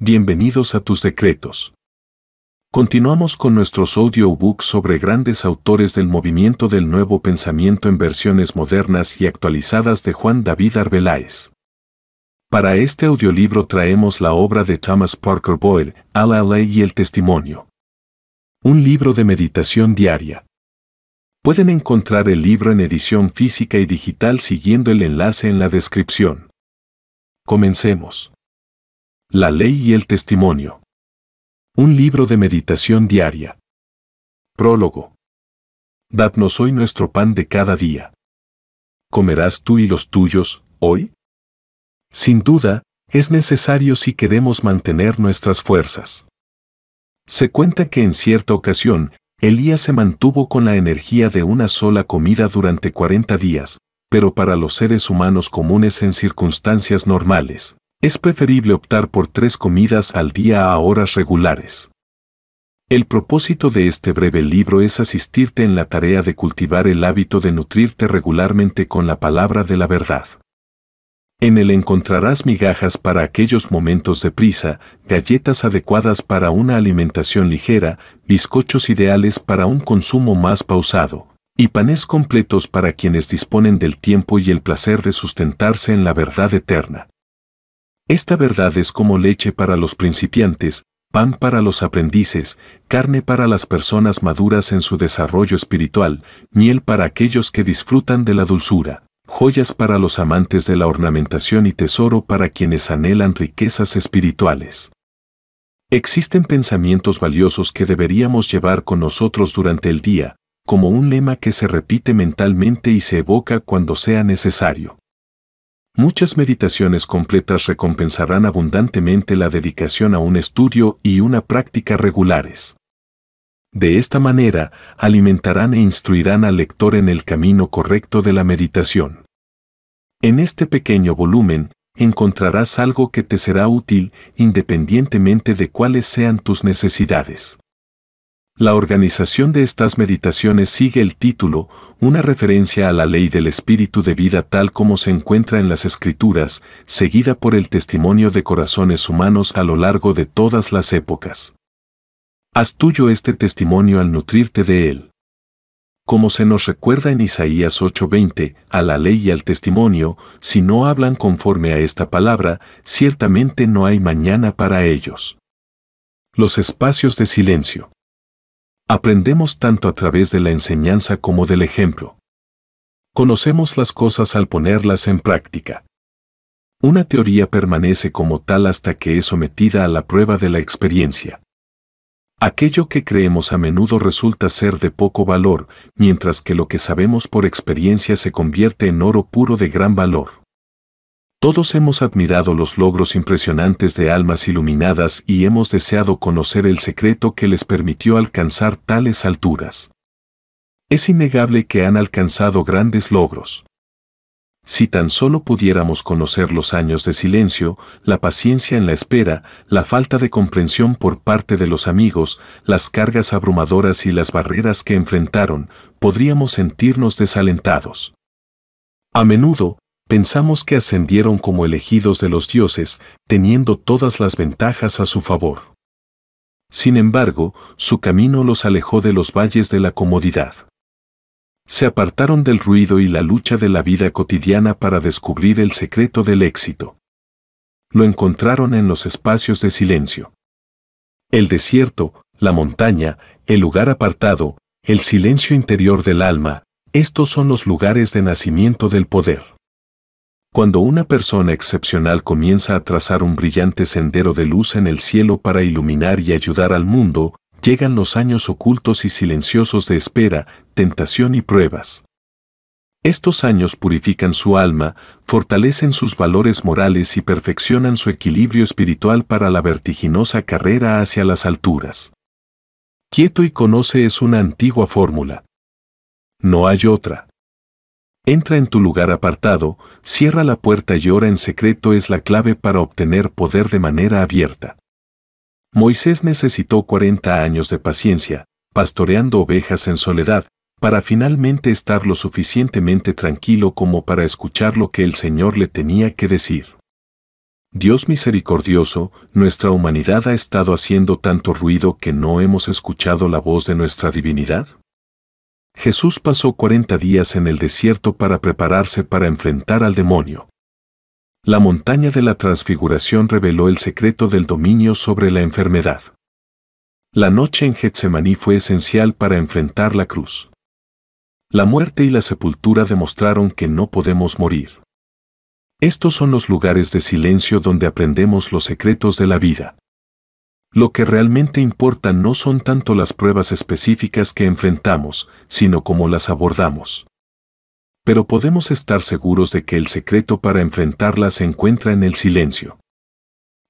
Bienvenidos a tus decretos. Continuamos con nuestros audiobooks sobre grandes autores del movimiento del nuevo pensamiento en versiones modernas y actualizadas de Juan David Arbeláez. Para este audiolibro traemos la obra de Thomas Parker Boyle, A la ley y el testimonio. Un libro de meditación diaria. Pueden encontrar el libro en edición física y digital siguiendo el enlace en la descripción. Comencemos. La ley y el testimonio. Un libro de meditación diaria. Prólogo. Dadnos hoy nuestro pan de cada día. ¿Comerás tú y los tuyos hoy? Sin duda, es necesario si queremos mantener nuestras fuerzas. Se cuenta que en cierta ocasión, Elías se mantuvo con la energía de una sola comida durante 40 días, pero para los seres humanos comunes en circunstancias normales, es preferible optar por tres comidas al día a horas regulares. El propósito de este breve libro es asistirte en la tarea de cultivar el hábito de nutrirte regularmente con la palabra de la verdad. En él encontrarás migajas para aquellos momentos de prisa, galletas adecuadas para una alimentación ligera, bizcochos ideales para un consumo más pausado, y panes completos para quienes disponen del tiempo y el placer de sustentarse en la verdad eterna. Esta verdad es como leche para los principiantes, pan para los aprendices, carne para las personas maduras en su desarrollo espiritual, miel para aquellos que disfrutan de la dulzura, joyas para los amantes de la ornamentación y tesoro para quienes anhelan riquezas espirituales. Existen pensamientos valiosos que deberíamos llevar con nosotros durante el día, como un lema que se repite mentalmente y se evoca cuando sea necesario. Muchas meditaciones completas recompensarán abundantemente la dedicación a un estudio y una práctica regulares. De esta manera, alimentarán e instruirán al lector en el camino correcto de la meditación. En este pequeño volumen, encontrarás algo que te será útil independientemente de cuáles sean tus necesidades. La organización de estas meditaciones sigue el título, una referencia a la ley del espíritu de vida tal como se encuentra en las escrituras, seguida por el testimonio de corazones humanos a lo largo de todas las épocas. Haz tuyo este testimonio al nutrirte de él. Como se nos recuerda en Isaías 8:20, a la ley y al testimonio, si no hablan conforme a esta palabra, ciertamente no hay mañana para ellos. Los espacios de silencio. Aprendemos tanto a través de la enseñanza como del ejemplo. Conocemos las cosas al ponerlas en práctica. Una teoría permanece como tal hasta que es sometida a la prueba de la experiencia. Aquello que creemos a menudo resulta ser de poco valor, mientras que lo que sabemos por experiencia se convierte en oro puro de gran valor. Todos hemos admirado los logros impresionantes de almas iluminadas y hemos deseado conocer el secreto que les permitió alcanzar tales alturas. Es innegable que han alcanzado grandes logros. Si tan solo pudiéramos conocer los años de silencio, la paciencia en la espera, la falta de comprensión por parte de los amigos, las cargas abrumadoras y las barreras que enfrentaron, podríamos sentirnos desalentados. A menudo, pensamos que ascendieron como elegidos de los dioses, teniendo todas las ventajas a su favor. Sin embargo, su camino los alejó de los valles de la comodidad. Se apartaron del ruido y la lucha de la vida cotidiana para descubrir el secreto del éxito. Lo encontraron en los espacios de silencio. El desierto, la montaña, el lugar apartado, el silencio interior del alma, estos son los lugares de nacimiento del poder. Cuando una persona excepcional comienza a trazar un brillante sendero de luz en el cielo para iluminar y ayudar al mundo, llegan los años ocultos y silenciosos de espera, tentación y pruebas. Estos años purifican su alma, fortalecen sus valores morales y perfeccionan su equilibrio espiritual para la vertiginosa carrera hacia las alturas. Quieto y conoce es una antigua fórmula. No hay otra. Entra en tu lugar apartado, cierra la puerta y ora en secreto es la clave para obtener poder de manera abierta. Moisés necesitó 40 años de paciencia, pastoreando ovejas en soledad, para finalmente estar lo suficientemente tranquilo como para escuchar lo que el Señor le tenía que decir. Dios misericordioso, nuestra humanidad ha estado haciendo tanto ruido que no hemos escuchado la voz de nuestra divinidad. Jesús pasó 40 días en el desierto para prepararse para enfrentar al demonio. La montaña de la transfiguración reveló el secreto del dominio sobre la enfermedad. La noche en Getsemaní fue esencial para enfrentar la cruz. La muerte y la sepultura demostraron que no podemos morir. Estos son los lugares de silencio donde aprendemos los secretos de la vida. Lo que realmente importa no son tanto las pruebas específicas que enfrentamos, sino cómo las abordamos. Pero podemos estar seguros de que el secreto para enfrentarlas se encuentra en el silencio.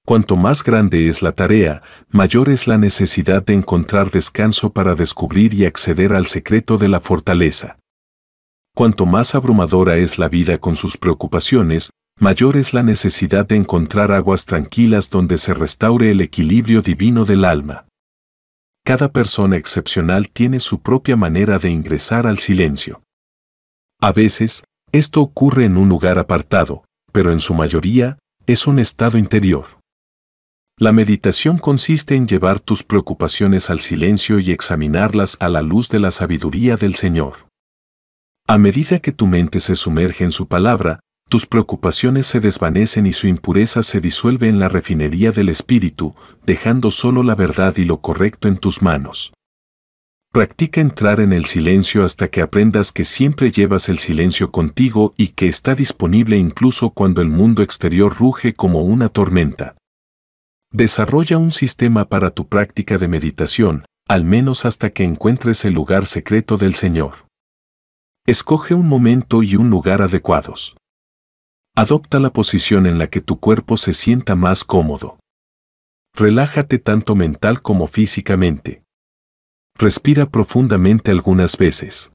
Cuanto más grande es la tarea, mayor es la necesidad de encontrar descanso para descubrir y acceder al secreto de la fortaleza. Cuanto más abrumadora es la vida con sus preocupaciones, mayor es la necesidad de encontrar aguas tranquilas donde se restaure el equilibrio divino del alma. Cada persona excepcional tiene su propia manera de ingresar al silencio. A veces, esto ocurre en un lugar apartado, pero en su mayoría, es un estado interior. La meditación consiste en llevar tus preocupaciones al silencio y examinarlas a la luz de la sabiduría del Señor. A medida que tu mente se sumerge en su palabra, tus preocupaciones se desvanecen y su impureza se disuelve en la refinería del espíritu, dejando solo la verdad y lo correcto en tus manos. Practica entrar en el silencio hasta que aprendas que siempre llevas el silencio contigo y que está disponible incluso cuando el mundo exterior ruge como una tormenta. Desarrolla un sistema para tu práctica de meditación, al menos hasta que encuentres el lugar secreto del Señor. Escoge un momento y un lugar adecuados. Adopta la posición en la que tu cuerpo se sienta más cómodo. Relájate tanto mental como físicamente. Respira profundamente algunas veces.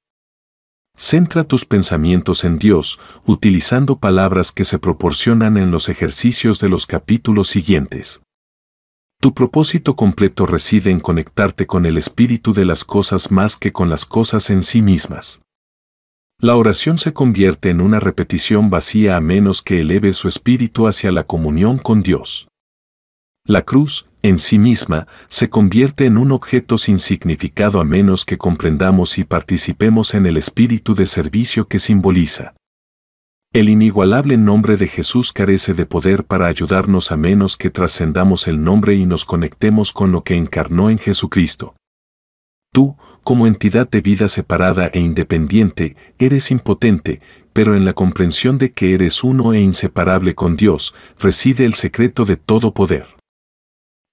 Centra tus pensamientos en Dios utilizando palabras que se proporcionan en los ejercicios de los capítulos siguientes. Tu propósito completo reside en conectarte con el espíritu de las cosas más que con las cosas en sí mismas. La oración se convierte en una repetición vacía a menos que eleve su espíritu hacia la comunión con Dios. La cruz, en sí misma, se convierte en un objeto sin significado a menos que comprendamos y participemos en el espíritu de servicio que simboliza. El inigualable nombre de Jesús carece de poder para ayudarnos a menos que trascendamos el nombre y nos conectemos con lo que encarnó en Jesucristo. Tú, como entidad de vida separada e independiente, eres impotente, pero en la comprensión de que eres uno e inseparable con Dios, reside el secreto de todo poder.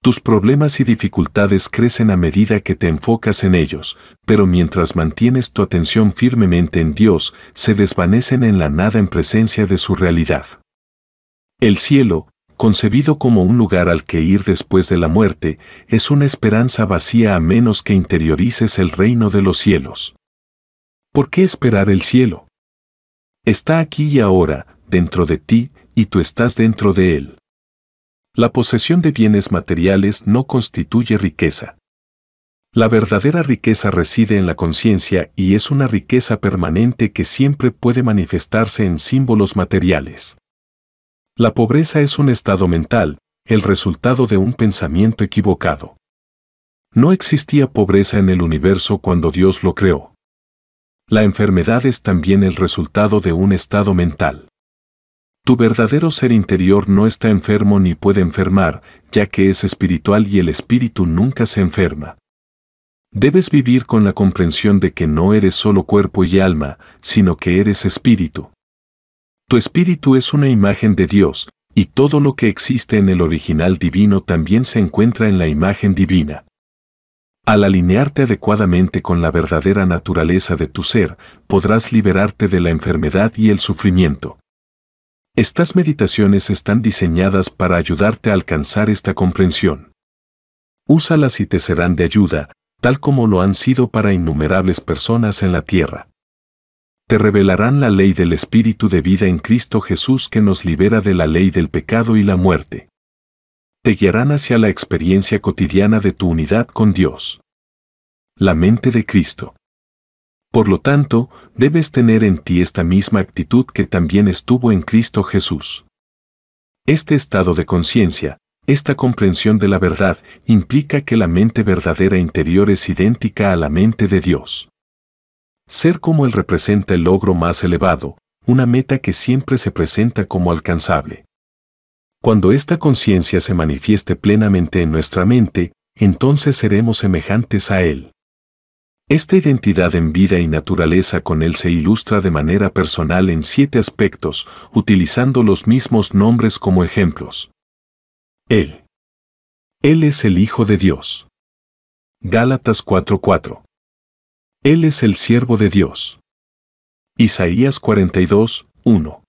Tus problemas y dificultades crecen a medida que te enfocas en ellos, pero mientras mantienes tu atención firmemente en Dios, se desvanecen en la nada en presencia de su realidad. El cielo, concebido como un lugar al que ir después de la muerte, es una esperanza vacía a menos que interiorices el reino de los cielos. ¿Por qué esperar el cielo? Está aquí y ahora, dentro de ti, y tú estás dentro de él. La posesión de bienes materiales no constituye riqueza. La verdadera riqueza reside en la conciencia y es una riqueza permanente que siempre puede manifestarse en símbolos materiales. La pobreza es un estado mental, el resultado de un pensamiento equivocado. No existía pobreza en el universo cuando Dios lo creó. La enfermedad es también el resultado de un estado mental. Tu verdadero ser interior no está enfermo ni puede enfermar, ya que es espiritual y el espíritu nunca se enferma. Debes vivir con la comprensión de que no eres solo cuerpo y alma, sino que eres espíritu. Tu espíritu es una imagen de Dios, y todo lo que existe en el original divino también se encuentra en la imagen divina. Al alinearte adecuadamente con la verdadera naturaleza de tu ser, podrás liberarte de la enfermedad y el sufrimiento. Estas meditaciones están diseñadas para ayudarte a alcanzar esta comprensión. Úsalas y te serán de ayuda, tal como lo han sido para innumerables personas en la Tierra te revelarán la ley del Espíritu de vida en Cristo Jesús que nos libera de la ley del pecado y la muerte. Te guiarán hacia la experiencia cotidiana de tu unidad con Dios. La mente de Cristo. Por lo tanto, debes tener en ti esta misma actitud que también estuvo en Cristo Jesús. Este estado de conciencia, esta comprensión de la verdad, implica que la mente verdadera interior es idéntica a la mente de Dios. Ser como Él representa el logro más elevado, una meta que siempre se presenta como alcanzable. Cuando esta conciencia se manifieste plenamente en nuestra mente, entonces seremos semejantes a Él. Esta identidad en vida y naturaleza con Él se ilustra de manera personal en siete aspectos, utilizando los mismos nombres como ejemplos. Él. Él es el Hijo de Dios. Gálatas 4:4. Él es el siervo de Dios. Isaías 42, 1.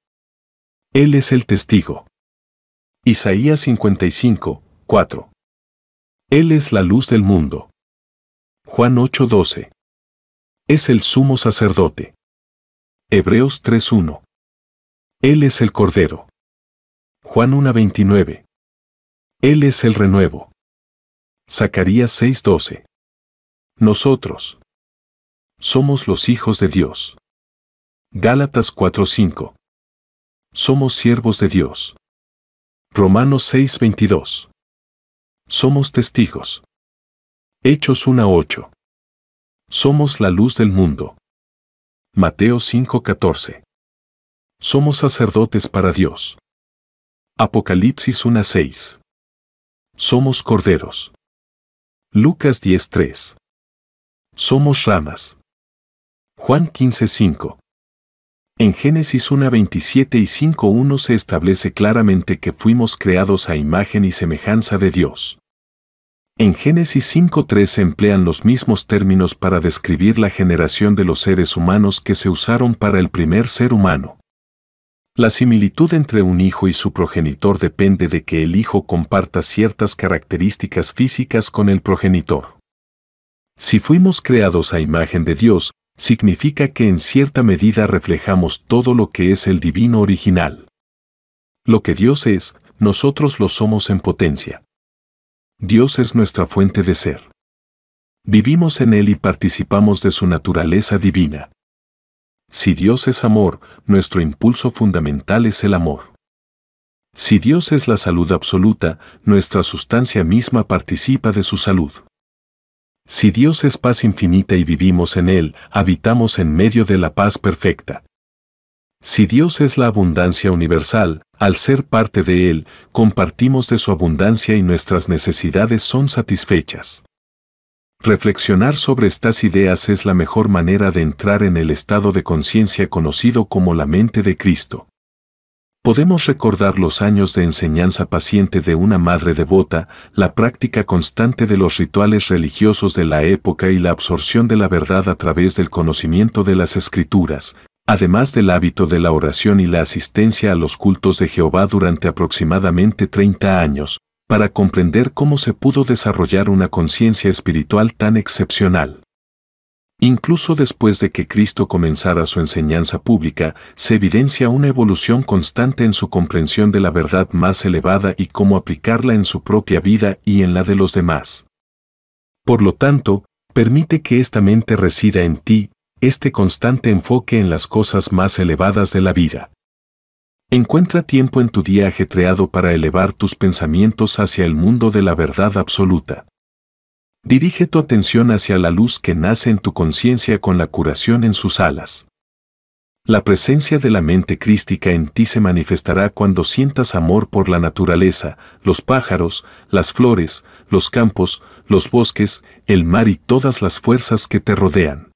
Él es el testigo. Isaías 55, 4. Él es la luz del mundo. Juan 8:12. Es el sumo sacerdote. Hebreos 3:1. Él es el Cordero. Juan 1, 29. Él es el renuevo. Zacarías 6:12. Nosotros. Somos los hijos de Dios. Gálatas 4:5. Somos siervos de Dios. Romanos 6:22. Somos testigos. Hechos 1:8. Somos la luz del mundo. Mateo 5:14. Somos sacerdotes para Dios. Apocalipsis 1:6. Somos corderos. Lucas 10:3. Somos ramas. Juan 15:5. En Génesis 1:27 y 5:1 se establece claramente que fuimos creados a imagen y semejanza de Dios. En Génesis 5.3 se emplean los mismos términos para describir la generación de los seres humanos que se usaron para el primer ser humano. La similitud entre un hijo y su progenitor depende de que el hijo comparta ciertas características físicas con el progenitor. Si fuimos creados a imagen de Dios, significa que en cierta medida reflejamos todo lo que es el divino original. Lo que Dios es, nosotros lo somos en potencia. Dios es nuestra fuente de ser. Vivimos en Él y participamos de su naturaleza divina. Si Dios es amor, nuestro impulso fundamental es el amor. Si Dios es la salud absoluta, nuestra sustancia misma participa de su salud. Si Dios es paz infinita y vivimos en Él, habitamos en medio de la paz perfecta. Si Dios es la abundancia universal, al ser parte de Él, compartimos de su abundancia y nuestras necesidades son satisfechas. Reflexionar sobre estas ideas es la mejor manera de entrar en el estado de conciencia conocido como la mente de Cristo podemos recordar los años de enseñanza paciente de una madre devota, la práctica constante de los rituales religiosos de la época y la absorción de la verdad a través del conocimiento de las escrituras, además del hábito de la oración y la asistencia a los cultos de Jehová durante aproximadamente 30 años, para comprender cómo se pudo desarrollar una conciencia espiritual tan excepcional. Incluso después de que Cristo comenzara su enseñanza pública, se evidencia una evolución constante en su comprensión de la verdad más elevada y cómo aplicarla en su propia vida y en la de los demás. Por lo tanto, permite que esta mente resida en ti, este constante enfoque en las cosas más elevadas de la vida. Encuentra tiempo en tu día ajetreado para elevar tus pensamientos hacia el mundo de la verdad absoluta. Dirige tu atención hacia la luz que nace en tu conciencia con la curación en sus alas. La presencia de la mente crística en ti se manifestará cuando sientas amor por la naturaleza, los pájaros, las flores, los campos, los bosques, el mar y todas las fuerzas que te rodean.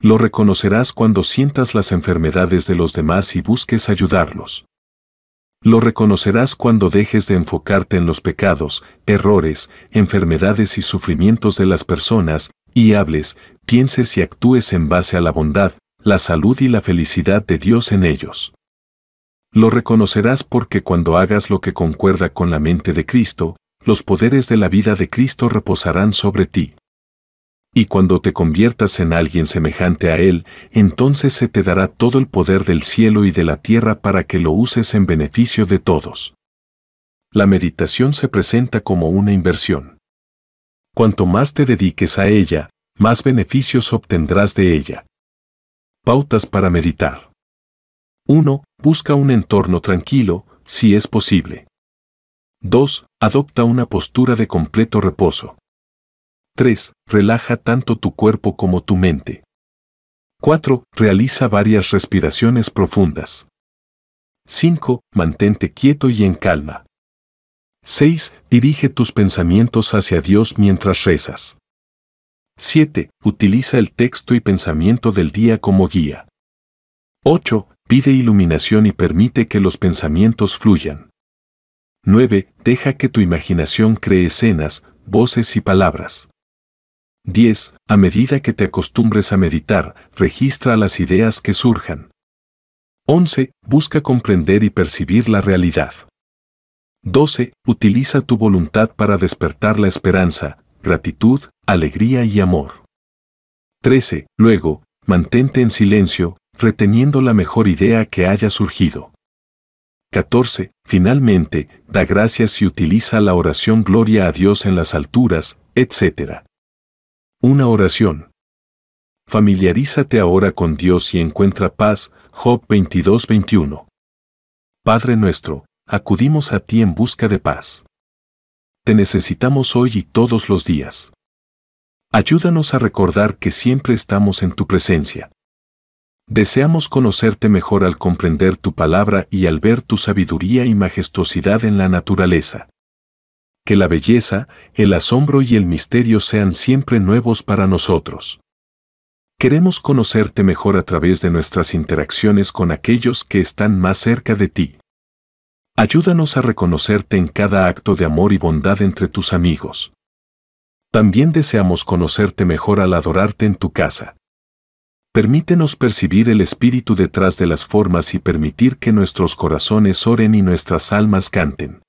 Lo reconocerás cuando sientas las enfermedades de los demás y busques ayudarlos. Lo reconocerás cuando dejes de enfocarte en los pecados, errores, enfermedades y sufrimientos de las personas, y hables, pienses y actúes en base a la bondad, la salud y la felicidad de Dios en ellos. Lo reconocerás porque cuando hagas lo que concuerda con la mente de Cristo, los poderes de la vida de Cristo reposarán sobre ti. Y cuando te conviertas en alguien semejante a Él, entonces se te dará todo el poder del cielo y de la tierra para que lo uses en beneficio de todos. La meditación se presenta como una inversión. Cuanto más te dediques a ella, más beneficios obtendrás de ella. Pautas para meditar. 1. Busca un entorno tranquilo, si es posible. 2. Adopta una postura de completo reposo. 3. Relaja tanto tu cuerpo como tu mente. 4. Realiza varias respiraciones profundas. 5. Mantente quieto y en calma. 6. Dirige tus pensamientos hacia Dios mientras rezas. 7. Utiliza el texto y pensamiento del día como guía. 8. Pide iluminación y permite que los pensamientos fluyan. 9. Deja que tu imaginación cree escenas, voces y palabras. 10. A medida que te acostumbres a meditar, registra las ideas que surjan. 11. Busca comprender y percibir la realidad. 12. Utiliza tu voluntad para despertar la esperanza, gratitud, alegría y amor. 13. Luego, mantente en silencio, reteniendo la mejor idea que haya surgido. 14. Finalmente, da gracias y utiliza la oración Gloria a Dios en las alturas, etc. Una oración. Familiarízate ahora con Dios y encuentra paz. Job 22:21. Padre nuestro, acudimos a ti en busca de paz. Te necesitamos hoy y todos los días. Ayúdanos a recordar que siempre estamos en tu presencia. Deseamos conocerte mejor al comprender tu palabra y al ver tu sabiduría y majestuosidad en la naturaleza que la belleza, el asombro y el misterio sean siempre nuevos para nosotros. Queremos conocerte mejor a través de nuestras interacciones con aquellos que están más cerca de ti. Ayúdanos a reconocerte en cada acto de amor y bondad entre tus amigos. También deseamos conocerte mejor al adorarte en tu casa. Permítenos percibir el espíritu detrás de las formas y permitir que nuestros corazones oren y nuestras almas canten.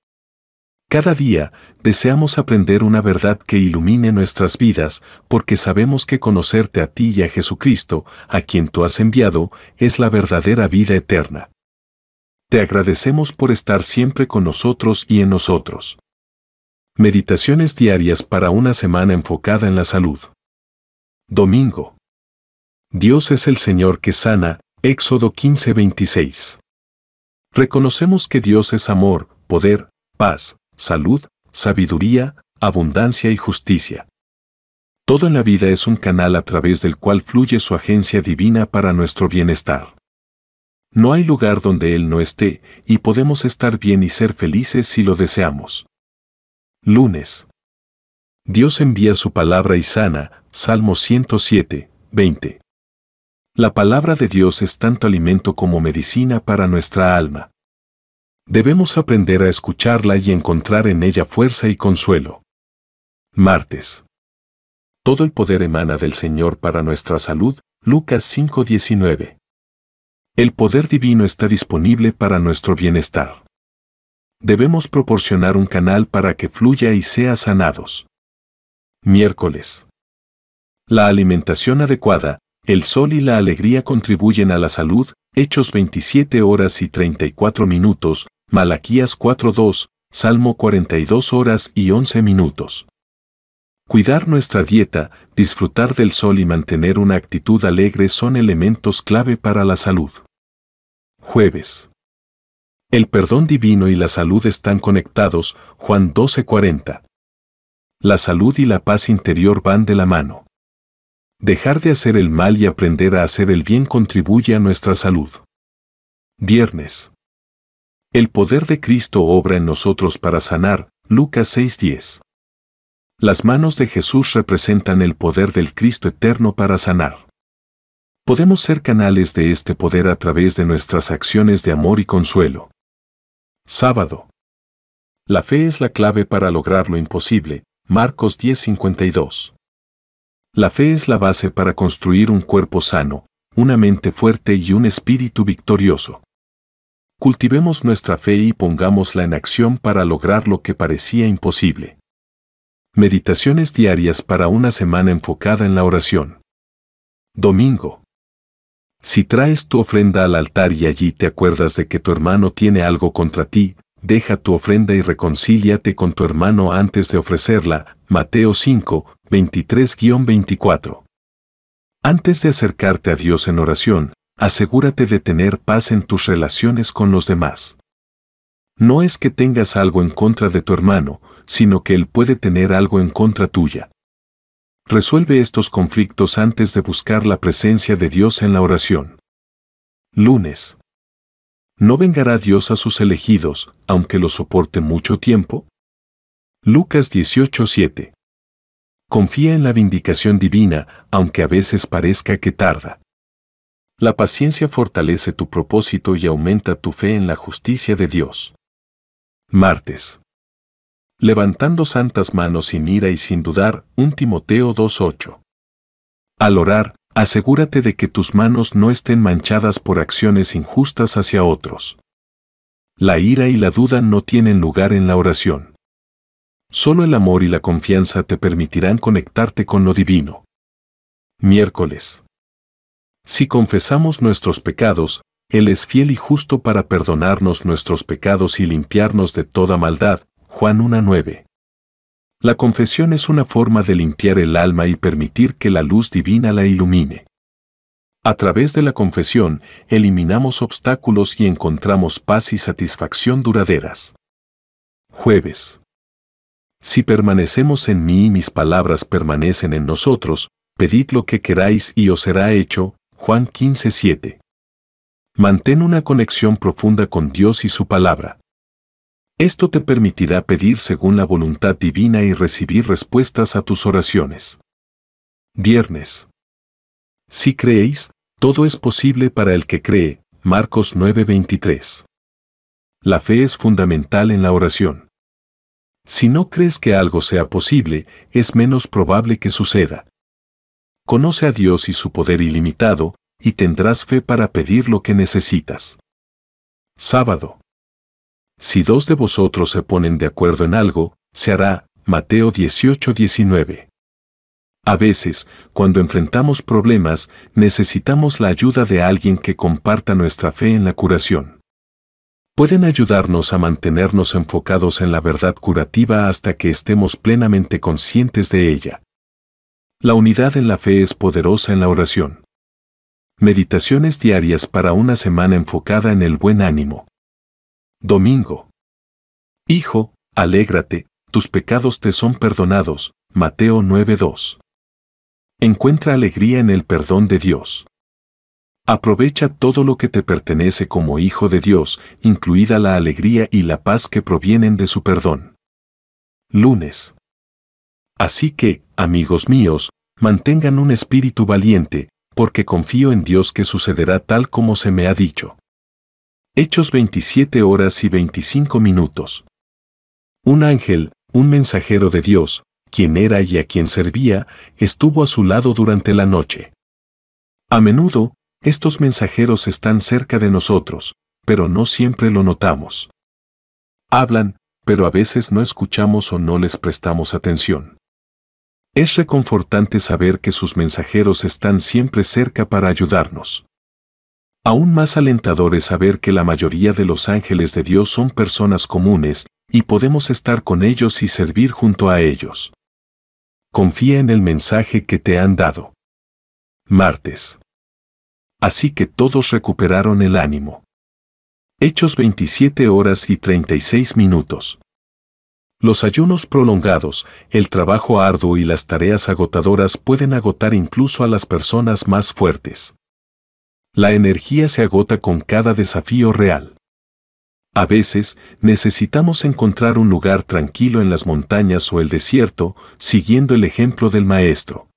Cada día deseamos aprender una verdad que ilumine nuestras vidas, porque sabemos que conocerte a ti y a Jesucristo, a quien tú has enviado, es la verdadera vida eterna. Te agradecemos por estar siempre con nosotros y en nosotros. Meditaciones diarias para una semana enfocada en la salud. Domingo. Dios es el Señor que sana, Éxodo 15:26. Reconocemos que Dios es amor, poder, paz, salud, sabiduría, abundancia y justicia. Todo en la vida es un canal a través del cual fluye su agencia divina para nuestro bienestar. No hay lugar donde Él no esté y podemos estar bien y ser felices si lo deseamos. Lunes. Dios envía su palabra y sana, Salmo 107, 20. La palabra de Dios es tanto alimento como medicina para nuestra alma. Debemos aprender a escucharla y encontrar en ella fuerza y consuelo. Martes. Todo el poder emana del Señor para nuestra salud, Lucas 5:19. El poder divino está disponible para nuestro bienestar. Debemos proporcionar un canal para que fluya y sea sanados. Miércoles. La alimentación adecuada el sol y la alegría contribuyen a la salud, Hechos 27 horas y 34 minutos, Malaquías 4.2, Salmo 42 horas y 11 minutos. Cuidar nuestra dieta, disfrutar del sol y mantener una actitud alegre son elementos clave para la salud. Jueves. El perdón divino y la salud están conectados, Juan 12:40. La salud y la paz interior van de la mano. Dejar de hacer el mal y aprender a hacer el bien contribuye a nuestra salud. Viernes. El poder de Cristo obra en nosotros para sanar. Lucas 6:10. Las manos de Jesús representan el poder del Cristo eterno para sanar. Podemos ser canales de este poder a través de nuestras acciones de amor y consuelo. Sábado. La fe es la clave para lograr lo imposible. Marcos 10:52. La fe es la base para construir un cuerpo sano, una mente fuerte y un espíritu victorioso. Cultivemos nuestra fe y pongámosla en acción para lograr lo que parecía imposible. Meditaciones diarias para una semana enfocada en la oración. Domingo. Si traes tu ofrenda al altar y allí te acuerdas de que tu hermano tiene algo contra ti, deja tu ofrenda y reconcíliate con tu hermano antes de ofrecerla. Mateo 5, 23-24. Antes de acercarte a Dios en oración, asegúrate de tener paz en tus relaciones con los demás. No es que tengas algo en contra de tu hermano, sino que él puede tener algo en contra tuya. Resuelve estos conflictos antes de buscar la presencia de Dios en la oración. Lunes. ¿No vengará Dios a sus elegidos, aunque lo soporte mucho tiempo? Lucas 18:7 Confía en la vindicación divina, aunque a veces parezca que tarda. La paciencia fortalece tu propósito y aumenta tu fe en la justicia de Dios. Martes. Levantando santas manos sin ira y sin dudar, 1 Timoteo 2.8. Al orar, asegúrate de que tus manos no estén manchadas por acciones injustas hacia otros. La ira y la duda no tienen lugar en la oración. Solo el amor y la confianza te permitirán conectarte con lo divino. Miércoles. Si confesamos nuestros pecados, Él es fiel y justo para perdonarnos nuestros pecados y limpiarnos de toda maldad. Juan 1.9. La confesión es una forma de limpiar el alma y permitir que la luz divina la ilumine. A través de la confesión, eliminamos obstáculos y encontramos paz y satisfacción duraderas. Jueves. Si permanecemos en mí y mis palabras permanecen en nosotros, pedid lo que queráis y os será hecho. Juan 15:7. Mantén una conexión profunda con Dios y su palabra. Esto te permitirá pedir según la voluntad divina y recibir respuestas a tus oraciones. Viernes. Si creéis, todo es posible para el que cree. Marcos 9:23. La fe es fundamental en la oración. Si no crees que algo sea posible, es menos probable que suceda. Conoce a Dios y su poder ilimitado, y tendrás fe para pedir lo que necesitas. Sábado. Si dos de vosotros se ponen de acuerdo en algo, se hará. Mateo 18-19. A veces, cuando enfrentamos problemas, necesitamos la ayuda de alguien que comparta nuestra fe en la curación pueden ayudarnos a mantenernos enfocados en la verdad curativa hasta que estemos plenamente conscientes de ella. La unidad en la fe es poderosa en la oración. Meditaciones diarias para una semana enfocada en el buen ánimo. Domingo. Hijo, alégrate, tus pecados te son perdonados. Mateo 9:2. Encuentra alegría en el perdón de Dios. Aprovecha todo lo que te pertenece como hijo de Dios, incluida la alegría y la paz que provienen de su perdón. Lunes. Así que, amigos míos, mantengan un espíritu valiente, porque confío en Dios que sucederá tal como se me ha dicho. Hechos 27 horas y 25 minutos. Un ángel, un mensajero de Dios, quien era y a quien servía, estuvo a su lado durante la noche. A menudo, estos mensajeros están cerca de nosotros, pero no siempre lo notamos. Hablan, pero a veces no escuchamos o no les prestamos atención. Es reconfortante saber que sus mensajeros están siempre cerca para ayudarnos. Aún más alentador es saber que la mayoría de los ángeles de Dios son personas comunes, y podemos estar con ellos y servir junto a ellos. Confía en el mensaje que te han dado. Martes así que todos recuperaron el ánimo. Hechos 27 horas y 36 minutos. Los ayunos prolongados, el trabajo arduo y las tareas agotadoras pueden agotar incluso a las personas más fuertes. La energía se agota con cada desafío real. A veces, necesitamos encontrar un lugar tranquilo en las montañas o el desierto, siguiendo el ejemplo del Maestro.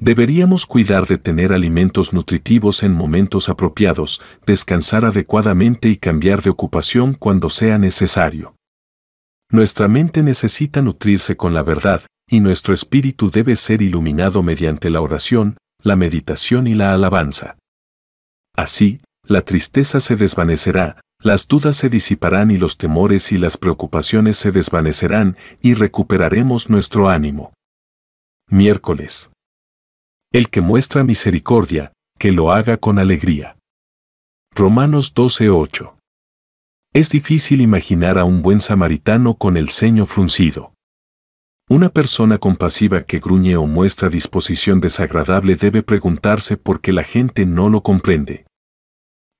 Deberíamos cuidar de tener alimentos nutritivos en momentos apropiados, descansar adecuadamente y cambiar de ocupación cuando sea necesario. Nuestra mente necesita nutrirse con la verdad, y nuestro espíritu debe ser iluminado mediante la oración, la meditación y la alabanza. Así, la tristeza se desvanecerá, las dudas se disiparán y los temores y las preocupaciones se desvanecerán y recuperaremos nuestro ánimo. Miércoles. El que muestra misericordia, que lo haga con alegría. Romanos 12:8. Es difícil imaginar a un buen samaritano con el ceño fruncido. Una persona compasiva que gruñe o muestra disposición desagradable debe preguntarse por qué la gente no lo comprende.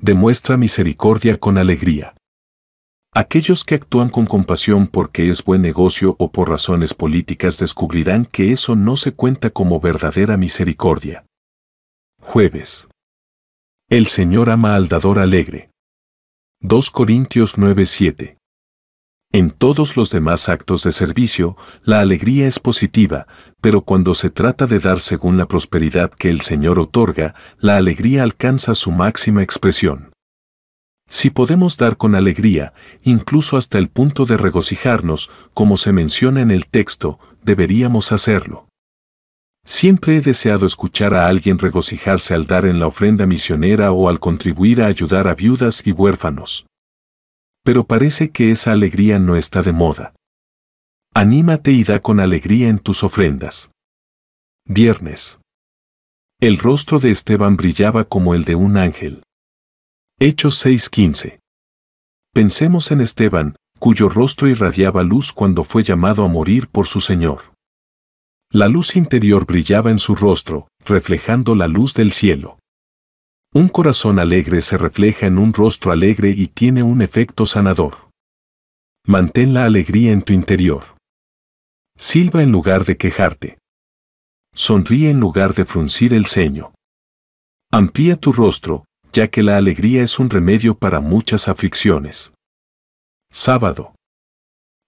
Demuestra misericordia con alegría. Aquellos que actúan con compasión porque es buen negocio o por razones políticas descubrirán que eso no se cuenta como verdadera misericordia. Jueves. El Señor ama al dador alegre. 2 Corintios 9:7. En todos los demás actos de servicio, la alegría es positiva, pero cuando se trata de dar según la prosperidad que el Señor otorga, la alegría alcanza su máxima expresión. Si podemos dar con alegría, incluso hasta el punto de regocijarnos, como se menciona en el texto, deberíamos hacerlo. Siempre he deseado escuchar a alguien regocijarse al dar en la ofrenda misionera o al contribuir a ayudar a viudas y huérfanos. Pero parece que esa alegría no está de moda. Anímate y da con alegría en tus ofrendas. Viernes. El rostro de Esteban brillaba como el de un ángel. Hechos 6:15. Pensemos en Esteban, cuyo rostro irradiaba luz cuando fue llamado a morir por su Señor. La luz interior brillaba en su rostro, reflejando la luz del cielo. Un corazón alegre se refleja en un rostro alegre y tiene un efecto sanador. Mantén la alegría en tu interior. Silba en lugar de quejarte. Sonríe en lugar de fruncir el ceño. Amplía tu rostro, ya que la alegría es un remedio para muchas aflicciones. Sábado.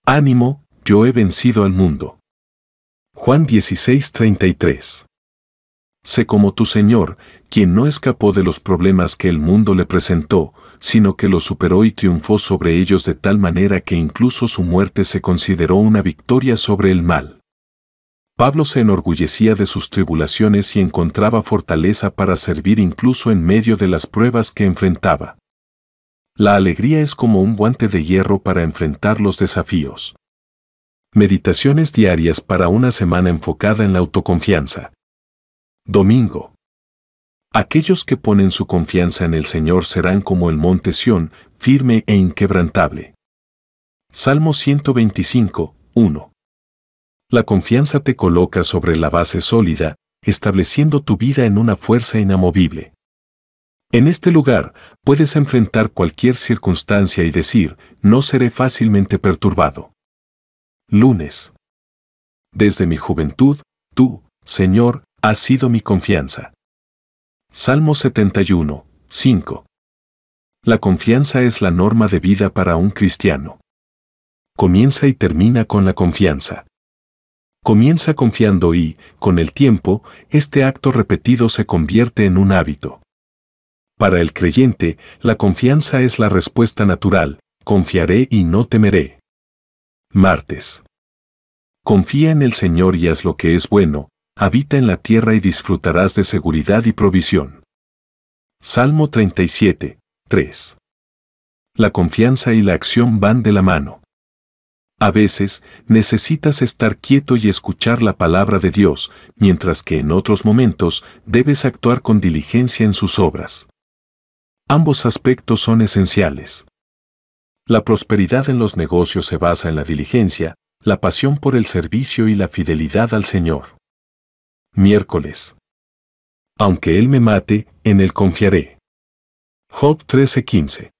Ánimo, yo he vencido al mundo. Juan 16:33. Sé como tu Señor, quien no escapó de los problemas que el mundo le presentó, sino que los superó y triunfó sobre ellos de tal manera que incluso su muerte se consideró una victoria sobre el mal. Pablo se enorgullecía de sus tribulaciones y encontraba fortaleza para servir incluso en medio de las pruebas que enfrentaba. La alegría es como un guante de hierro para enfrentar los desafíos. Meditaciones diarias para una semana enfocada en la autoconfianza. Domingo. Aquellos que ponen su confianza en el Señor serán como el monte Sión, firme e inquebrantable. Salmo 125, 1. La confianza te coloca sobre la base sólida, estableciendo tu vida en una fuerza inamovible. En este lugar, puedes enfrentar cualquier circunstancia y decir, no seré fácilmente perturbado. Lunes. Desde mi juventud, tú, Señor, has sido mi confianza. Salmo 71, 5. La confianza es la norma de vida para un cristiano. Comienza y termina con la confianza. Comienza confiando y, con el tiempo, este acto repetido se convierte en un hábito. Para el creyente, la confianza es la respuesta natural, confiaré y no temeré. Martes. Confía en el Señor y haz lo que es bueno, habita en la tierra y disfrutarás de seguridad y provisión. Salmo 37, 3. La confianza y la acción van de la mano. A veces necesitas estar quieto y escuchar la palabra de Dios, mientras que en otros momentos debes actuar con diligencia en sus obras. Ambos aspectos son esenciales. La prosperidad en los negocios se basa en la diligencia, la pasión por el servicio y la fidelidad al Señor. Miércoles. Aunque Él me mate, en Él confiaré. Job 13:15.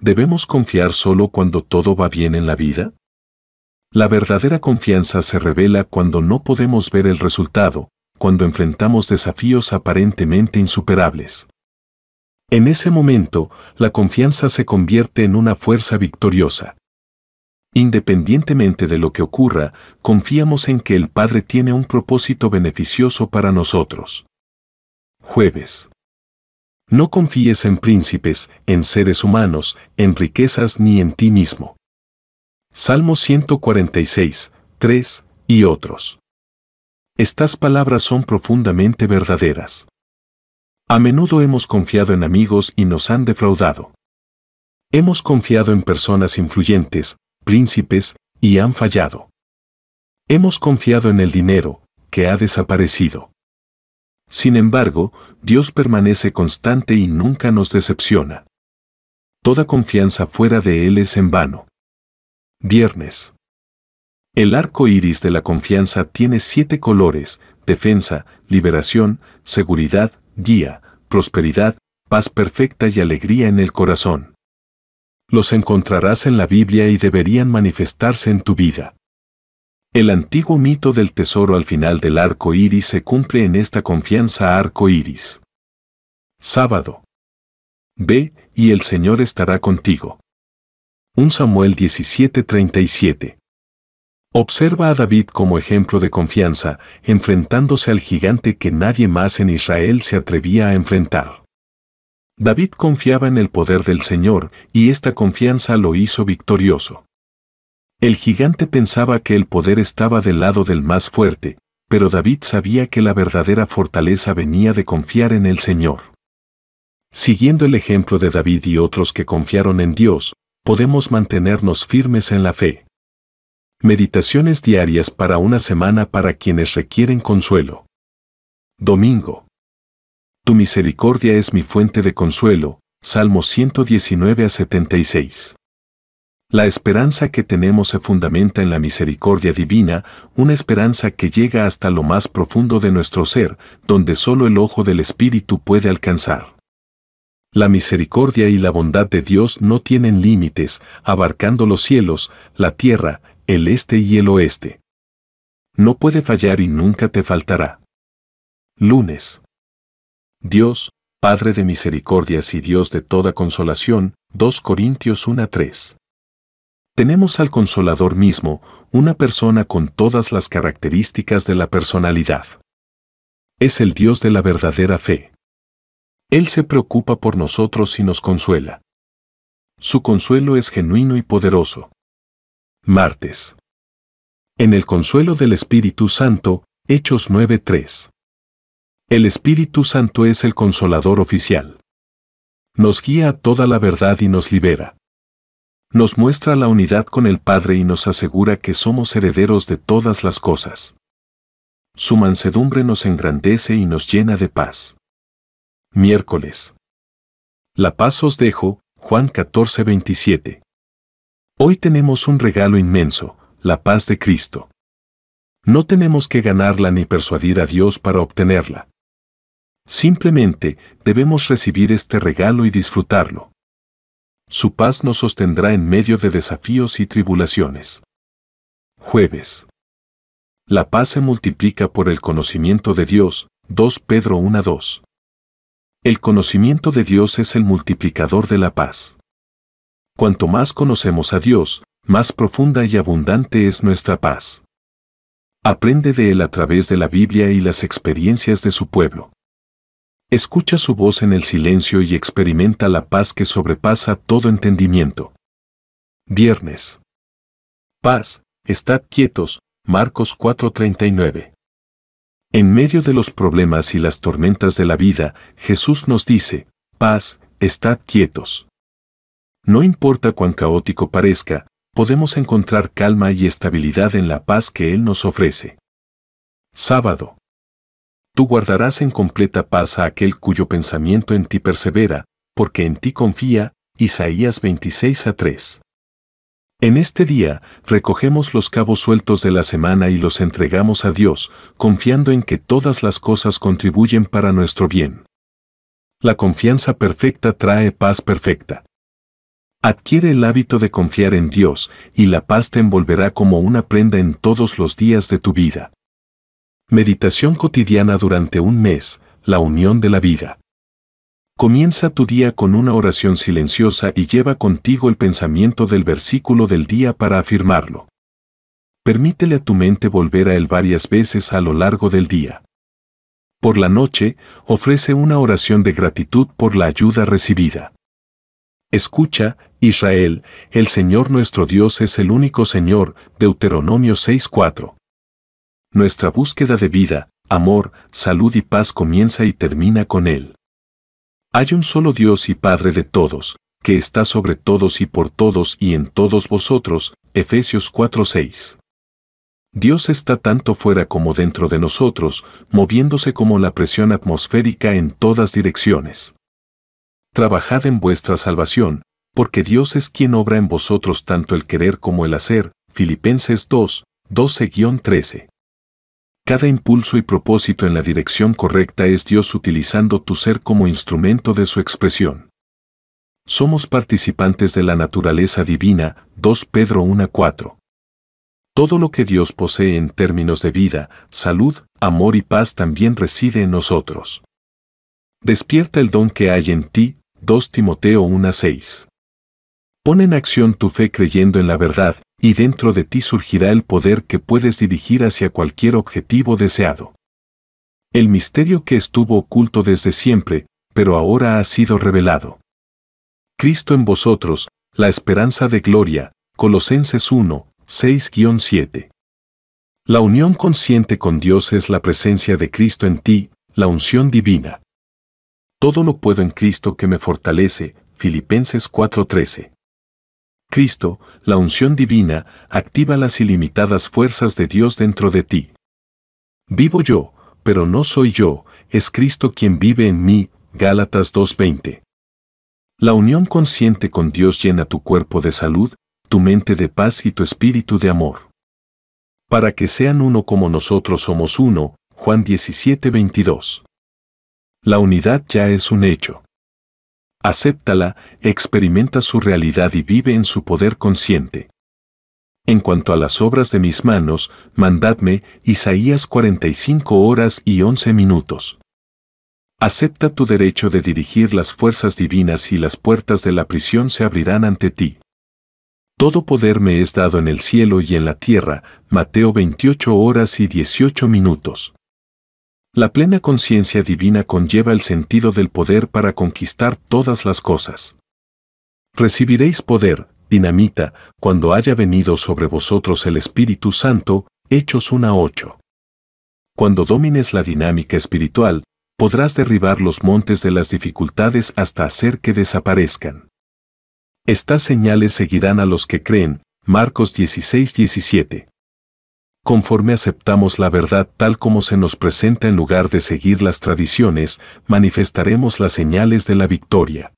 ¿Debemos confiar solo cuando todo va bien en la vida? La verdadera confianza se revela cuando no podemos ver el resultado, cuando enfrentamos desafíos aparentemente insuperables. En ese momento, la confianza se convierte en una fuerza victoriosa. Independientemente de lo que ocurra, confiamos en que el Padre tiene un propósito beneficioso para nosotros. Jueves. No confíes en príncipes, en seres humanos, en riquezas ni en ti mismo. Salmo 146, 3 y otros. Estas palabras son profundamente verdaderas. A menudo hemos confiado en amigos y nos han defraudado. Hemos confiado en personas influyentes, príncipes, y han fallado. Hemos confiado en el dinero, que ha desaparecido. Sin embargo, Dios permanece constante y nunca nos decepciona. Toda confianza fuera de Él es en vano. Viernes. El arco iris de la confianza tiene siete colores: defensa, liberación, seguridad, guía, prosperidad, paz perfecta y alegría en el corazón. Los encontrarás en la Biblia y deberían manifestarse en tu vida. El antiguo mito del tesoro al final del arco iris se cumple en esta confianza arco iris. Sábado. Ve, y el Señor estará contigo. 1 Samuel 17:37. Observa a David como ejemplo de confianza, enfrentándose al gigante que nadie más en Israel se atrevía a enfrentar. David confiaba en el poder del Señor, y esta confianza lo hizo victorioso. El gigante pensaba que el poder estaba del lado del más fuerte, pero David sabía que la verdadera fortaleza venía de confiar en el Señor. Siguiendo el ejemplo de David y otros que confiaron en Dios, podemos mantenernos firmes en la fe. Meditaciones diarias para una semana para quienes requieren consuelo. Domingo. Tu misericordia es mi fuente de consuelo. Salmo 119 a 76. La esperanza que tenemos se fundamenta en la misericordia divina, una esperanza que llega hasta lo más profundo de nuestro ser, donde solo el ojo del Espíritu puede alcanzar. La misericordia y la bondad de Dios no tienen límites, abarcando los cielos, la tierra, el este y el oeste. No puede fallar y nunca te faltará. Lunes. Dios, Padre de misericordias y Dios de toda consolación, 2 Corintios 1:3. Tenemos al consolador mismo, una persona con todas las características de la personalidad. Es el Dios de la verdadera fe. Él se preocupa por nosotros y nos consuela. Su consuelo es genuino y poderoso. Martes. En el consuelo del Espíritu Santo, Hechos 9.3. El Espíritu Santo es el consolador oficial. Nos guía a toda la verdad y nos libera. Nos muestra la unidad con el Padre y nos asegura que somos herederos de todas las cosas. Su mansedumbre nos engrandece y nos llena de paz. Miércoles. La paz os dejo, Juan 14.27. Hoy tenemos un regalo inmenso, la paz de Cristo. No tenemos que ganarla ni persuadir a Dios para obtenerla. Simplemente debemos recibir este regalo y disfrutarlo. Su paz nos sostendrá en medio de desafíos y tribulaciones. Jueves. La paz se multiplica por el conocimiento de Dios, 2 Pedro 1 el conocimiento de Dios es el multiplicador de la paz. Cuanto más conocemos a Dios, más profunda y abundante es nuestra paz. Aprende de Él a través de la Biblia y las experiencias de su pueblo. Escucha su voz en el silencio y experimenta la paz que sobrepasa todo entendimiento. Viernes. Paz, estad quietos, Marcos 4:39. En medio de los problemas y las tormentas de la vida, Jesús nos dice, paz, estad quietos. No importa cuán caótico parezca, podemos encontrar calma y estabilidad en la paz que Él nos ofrece. Sábado. Tú guardarás en completa paz a aquel cuyo pensamiento en ti persevera, porque en ti confía, Isaías 26 a 3. En este día, recogemos los cabos sueltos de la semana y los entregamos a Dios, confiando en que todas las cosas contribuyen para nuestro bien. La confianza perfecta trae paz perfecta. Adquiere el hábito de confiar en Dios y la paz te envolverá como una prenda en todos los días de tu vida. Meditación cotidiana durante un mes, la unión de la vida. Comienza tu día con una oración silenciosa y lleva contigo el pensamiento del versículo del día para afirmarlo. Permítele a tu mente volver a él varias veces a lo largo del día. Por la noche, ofrece una oración de gratitud por la ayuda recibida. Escucha, Israel, el Señor nuestro Dios es el único Señor, Deuteronomio 6.4. Nuestra búsqueda de vida, amor, salud y paz comienza y termina con Él. Hay un solo Dios y Padre de todos, que está sobre todos y por todos y en todos vosotros, Efesios 4:6. Dios está tanto fuera como dentro de nosotros, moviéndose como la presión atmosférica en todas direcciones. Trabajad en vuestra salvación, porque Dios es quien obra en vosotros tanto el querer como el hacer, Filipenses 2, 12-13. Cada impulso y propósito en la dirección correcta es Dios utilizando tu ser como instrumento de su expresión. Somos participantes de la naturaleza divina, 2 Pedro 4. Todo lo que Dios posee en términos de vida, salud, amor y paz también reside en nosotros. Despierta el don que hay en ti, 2 Timoteo 6. Pon en acción tu fe creyendo en la verdad, y dentro de ti surgirá el poder que puedes dirigir hacia cualquier objetivo deseado. El misterio que estuvo oculto desde siempre, pero ahora ha sido revelado. Cristo en vosotros, la esperanza de gloria, Colosenses 1, 6-7. La unión consciente con Dios es la presencia de Cristo en ti, la unción divina. Todo lo puedo en Cristo que me fortalece, Filipenses 4:13. Cristo, la unción divina, activa las ilimitadas fuerzas de Dios dentro de ti. Vivo yo, pero no soy yo, es Cristo quien vive en mí. Gálatas 2:20. La unión consciente con Dios llena tu cuerpo de salud, tu mente de paz y tu espíritu de amor. Para que sean uno como nosotros somos uno, Juan 17:22. La unidad ya es un hecho acéptala, experimenta su realidad y vive en su poder consciente. En cuanto a las obras de mis manos, mandadme Isaías 45 horas y 11 minutos. Acepta tu derecho de dirigir las fuerzas divinas y las puertas de la prisión se abrirán ante ti. Todo poder me es dado en el cielo y en la tierra, Mateo 28 horas y 18 minutos. La plena conciencia divina conlleva el sentido del poder para conquistar todas las cosas. Recibiréis poder, dinamita, cuando haya venido sobre vosotros el Espíritu Santo, Hechos 1 a 8. Cuando domines la dinámica espiritual, podrás derribar los montes de las dificultades hasta hacer que desaparezcan. Estas señales seguirán a los que creen, Marcos 16-17 conforme aceptamos la verdad tal como se nos presenta en lugar de seguir las tradiciones, manifestaremos las señales de la victoria.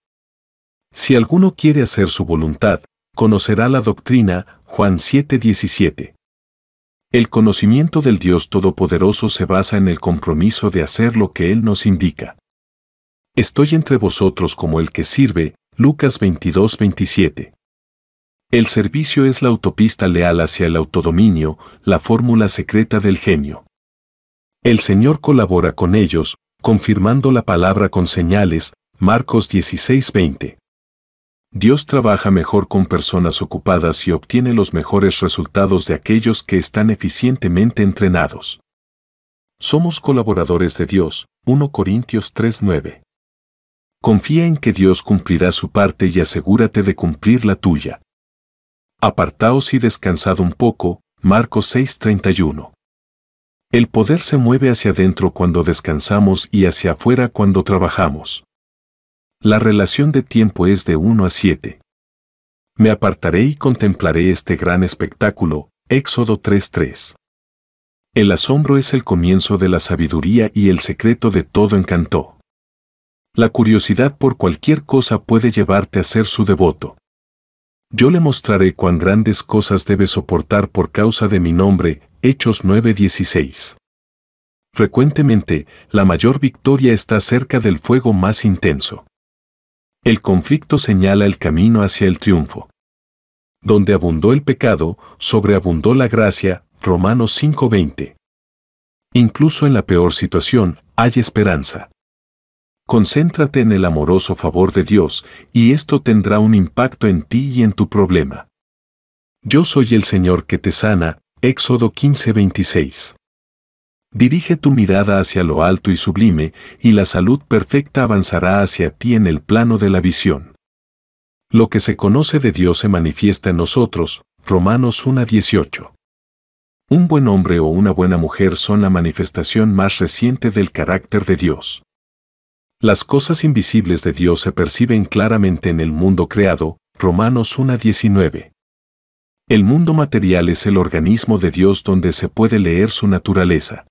Si alguno quiere hacer su voluntad, conocerá la doctrina, Juan 7:17. El conocimiento del Dios Todopoderoso se basa en el compromiso de hacer lo que Él nos indica. Estoy entre vosotros como el que sirve, Lucas 22:27. El servicio es la autopista leal hacia el autodominio, la fórmula secreta del genio. El Señor colabora con ellos, confirmando la palabra con señales, Marcos 16:20. Dios trabaja mejor con personas ocupadas y obtiene los mejores resultados de aquellos que están eficientemente entrenados. Somos colaboradores de Dios, 1 Corintios 3:9. Confía en que Dios cumplirá su parte y asegúrate de cumplir la tuya. Apartaos y descansad un poco, Marcos 6:31. El poder se mueve hacia adentro cuando descansamos y hacia afuera cuando trabajamos. La relación de tiempo es de 1 a 7. Me apartaré y contemplaré este gran espectáculo, Éxodo 3:3. El asombro es el comienzo de la sabiduría y el secreto de todo encanto. La curiosidad por cualquier cosa puede llevarte a ser su devoto. Yo le mostraré cuán grandes cosas debe soportar por causa de mi nombre. Hechos 9:16. Frecuentemente, la mayor victoria está cerca del fuego más intenso. El conflicto señala el camino hacia el triunfo. Donde abundó el pecado, sobreabundó la gracia. Romanos 5:20. Incluso en la peor situación, hay esperanza. Concéntrate en el amoroso favor de Dios y esto tendrá un impacto en ti y en tu problema. Yo soy el Señor que te sana, Éxodo 15:26. Dirige tu mirada hacia lo alto y sublime, y la salud perfecta avanzará hacia ti en el plano de la visión. Lo que se conoce de Dios se manifiesta en nosotros, Romanos 1:18. Un buen hombre o una buena mujer son la manifestación más reciente del carácter de Dios. Las cosas invisibles de Dios se perciben claramente en el mundo creado, Romanos 1.19. El mundo material es el organismo de Dios donde se puede leer su naturaleza.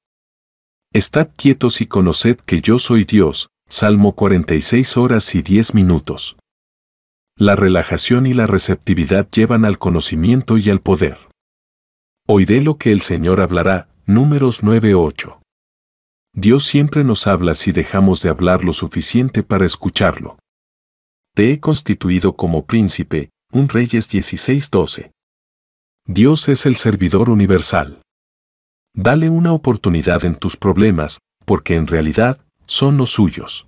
Estad quietos y conoced que yo soy Dios, Salmo 46 horas y 10 minutos. La relajación y la receptividad llevan al conocimiento y al poder. Oiré lo que el Señor hablará, números 9.8. Dios siempre nos habla si dejamos de hablar lo suficiente para escucharlo. Te he constituido como príncipe, un Reyes 16:12. Dios es el servidor universal. Dale una oportunidad en tus problemas, porque en realidad son los suyos.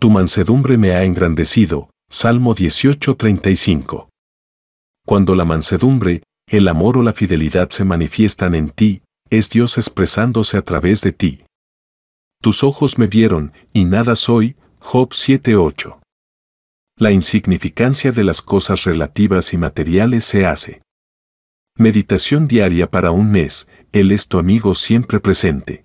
Tu mansedumbre me ha engrandecido. Salmo 18:35. Cuando la mansedumbre, el amor o la fidelidad se manifiestan en ti, es Dios expresándose a través de ti. Tus ojos me vieron, y nada soy. Job 7.8. La insignificancia de las cosas relativas y materiales se hace. Meditación diaria para un mes, Él es tu amigo siempre presente.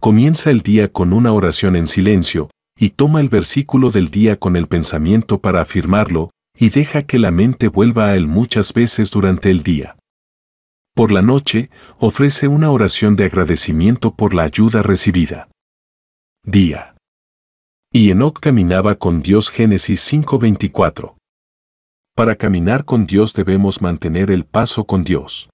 Comienza el día con una oración en silencio, y toma el versículo del día con el pensamiento para afirmarlo, y deja que la mente vuelva a Él muchas veces durante el día. Por la noche, ofrece una oración de agradecimiento por la ayuda recibida. Día. Y Enoch caminaba con Dios Génesis 5:24. Para caminar con Dios debemos mantener el paso con Dios.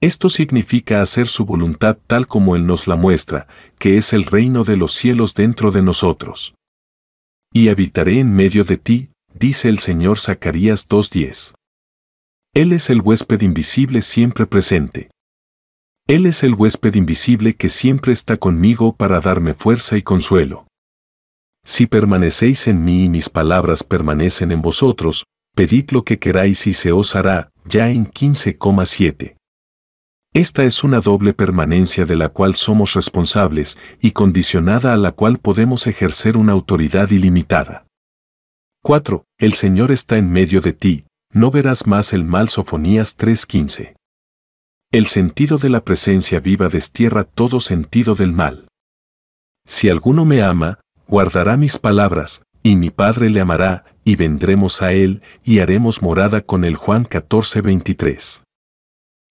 Esto significa hacer su voluntad tal como Él nos la muestra, que es el reino de los cielos dentro de nosotros. Y habitaré en medio de ti, dice el Señor Zacarías 2.10. Él es el huésped invisible siempre presente. Él es el huésped invisible que siempre está conmigo para darme fuerza y consuelo. Si permanecéis en mí y mis palabras permanecen en vosotros, pedid lo que queráis y se os hará, ya en 15,7. Esta es una doble permanencia de la cual somos responsables y condicionada a la cual podemos ejercer una autoridad ilimitada. 4. El Señor está en medio de ti, no verás más el mal. Sofonías 3:15. El sentido de la presencia viva destierra todo sentido del mal. Si alguno me ama, guardará mis palabras, y mi Padre le amará, y vendremos a él, y haremos morada con el Juan 14:23.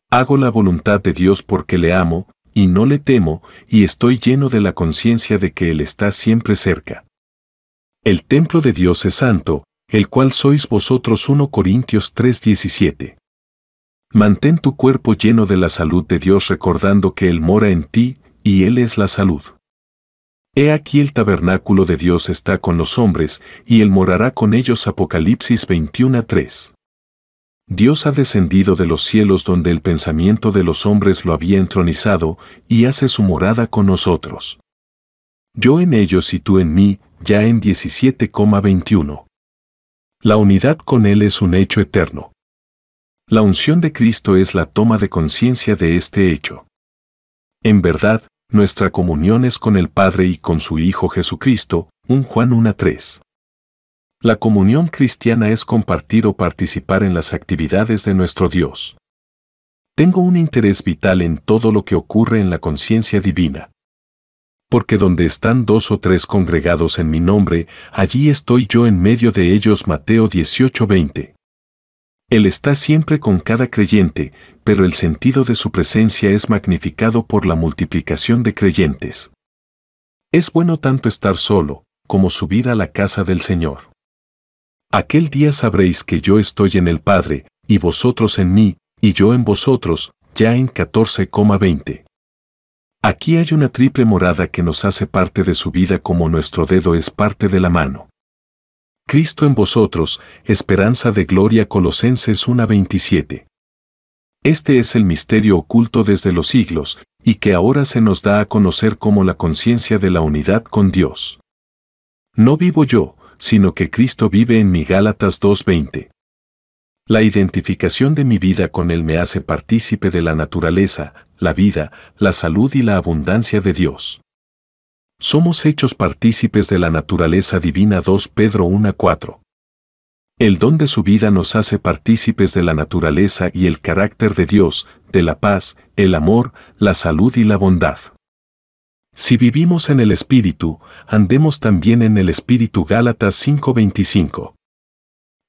Hago la voluntad de Dios porque le amo, y no le temo, y estoy lleno de la conciencia de que Él está siempre cerca. El templo de Dios es santo, el cual sois vosotros 1 Corintios 3:17. Mantén tu cuerpo lleno de la salud de Dios recordando que Él mora en ti, y Él es la salud. He aquí el tabernáculo de Dios está con los hombres, y Él morará con ellos. Apocalipsis 21:3. Dios ha descendido de los cielos donde el pensamiento de los hombres lo había entronizado, y hace su morada con nosotros. Yo en ellos y tú en mí, ya en 17,21. La unidad con Él es un hecho eterno. La unción de Cristo es la toma de conciencia de este hecho. En verdad, nuestra comunión es con el Padre y con su Hijo Jesucristo, 1 Juan 1.3. La comunión cristiana es compartir o participar en las actividades de nuestro Dios. Tengo un interés vital en todo lo que ocurre en la conciencia divina porque donde están dos o tres congregados en mi nombre, allí estoy yo en medio de ellos. Mateo 18:20. Él está siempre con cada creyente, pero el sentido de su presencia es magnificado por la multiplicación de creyentes. Es bueno tanto estar solo, como subir a la casa del Señor. Aquel día sabréis que yo estoy en el Padre, y vosotros en mí, y yo en vosotros, ya en 14,20. Aquí hay una triple morada que nos hace parte de su vida como nuestro dedo es parte de la mano. Cristo en vosotros, esperanza de gloria Colosenses 1:27. Este es el misterio oculto desde los siglos, y que ahora se nos da a conocer como la conciencia de la unidad con Dios. No vivo yo, sino que Cristo vive en mi Gálatas 2:20. La identificación de mi vida con Él me hace partícipe de la naturaleza, la vida, la salud y la abundancia de Dios. Somos hechos partícipes de la naturaleza divina 2 Pedro 4. El don de su vida nos hace partícipes de la naturaleza y el carácter de Dios, de la paz, el amor, la salud y la bondad. Si vivimos en el Espíritu, andemos también en el Espíritu Gálatas 5.25.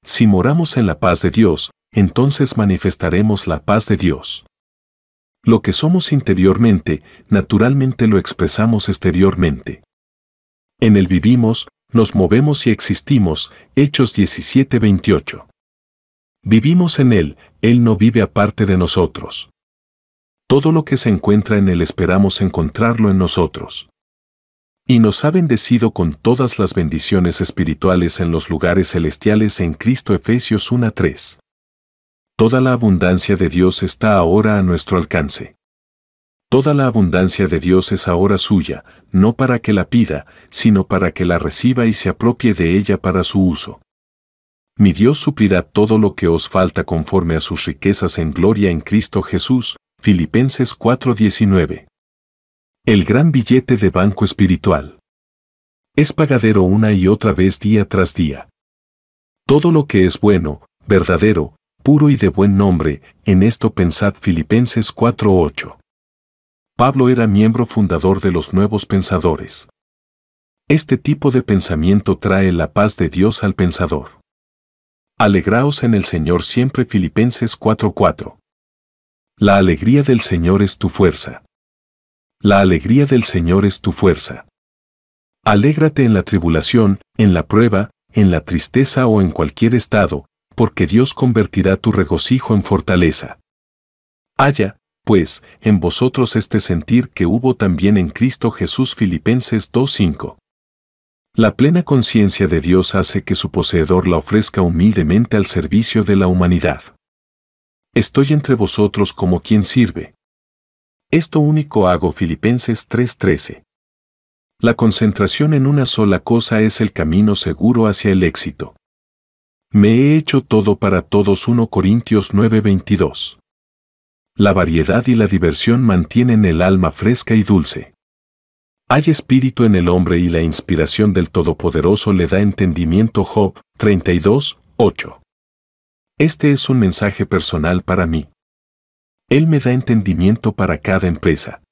Si moramos en la paz de Dios, entonces manifestaremos la paz de Dios. Lo que somos interiormente, naturalmente lo expresamos exteriormente. En él vivimos, nos movemos y existimos, Hechos 17:28. Vivimos en Él, Él no vive aparte de nosotros. Todo lo que se encuentra en Él esperamos encontrarlo en nosotros y nos ha bendecido con todas las bendiciones espirituales en los lugares celestiales en Cristo Efesios 1:3. Toda la abundancia de Dios está ahora a nuestro alcance. Toda la abundancia de Dios es ahora suya, no para que la pida, sino para que la reciba y se apropie de ella para su uso. Mi Dios suplirá todo lo que os falta conforme a sus riquezas en gloria en Cristo Jesús. Filipenses 4:19. El gran billete de banco espiritual. Es pagadero una y otra vez día tras día. Todo lo que es bueno, verdadero, puro y de buen nombre, en esto pensad Filipenses 4:8. Pablo era miembro fundador de los nuevos pensadores. Este tipo de pensamiento trae la paz de Dios al pensador. Alegraos en el Señor siempre Filipenses 4:4. La alegría del Señor es tu fuerza. La alegría del Señor es tu fuerza. Alégrate en la tribulación, en la prueba, en la tristeza o en cualquier estado, porque Dios convertirá tu regocijo en fortaleza. Haya, pues, en vosotros este sentir que hubo también en Cristo Jesús Filipenses 2.5. La plena conciencia de Dios hace que su poseedor la ofrezca humildemente al servicio de la humanidad. Estoy entre vosotros como quien sirve. Esto único hago Filipenses 3:13. La concentración en una sola cosa es el camino seguro hacia el éxito. Me he hecho todo para todos 1 Corintios 9:22. La variedad y la diversión mantienen el alma fresca y dulce. Hay espíritu en el hombre y la inspiración del Todopoderoso le da entendimiento Job 32.8. Este es un mensaje personal para mí. Él me da entendimiento para cada empresa.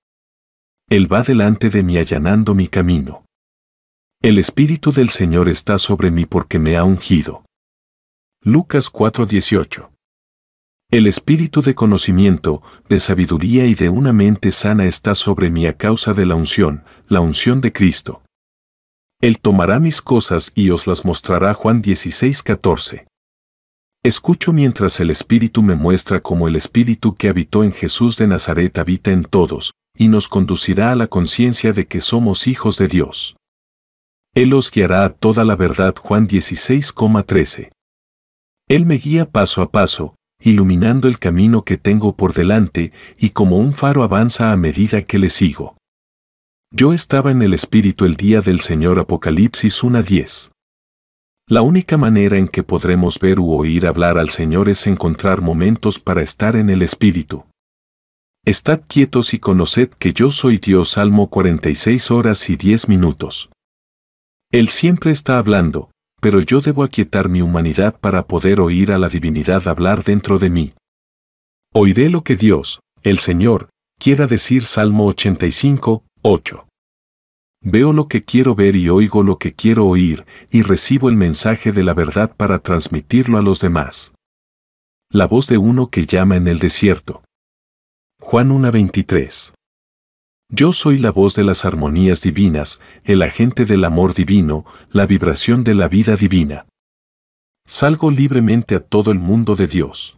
Él va delante de mí allanando mi camino. El Espíritu del Señor está sobre mí porque me ha ungido. Lucas 4:18 el espíritu de conocimiento, de sabiduría y de una mente sana está sobre mí a causa de la unción, la unción de Cristo. Él tomará mis cosas y os las mostrará Juan 16:14. Escucho mientras el Espíritu me muestra como el Espíritu que habitó en Jesús de Nazaret habita en todos, y nos conducirá a la conciencia de que somos hijos de Dios. Él os guiará a toda la verdad Juan 16,13. Él me guía paso a paso, iluminando el camino que tengo por delante y como un faro avanza a medida que le sigo. Yo estaba en el Espíritu el día del Señor Apocalipsis 10. La única manera en que podremos ver u oír hablar al Señor es encontrar momentos para estar en el Espíritu. Estad quietos y conoced que yo soy Dios. Salmo 46 horas y 10 minutos. Él siempre está hablando, pero yo debo aquietar mi humanidad para poder oír a la divinidad hablar dentro de mí. Oiré lo que Dios, el Señor, quiera decir Salmo 85, 8. Veo lo que quiero ver y oigo lo que quiero oír, y recibo el mensaje de la verdad para transmitirlo a los demás. La voz de uno que llama en el desierto. Juan 1.23. Yo soy la voz de las armonías divinas, el agente del amor divino, la vibración de la vida divina. Salgo libremente a todo el mundo de Dios.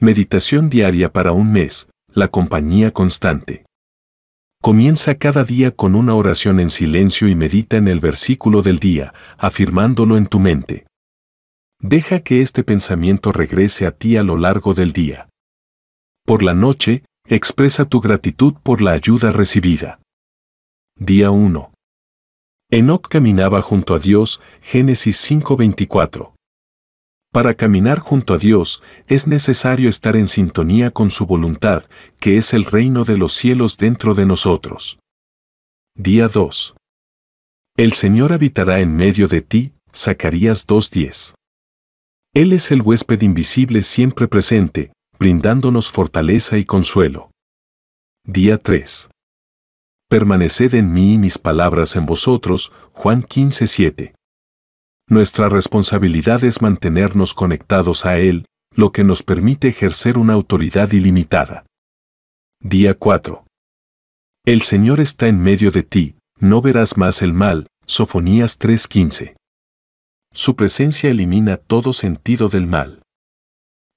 Meditación diaria para un mes, la compañía constante. Comienza cada día con una oración en silencio y medita en el versículo del día, afirmándolo en tu mente. Deja que este pensamiento regrese a ti a lo largo del día. Por la noche, expresa tu gratitud por la ayuda recibida. Día 1. Enoch caminaba junto a Dios, Génesis 5:24. Para caminar junto a Dios es necesario estar en sintonía con su voluntad, que es el reino de los cielos dentro de nosotros. Día 2. El Señor habitará en medio de ti, Zacarías 2.10. Él es el huésped invisible siempre presente, brindándonos fortaleza y consuelo. Día 3. Permaneced en mí y mis palabras en vosotros, Juan 15.7 nuestra responsabilidad es mantenernos conectados a Él, lo que nos permite ejercer una autoridad ilimitada. Día 4. El Señor está en medio de ti, no verás más el mal, Sofonías 3:15. Su presencia elimina todo sentido del mal.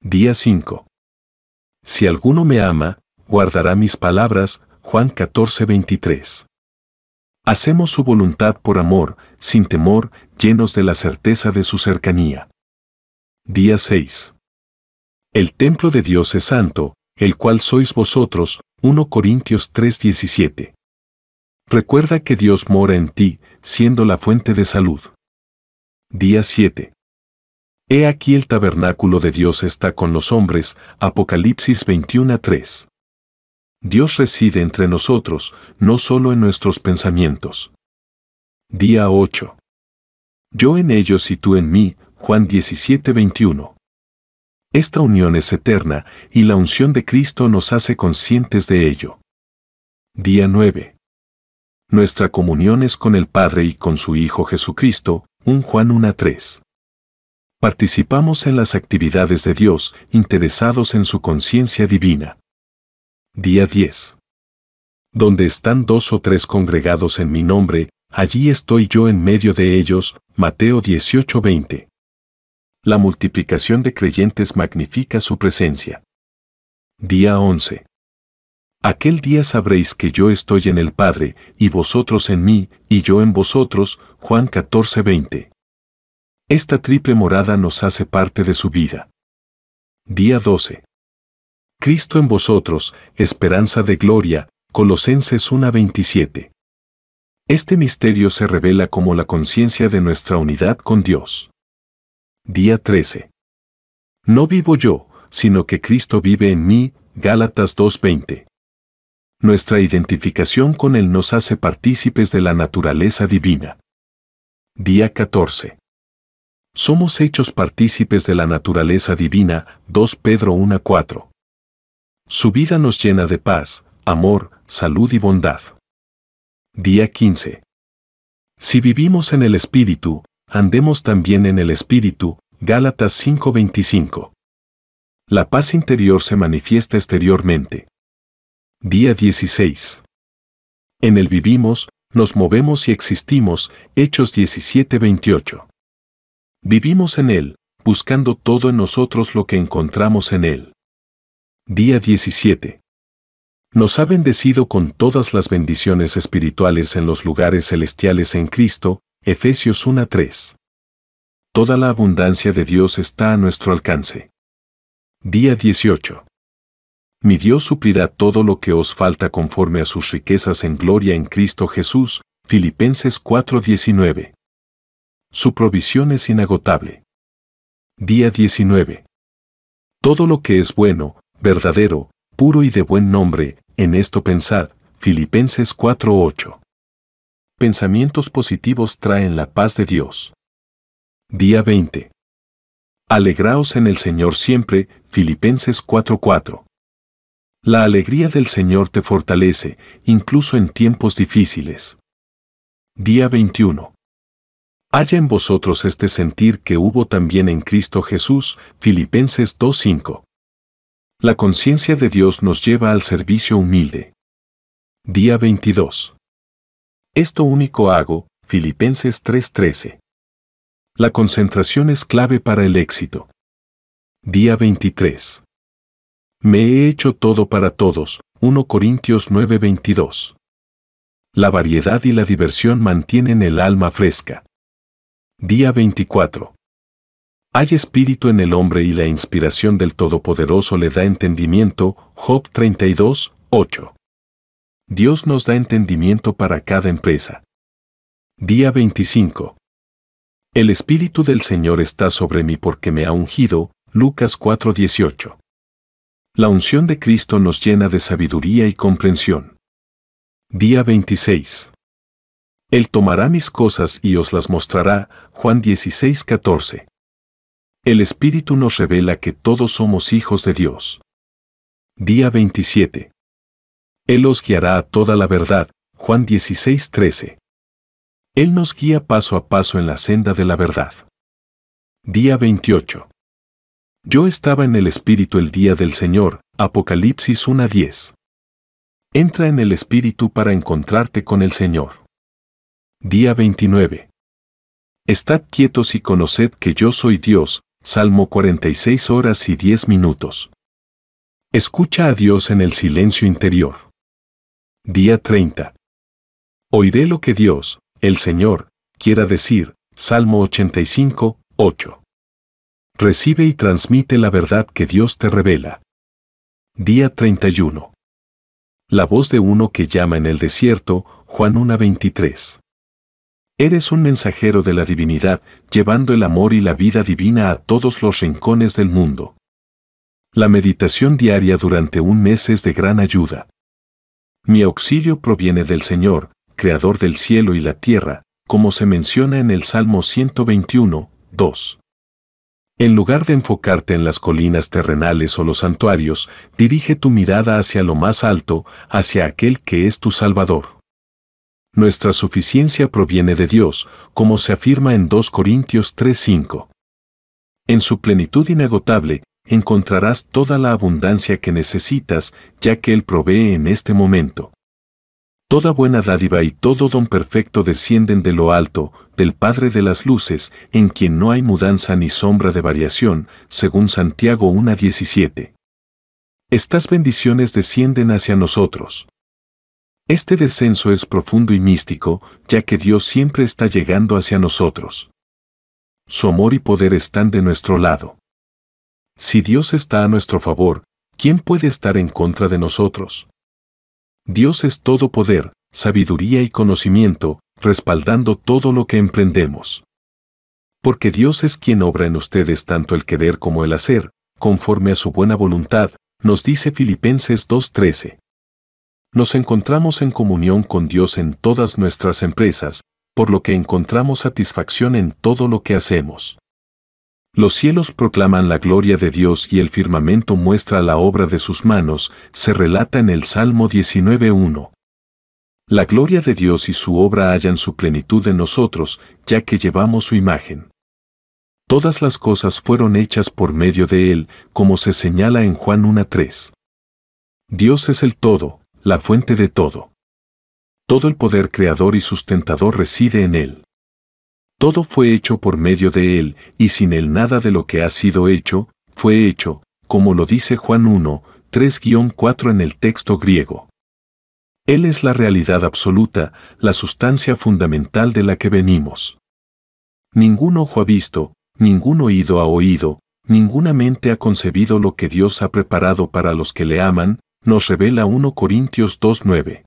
Día 5. Si alguno me ama, guardará mis palabras, Juan 14:23. Hacemos su voluntad por amor, sin temor, llenos de la certeza de su cercanía. Día 6. El templo de Dios es santo, el cual sois vosotros, 1 Corintios 3:17. Recuerda que Dios mora en ti, siendo la fuente de salud. Día 7. He aquí el tabernáculo de Dios está con los hombres, Apocalipsis 21:3. Dios reside entre nosotros, no solo en nuestros pensamientos. Día 8. Yo en ellos y tú en mí, Juan 17, 21. Esta unión es eterna y la unción de Cristo nos hace conscientes de ello. Día 9. Nuestra comunión es con el Padre y con su Hijo Jesucristo, 1 Juan 1 Participamos en las actividades de Dios, interesados en su conciencia divina. Día 10. Donde están dos o tres congregados en mi nombre, Allí estoy yo en medio de ellos, Mateo 18:20. La multiplicación de creyentes magnifica su presencia. Día 11. Aquel día sabréis que yo estoy en el Padre, y vosotros en mí, y yo en vosotros, Juan 14:20. Esta triple morada nos hace parte de su vida. Día 12. Cristo en vosotros, esperanza de gloria, Colosenses 1:27. Este misterio se revela como la conciencia de nuestra unidad con Dios. Día 13. No vivo yo, sino que Cristo vive en mí, Gálatas 2.20. Nuestra identificación con Él nos hace partícipes de la naturaleza divina. Día 14. Somos hechos partícipes de la naturaleza divina, 2 Pedro 1.4. Su vida nos llena de paz, amor, salud y bondad. Día 15. Si vivimos en el Espíritu, andemos también en el Espíritu, Gálatas 5:25. La paz interior se manifiesta exteriormente. Día 16. En él vivimos, nos movemos y existimos, Hechos 17:28. Vivimos en él, buscando todo en nosotros lo que encontramos en él. Día 17 nos ha bendecido con todas las bendiciones espirituales en los lugares celestiales en Cristo, Efesios 1:3. Toda la abundancia de Dios está a nuestro alcance. Día 18. Mi Dios suplirá todo lo que os falta conforme a sus riquezas en gloria en Cristo Jesús, Filipenses 4:19. Su provisión es inagotable. Día 19. Todo lo que es bueno, verdadero, puro y de buen nombre, en esto pensad, Filipenses 4:8. Pensamientos positivos traen la paz de Dios. Día 20. Alegraos en el Señor siempre, Filipenses 4:4. La alegría del Señor te fortalece, incluso en tiempos difíciles. Día 21. Haya en vosotros este sentir que hubo también en Cristo Jesús, Filipenses 2:5. La conciencia de Dios nos lleva al servicio humilde. Día 22. Esto único hago, Filipenses 3:13. La concentración es clave para el éxito. Día 23. Me he hecho todo para todos, 1 Corintios 9:22. La variedad y la diversión mantienen el alma fresca. Día 24. Hay espíritu en el hombre y la inspiración del Todopoderoso le da entendimiento. Job 32, 8. Dios nos da entendimiento para cada empresa. Día 25. El Espíritu del Señor está sobre mí porque me ha ungido. Lucas 4:18. La unción de Cristo nos llena de sabiduría y comprensión. Día 26. Él tomará mis cosas y os las mostrará. Juan 16:14. El Espíritu nos revela que todos somos hijos de Dios. Día 27. Él os guiará a toda la verdad, Juan 16.13. Él nos guía paso a paso en la senda de la verdad. Día 28. Yo estaba en el Espíritu el día del Señor, Apocalipsis 1.10. Entra en el Espíritu para encontrarte con el Señor. Día 29. Estad quietos y conoced que yo soy Dios, Salmo 46 horas y 10 minutos. Escucha a Dios en el silencio interior. Día 30. Oiré lo que Dios, el Señor, quiera decir. Salmo 85, 8. Recibe y transmite la verdad que Dios te revela. Día 31. La voz de uno que llama en el desierto, Juan 1.23. Eres un mensajero de la divinidad, llevando el amor y la vida divina a todos los rincones del mundo. La meditación diaria durante un mes es de gran ayuda. Mi auxilio proviene del Señor, Creador del cielo y la tierra, como se menciona en el Salmo 121, 2. En lugar de enfocarte en las colinas terrenales o los santuarios, dirige tu mirada hacia lo más alto, hacia aquel que es tu Salvador. Nuestra suficiencia proviene de Dios, como se afirma en 2 Corintios 3:5. En su plenitud inagotable, encontrarás toda la abundancia que necesitas, ya que Él provee en este momento. Toda buena dádiva y todo don perfecto descienden de lo alto, del Padre de las Luces, en quien no hay mudanza ni sombra de variación, según Santiago 1.17. Estas bendiciones descienden hacia nosotros. Este descenso es profundo y místico, ya que Dios siempre está llegando hacia nosotros. Su amor y poder están de nuestro lado. Si Dios está a nuestro favor, ¿quién puede estar en contra de nosotros? Dios es todo poder, sabiduría y conocimiento, respaldando todo lo que emprendemos. Porque Dios es quien obra en ustedes tanto el querer como el hacer, conforme a su buena voluntad, nos dice Filipenses 2.13 nos encontramos en comunión con Dios en todas nuestras empresas, por lo que encontramos satisfacción en todo lo que hacemos. Los cielos proclaman la gloria de Dios y el firmamento muestra la obra de sus manos, se relata en el Salmo 19.1. La gloria de Dios y su obra hallan su plenitud en nosotros, ya que llevamos su imagen. Todas las cosas fueron hechas por medio de Él, como se señala en Juan 1.3. Dios es el todo, la fuente de todo. Todo el poder creador y sustentador reside en Él. Todo fue hecho por medio de Él, y sin Él nada de lo que ha sido hecho, fue hecho, como lo dice Juan 1, 3-4 en el texto griego. Él es la realidad absoluta, la sustancia fundamental de la que venimos. Ningún ojo ha visto, ningún oído ha oído, ninguna mente ha concebido lo que Dios ha preparado para los que le aman, nos revela 1 Corintios 2.9.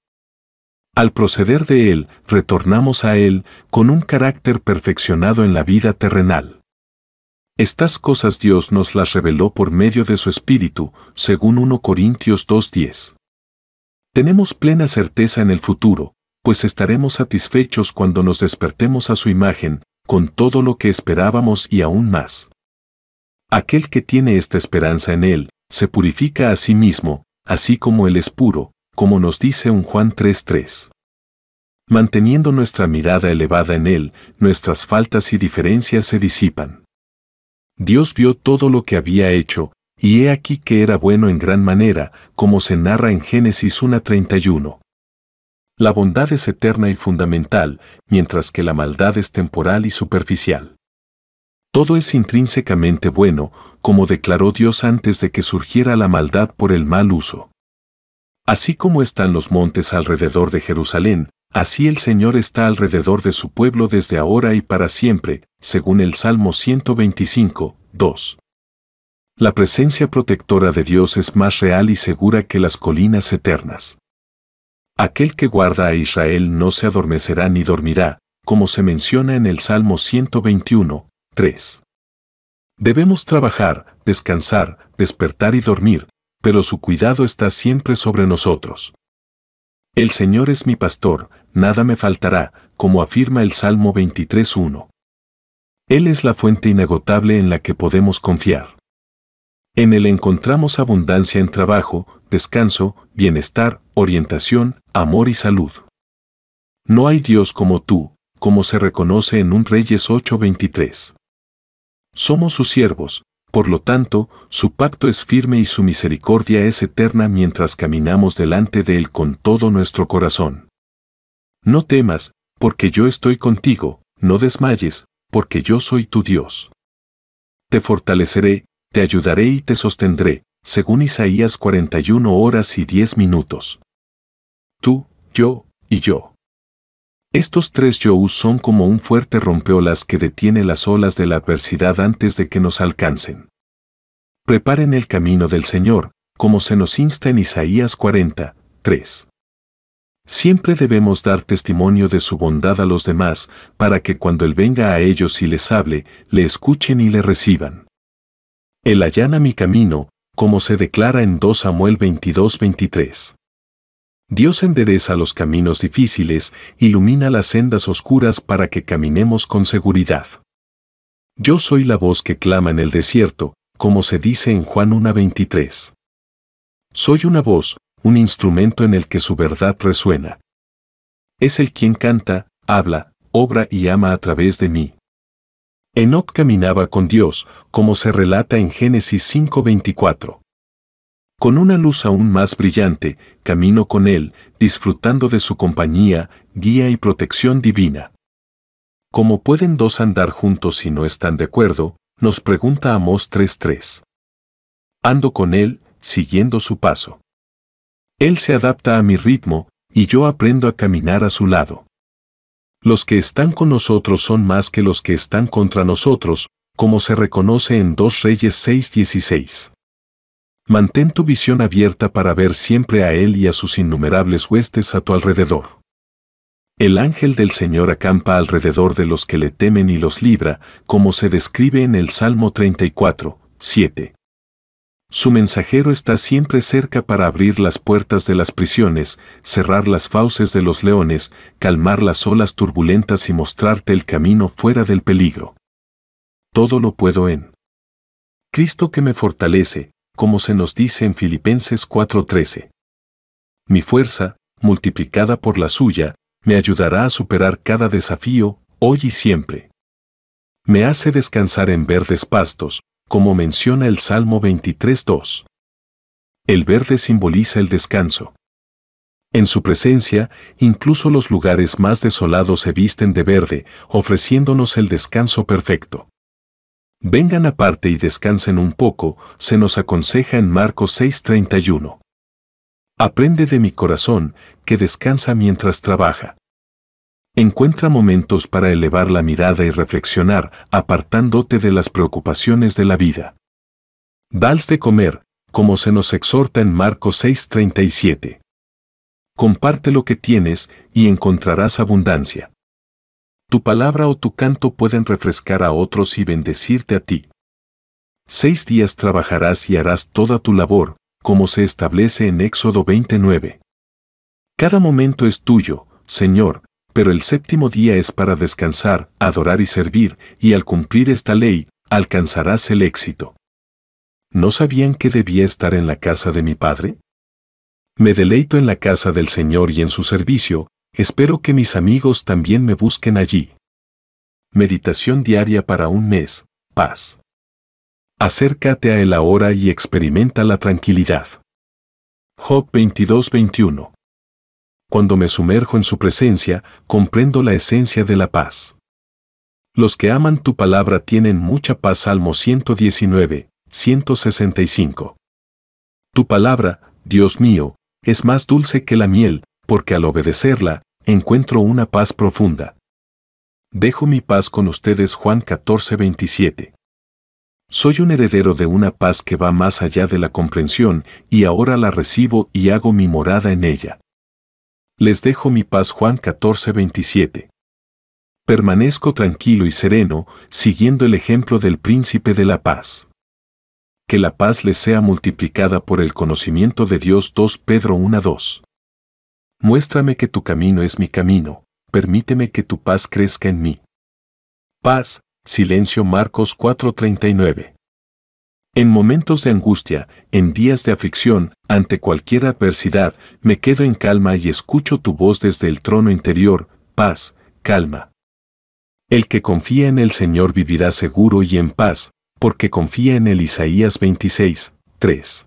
Al proceder de Él, retornamos a Él con un carácter perfeccionado en la vida terrenal. Estas cosas Dios nos las reveló por medio de su Espíritu, según 1 Corintios 2.10. Tenemos plena certeza en el futuro, pues estaremos satisfechos cuando nos despertemos a su imagen, con todo lo que esperábamos y aún más. Aquel que tiene esta esperanza en Él, se purifica a sí mismo, así como Él es puro, como nos dice un Juan 3.3. Manteniendo nuestra mirada elevada en Él, nuestras faltas y diferencias se disipan. Dios vio todo lo que había hecho, y he aquí que era bueno en gran manera, como se narra en Génesis 1.31. La bondad es eterna y fundamental, mientras que la maldad es temporal y superficial. Todo es intrínsecamente bueno, como declaró Dios antes de que surgiera la maldad por el mal uso. Así como están los montes alrededor de Jerusalén, así el Señor está alrededor de su pueblo desde ahora y para siempre, según el Salmo 125, 2. La presencia protectora de Dios es más real y segura que las colinas eternas. Aquel que guarda a Israel no se adormecerá ni dormirá, como se menciona en el Salmo 121, 3. Debemos trabajar, descansar, despertar y dormir, pero su cuidado está siempre sobre nosotros. El Señor es mi pastor, nada me faltará, como afirma el Salmo 23.1. Él es la fuente inagotable en la que podemos confiar. En Él encontramos abundancia en trabajo, descanso, bienestar, orientación, amor y salud. No hay Dios como tú, como se reconoce en un Reyes 8:23. Somos sus siervos, por lo tanto, su pacto es firme y su misericordia es eterna mientras caminamos delante de Él con todo nuestro corazón. No temas, porque yo estoy contigo, no desmayes, porque yo soy tu Dios. Te fortaleceré, te ayudaré y te sostendré, según Isaías 41 horas y 10 minutos. Tú, yo, y yo. Estos tres yous son como un fuerte rompeolas que detiene las olas de la adversidad antes de que nos alcancen. Preparen el camino del Señor, como se nos insta en Isaías 40, 3. Siempre debemos dar testimonio de su bondad a los demás, para que cuando Él venga a ellos y les hable, le escuchen y le reciban. Él allana mi camino, como se declara en 2 Samuel 22-23. Dios endereza los caminos difíciles, ilumina las sendas oscuras para que caminemos con seguridad. Yo soy la voz que clama en el desierto, como se dice en Juan 1.23. Soy una voz, un instrumento en el que su verdad resuena. Es el quien canta, habla, obra y ama a través de mí. Enoc caminaba con Dios, como se relata en Génesis 5.24. Con una luz aún más brillante, camino con Él, disfrutando de su compañía, guía y protección divina. ¿Cómo pueden dos andar juntos si no están de acuerdo? Nos pregunta Amos 3.3. Ando con Él, siguiendo su paso. Él se adapta a mi ritmo, y yo aprendo a caminar a su lado. Los que están con nosotros son más que los que están contra nosotros, como se reconoce en 2 Reyes 6:16. Mantén tu visión abierta para ver siempre a Él y a sus innumerables huestes a tu alrededor. El ángel del Señor acampa alrededor de los que le temen y los libra, como se describe en el Salmo 34, 7. Su mensajero está siempre cerca para abrir las puertas de las prisiones, cerrar las fauces de los leones, calmar las olas turbulentas y mostrarte el camino fuera del peligro. Todo lo puedo en Cristo que me fortalece, como se nos dice en Filipenses 4:13. Mi fuerza, multiplicada por la suya, me ayudará a superar cada desafío, hoy y siempre. Me hace descansar en verdes pastos, como menciona el Salmo 23.2. El verde simboliza el descanso. En su presencia, incluso los lugares más desolados se visten de verde, ofreciéndonos el descanso perfecto. Vengan aparte y descansen un poco, se nos aconseja en Marcos 6:31. Aprende de mi corazón, que descansa mientras trabaja. Encuentra momentos para elevar la mirada y reflexionar, apartándote de las preocupaciones de la vida. Dals de comer, como se nos exhorta en Marcos 6:37. Comparte lo que tienes y encontrarás abundancia tu palabra o tu canto pueden refrescar a otros y bendecirte a ti. Seis días trabajarás y harás toda tu labor, como se establece en Éxodo 29. Cada momento es tuyo, Señor, pero el séptimo día es para descansar, adorar y servir, y al cumplir esta ley, alcanzarás el éxito. ¿No sabían que debía estar en la casa de mi Padre? Me deleito en la casa del Señor y en su servicio, Espero que mis amigos también me busquen allí. Meditación diaria para un mes. Paz. Acércate a él ahora y experimenta la tranquilidad. Job 22:21. Cuando me sumerjo en su presencia, comprendo la esencia de la paz. Los que aman tu palabra tienen mucha paz. Salmo 119, 165. Tu palabra, Dios mío, es más dulce que la miel, porque al obedecerla, encuentro una paz profunda. Dejo mi paz con ustedes Juan 14.27. Soy un heredero de una paz que va más allá de la comprensión y ahora la recibo y hago mi morada en ella. Les dejo mi paz Juan 14.27. Permanezco tranquilo y sereno, siguiendo el ejemplo del príncipe de la paz. Que la paz les sea multiplicada por el conocimiento de Dios 2 Pedro 1.2. Muéstrame que tu camino es mi camino, permíteme que tu paz crezca en mí. Paz, silencio Marcos 4:39. En momentos de angustia, en días de aflicción, ante cualquier adversidad, me quedo en calma y escucho tu voz desde el trono interior, paz, calma. El que confía en el Señor vivirá seguro y en paz, porque confía en el Isaías 26, 3.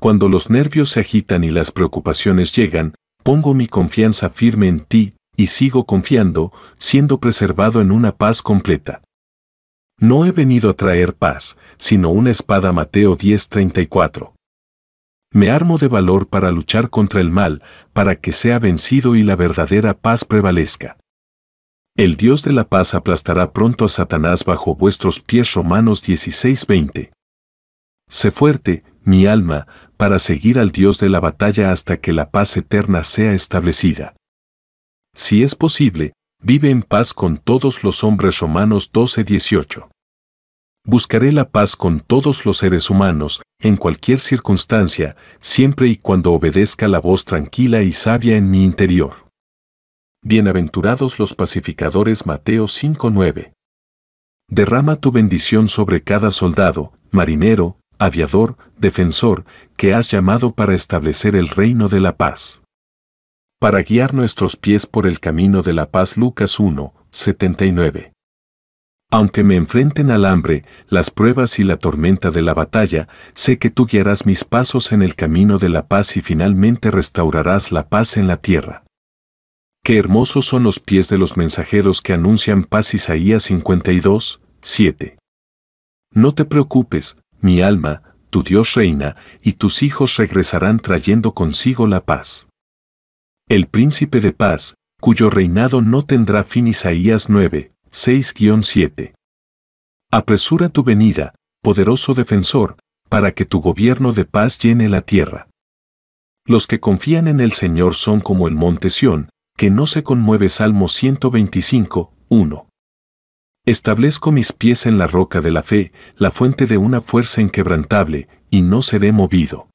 Cuando los nervios se agitan y las preocupaciones llegan, Pongo mi confianza firme en ti, y sigo confiando, siendo preservado en una paz completa. No he venido a traer paz, sino una espada Mateo 10:34. Me armo de valor para luchar contra el mal, para que sea vencido y la verdadera paz prevalezca. El Dios de la paz aplastará pronto a Satanás bajo vuestros pies Romanos 16:20. Sé fuerte, mi alma, para seguir al Dios de la batalla hasta que la paz eterna sea establecida. Si es posible, vive en paz con todos los hombres romanos 12:18. Buscaré la paz con todos los seres humanos, en cualquier circunstancia, siempre y cuando obedezca la voz tranquila y sabia en mi interior. Bienaventurados los pacificadores Mateo 5:9. Derrama tu bendición sobre cada soldado, marinero, aviador, defensor, que has llamado para establecer el reino de la paz. Para guiar nuestros pies por el camino de la paz Lucas 1, 79. Aunque me enfrenten al hambre, las pruebas y la tormenta de la batalla, sé que tú guiarás mis pasos en el camino de la paz y finalmente restaurarás la paz en la tierra. Qué hermosos son los pies de los mensajeros que anuncian paz Isaías 52, 7. No te preocupes, mi alma, tu Dios reina, y tus hijos regresarán trayendo consigo la paz. El príncipe de paz, cuyo reinado no tendrá fin Isaías 9, 6-7. Apresura tu venida, poderoso defensor, para que tu gobierno de paz llene la tierra. Los que confían en el Señor son como el monte Sión, que no se conmueve Salmo 125, 1. Establezco mis pies en la roca de la fe, la fuente de una fuerza inquebrantable, y no seré movido.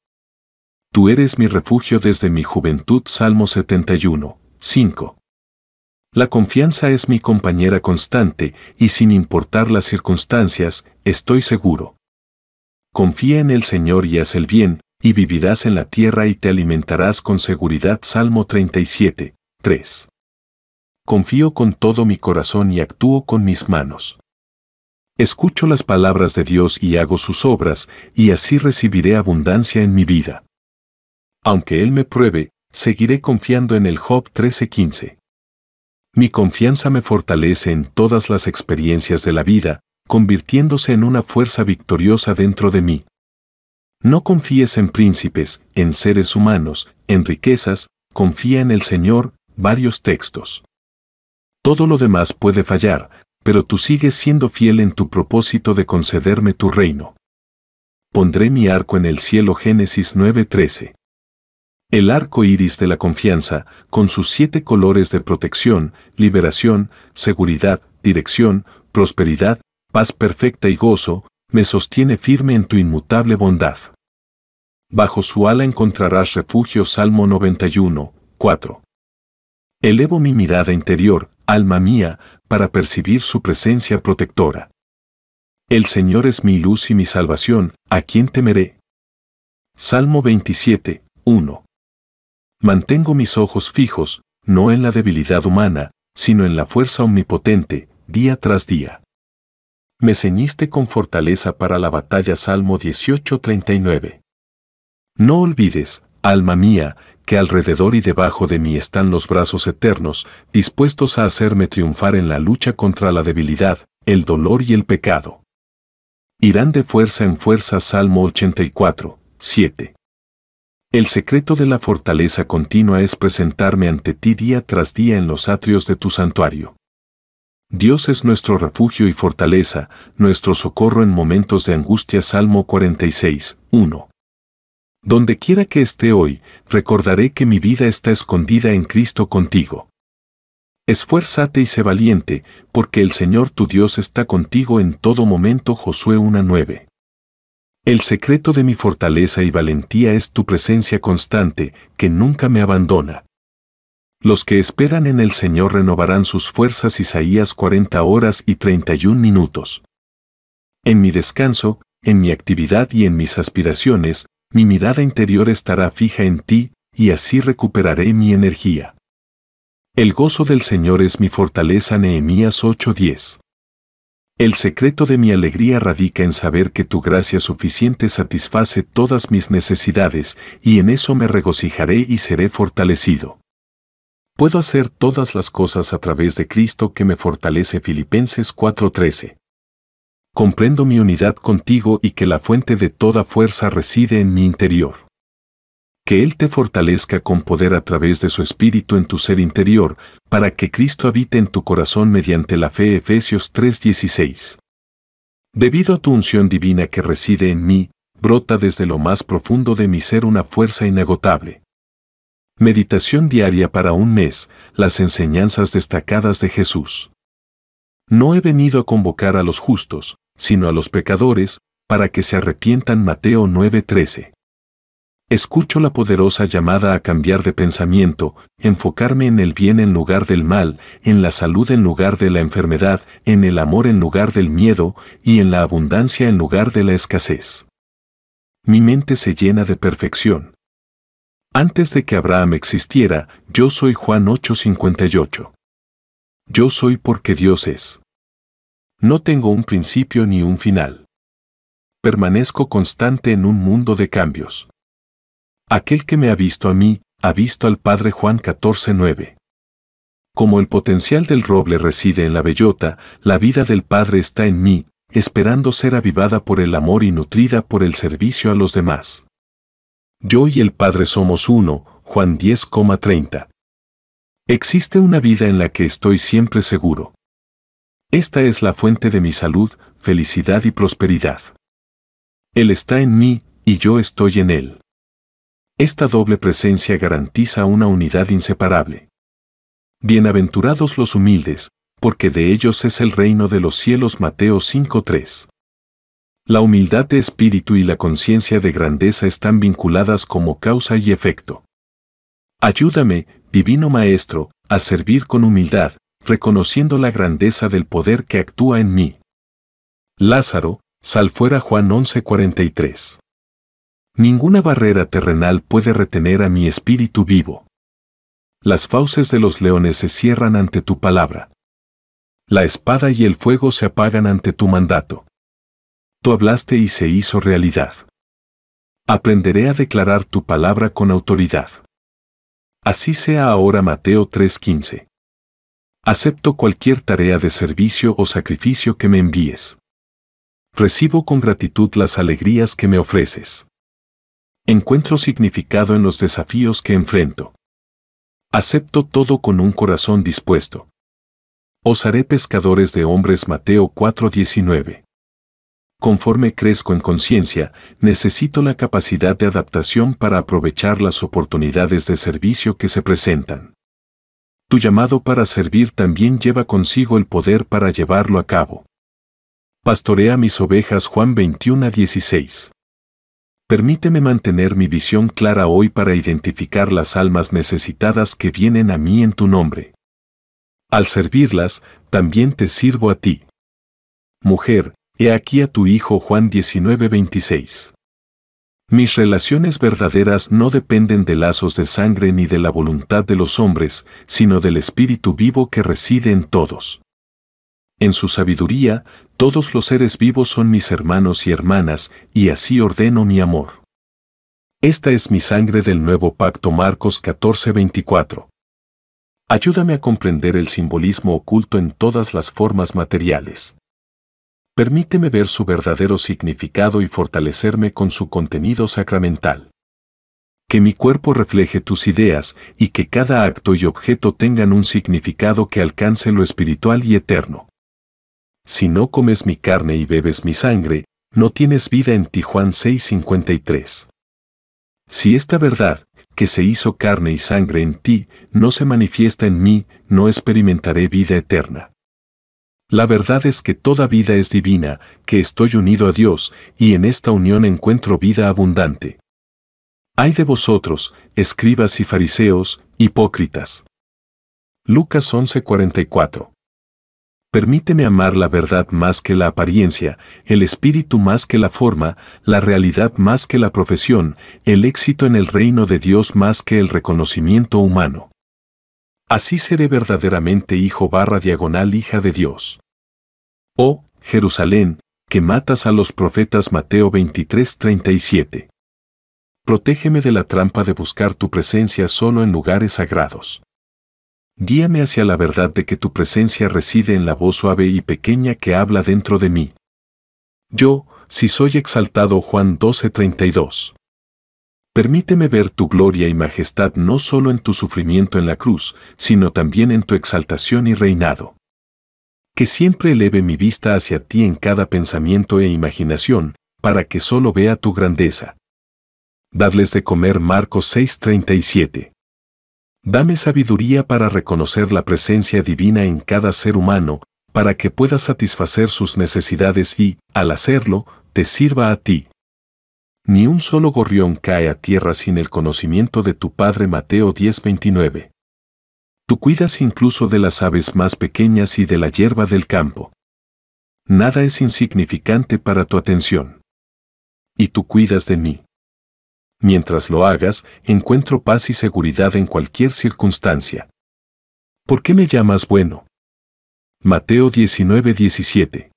Tú eres mi refugio desde mi juventud. Salmo 71, 5. La confianza es mi compañera constante, y sin importar las circunstancias, estoy seguro. Confía en el Señor y haz el bien, y vivirás en la tierra y te alimentarás con seguridad. Salmo 37, 3 confío con todo mi corazón y actúo con mis manos. Escucho las palabras de Dios y hago sus obras, y así recibiré abundancia en mi vida. Aunque Él me pruebe, seguiré confiando en el Job 13:15. Mi confianza me fortalece en todas las experiencias de la vida, convirtiéndose en una fuerza victoriosa dentro de mí. No confíes en príncipes, en seres humanos, en riquezas, confía en el Señor, varios textos. Todo lo demás puede fallar, pero tú sigues siendo fiel en tu propósito de concederme tu reino. Pondré mi arco en el cielo Génesis 9:13. El arco iris de la confianza, con sus siete colores de protección, liberación, seguridad, dirección, prosperidad, paz perfecta y gozo, me sostiene firme en tu inmutable bondad. Bajo su ala encontrarás refugio. Salmo 91, 4. Elevo mi mirada interior, alma mía, para percibir su presencia protectora. El Señor es mi luz y mi salvación, ¿a quién temeré? Salmo 27, 1. Mantengo mis ojos fijos, no en la debilidad humana, sino en la fuerza omnipotente, día tras día. Me ceñiste con fortaleza para la batalla Salmo 18:39. No olvides, alma mía, que alrededor y debajo de mí están los brazos eternos, dispuestos a hacerme triunfar en la lucha contra la debilidad, el dolor y el pecado. Irán de fuerza en fuerza Salmo 84, 7. El secreto de la fortaleza continua es presentarme ante ti día tras día en los atrios de tu santuario. Dios es nuestro refugio y fortaleza, nuestro socorro en momentos de angustia. Salmo 46, 1. Donde quiera que esté hoy, recordaré que mi vida está escondida en Cristo contigo. Esfuérzate y sé valiente, porque el Señor tu Dios está contigo en todo momento. Josué 1.9. El secreto de mi fortaleza y valentía es tu presencia constante, que nunca me abandona. Los que esperan en el Señor renovarán sus fuerzas Isaías 40 horas y 31 minutos. En mi descanso, en mi actividad y en mis aspiraciones, mi mirada interior estará fija en ti, y así recuperaré mi energía. El gozo del Señor es mi fortaleza. Nehemías 8:10. El secreto de mi alegría radica en saber que tu gracia suficiente satisface todas mis necesidades, y en eso me regocijaré y seré fortalecido. Puedo hacer todas las cosas a través de Cristo que me fortalece. Filipenses 4:13 comprendo mi unidad contigo y que la fuente de toda fuerza reside en mi interior. Que Él te fortalezca con poder a través de su espíritu en tu ser interior, para que Cristo habite en tu corazón mediante la fe Efesios 3:16. Debido a tu unción divina que reside en mí, brota desde lo más profundo de mi ser una fuerza inagotable. Meditación diaria para un mes, las enseñanzas destacadas de Jesús. No he venido a convocar a los justos, sino a los pecadores, para que se arrepientan Mateo 9:13. Escucho la poderosa llamada a cambiar de pensamiento, enfocarme en el bien en lugar del mal, en la salud en lugar de la enfermedad, en el amor en lugar del miedo y en la abundancia en lugar de la escasez. Mi mente se llena de perfección. Antes de que Abraham existiera, yo soy Juan 8:58. Yo soy porque Dios es. No tengo un principio ni un final. Permanezco constante en un mundo de cambios. Aquel que me ha visto a mí, ha visto al Padre Juan 14:9. Como el potencial del roble reside en la bellota, la vida del Padre está en mí, esperando ser avivada por el amor y nutrida por el servicio a los demás. Yo y el Padre somos uno, Juan 10,30. Existe una vida en la que estoy siempre seguro. Esta es la fuente de mi salud, felicidad y prosperidad. Él está en mí, y yo estoy en Él. Esta doble presencia garantiza una unidad inseparable. Bienaventurados los humildes, porque de ellos es el reino de los cielos Mateo 5.3. La humildad de espíritu y la conciencia de grandeza están vinculadas como causa y efecto. Ayúdame, Divino Maestro, a servir con humildad, reconociendo la grandeza del poder que actúa en mí. Lázaro, sal fuera Juan 11:43. Ninguna barrera terrenal puede retener a mi espíritu vivo. Las fauces de los leones se cierran ante tu palabra. La espada y el fuego se apagan ante tu mandato. Tú hablaste y se hizo realidad. Aprenderé a declarar tu palabra con autoridad. Así sea ahora Mateo 3:15. Acepto cualquier tarea de servicio o sacrificio que me envíes. Recibo con gratitud las alegrías que me ofreces. Encuentro significado en los desafíos que enfrento. Acepto todo con un corazón dispuesto. Os haré pescadores de hombres Mateo 4:19. Conforme crezco en conciencia, necesito la capacidad de adaptación para aprovechar las oportunidades de servicio que se presentan. Tu llamado para servir también lleva consigo el poder para llevarlo a cabo. Pastorea mis ovejas Juan 21 Permíteme mantener mi visión clara hoy para identificar las almas necesitadas que vienen a mí en tu nombre. Al servirlas, también te sirvo a ti. Mujer, He aquí a tu hijo Juan 19:26. Mis relaciones verdaderas no dependen de lazos de sangre ni de la voluntad de los hombres, sino del Espíritu vivo que reside en todos. En su sabiduría, todos los seres vivos son mis hermanos y hermanas, y así ordeno mi amor. Esta es mi sangre del nuevo pacto Marcos 14:24. Ayúdame a comprender el simbolismo oculto en todas las formas materiales. Permíteme ver su verdadero significado y fortalecerme con su contenido sacramental. Que mi cuerpo refleje tus ideas y que cada acto y objeto tengan un significado que alcance lo espiritual y eterno. Si no comes mi carne y bebes mi sangre, no tienes vida en ti Juan 6:53. Si esta verdad, que se hizo carne y sangre en ti, no se manifiesta en mí, no experimentaré vida eterna. La verdad es que toda vida es divina, que estoy unido a Dios, y en esta unión encuentro vida abundante. Ay de vosotros, escribas y fariseos, hipócritas. Lucas 11:44. Permíteme amar la verdad más que la apariencia, el espíritu más que la forma, la realidad más que la profesión, el éxito en el reino de Dios más que el reconocimiento humano. Así seré verdaderamente hijo barra diagonal hija de Dios. Oh, Jerusalén, que matas a los profetas Mateo 23:37. Protégeme de la trampa de buscar tu presencia solo en lugares sagrados. Guíame hacia la verdad de que tu presencia reside en la voz suave y pequeña que habla dentro de mí. Yo, si soy exaltado Juan 12:32. Permíteme ver tu gloria y majestad no solo en tu sufrimiento en la cruz, sino también en tu exaltación y reinado que siempre eleve mi vista hacia ti en cada pensamiento e imaginación, para que solo vea tu grandeza. Dadles de comer Marcos 6:37. Dame sabiduría para reconocer la presencia divina en cada ser humano, para que pueda satisfacer sus necesidades y, al hacerlo, te sirva a ti. Ni un solo gorrión cae a tierra sin el conocimiento de tu Padre Mateo 10:29. Tú cuidas incluso de las aves más pequeñas y de la hierba del campo. Nada es insignificante para tu atención. Y tú cuidas de mí. Mientras lo hagas, encuentro paz y seguridad en cualquier circunstancia. ¿Por qué me llamas bueno? Mateo 19:17.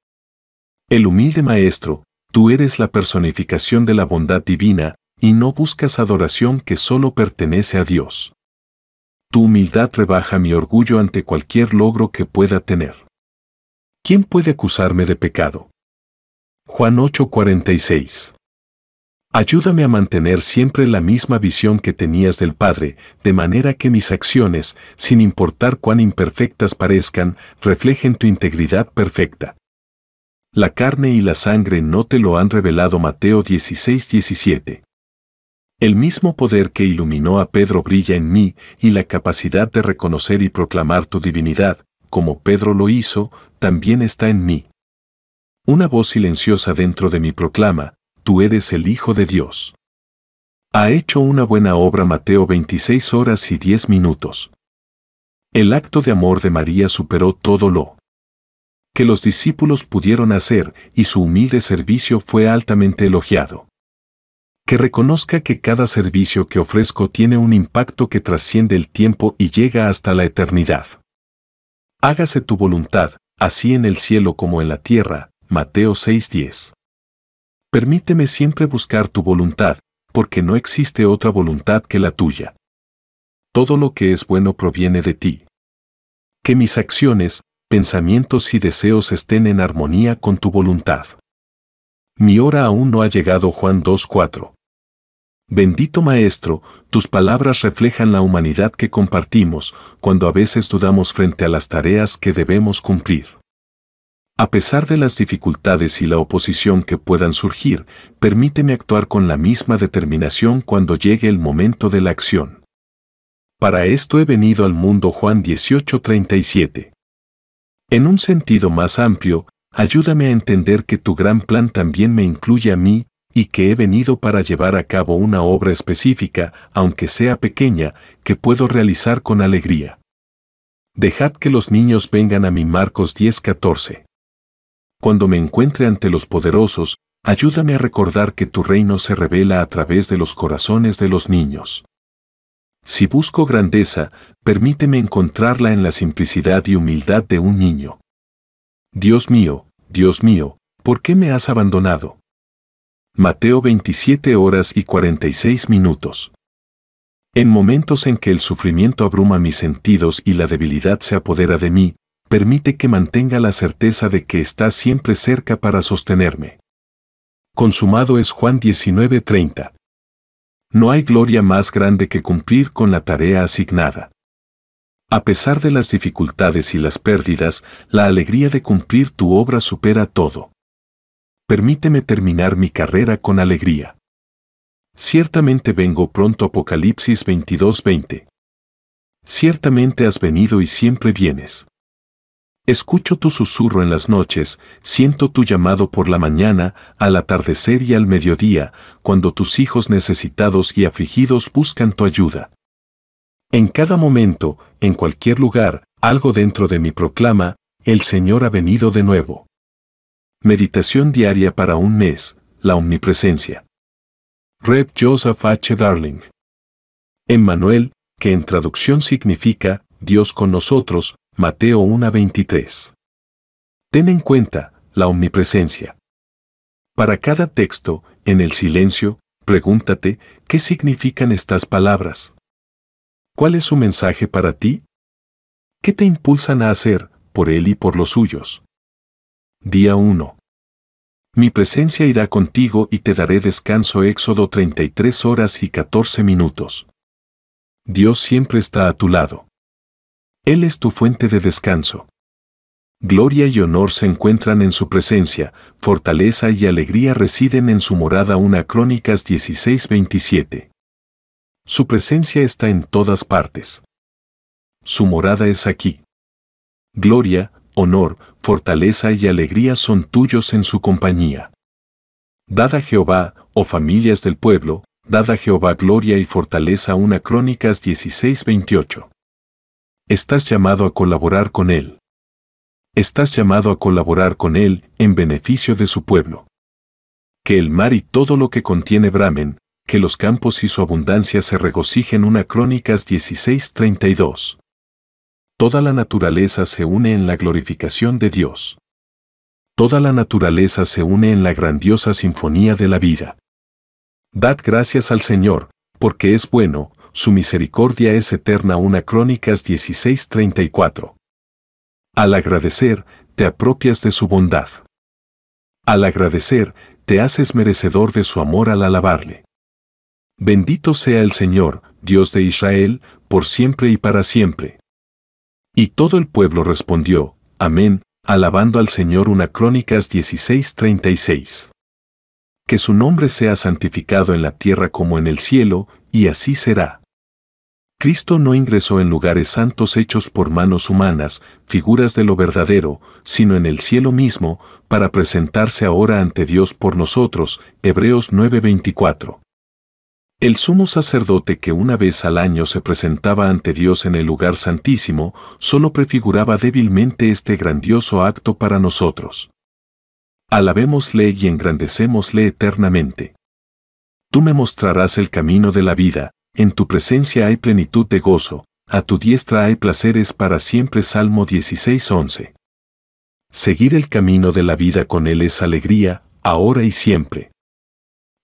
El humilde Maestro, tú eres la personificación de la bondad divina, y no buscas adoración que solo pertenece a Dios. Tu humildad rebaja mi orgullo ante cualquier logro que pueda tener. ¿Quién puede acusarme de pecado? Juan 8:46. Ayúdame a mantener siempre la misma visión que tenías del Padre, de manera que mis acciones, sin importar cuán imperfectas parezcan, reflejen tu integridad perfecta. La carne y la sangre no te lo han revelado Mateo 16:17. El mismo poder que iluminó a Pedro brilla en mí y la capacidad de reconocer y proclamar tu divinidad, como Pedro lo hizo, también está en mí. Una voz silenciosa dentro de mí proclama, tú eres el Hijo de Dios. Ha hecho una buena obra Mateo 26 horas y 10 minutos. El acto de amor de María superó todo lo que los discípulos pudieron hacer y su humilde servicio fue altamente elogiado que reconozca que cada servicio que ofrezco tiene un impacto que trasciende el tiempo y llega hasta la eternidad. Hágase tu voluntad, así en el cielo como en la tierra. Mateo 6:10. Permíteme siempre buscar tu voluntad, porque no existe otra voluntad que la tuya. Todo lo que es bueno proviene de ti. Que mis acciones, pensamientos y deseos estén en armonía con tu voluntad. Mi hora aún no ha llegado Juan 2.4. Bendito Maestro, tus palabras reflejan la humanidad que compartimos cuando a veces dudamos frente a las tareas que debemos cumplir. A pesar de las dificultades y la oposición que puedan surgir, permíteme actuar con la misma determinación cuando llegue el momento de la acción. Para esto he venido al mundo Juan 18:37. En un sentido más amplio, ayúdame a entender que tu gran plan también me incluye a mí, y que he venido para llevar a cabo una obra específica, aunque sea pequeña, que puedo realizar con alegría. Dejad que los niños vengan a mi Marcos 10:14. Cuando me encuentre ante los poderosos, ayúdame a recordar que tu reino se revela a través de los corazones de los niños. Si busco grandeza, permíteme encontrarla en la simplicidad y humildad de un niño. Dios mío, Dios mío, ¿por qué me has abandonado? Mateo 27 horas y 46 minutos. En momentos en que el sufrimiento abruma mis sentidos y la debilidad se apodera de mí, permite que mantenga la certeza de que está siempre cerca para sostenerme. Consumado es Juan 19:30. No hay gloria más grande que cumplir con la tarea asignada. A pesar de las dificultades y las pérdidas, la alegría de cumplir tu obra supera todo permíteme terminar mi carrera con alegría. Ciertamente vengo pronto Apocalipsis 22:20. Ciertamente has venido y siempre vienes. Escucho tu susurro en las noches, siento tu llamado por la mañana, al atardecer y al mediodía, cuando tus hijos necesitados y afligidos buscan tu ayuda. En cada momento, en cualquier lugar, algo dentro de mí proclama, el Señor ha venido de nuevo. Meditación diaria para un mes, la omnipresencia. Rev. Joseph H. Darling. Emmanuel, que en traducción significa Dios con nosotros, Mateo 1.23. Ten en cuenta la omnipresencia. Para cada texto, en el silencio, pregúntate qué significan estas palabras. ¿Cuál es su mensaje para ti? ¿Qué te impulsan a hacer por él y por los suyos? Día 1. Mi presencia irá contigo y te daré descanso. Éxodo 33 horas y 14 minutos. Dios siempre está a tu lado. Él es tu fuente de descanso. Gloria y honor se encuentran en su presencia, fortaleza y alegría residen en su morada. Una Crónicas 16:27. Su presencia está en todas partes. Su morada es aquí. Gloria, honor, fortaleza y alegría son tuyos en su compañía. Dad a Jehová, oh familias del pueblo, dad a Jehová gloria y fortaleza. Una Crónicas 16:28. Estás llamado a colaborar con Él. Estás llamado a colaborar con Él en beneficio de su pueblo. Que el mar y todo lo que contiene bramen, que los campos y su abundancia se regocijen. Una Crónicas 16:32. Toda la naturaleza se une en la glorificación de Dios. Toda la naturaleza se une en la grandiosa sinfonía de la vida. Dad gracias al Señor, porque es bueno, su misericordia es eterna. Una Crónicas 16:34. Al agradecer, te apropias de su bondad. Al agradecer, te haces merecedor de su amor al alabarle. Bendito sea el Señor, Dios de Israel, por siempre y para siempre. Y todo el pueblo respondió, Amén, alabando al Señor. Una Crónicas 16:36. Que su nombre sea santificado en la tierra como en el cielo, y así será. Cristo no ingresó en lugares santos hechos por manos humanas, figuras de lo verdadero, sino en el cielo mismo, para presentarse ahora ante Dios por nosotros. Hebreos 9:24. El sumo sacerdote que una vez al año se presentaba ante Dios en el lugar santísimo, solo prefiguraba débilmente este grandioso acto para nosotros. Alabémosle y engrandecémosle eternamente. Tú me mostrarás el camino de la vida, en tu presencia hay plenitud de gozo, a tu diestra hay placeres para siempre. Salmo 16:11. Seguir el camino de la vida con Él es alegría, ahora y siempre.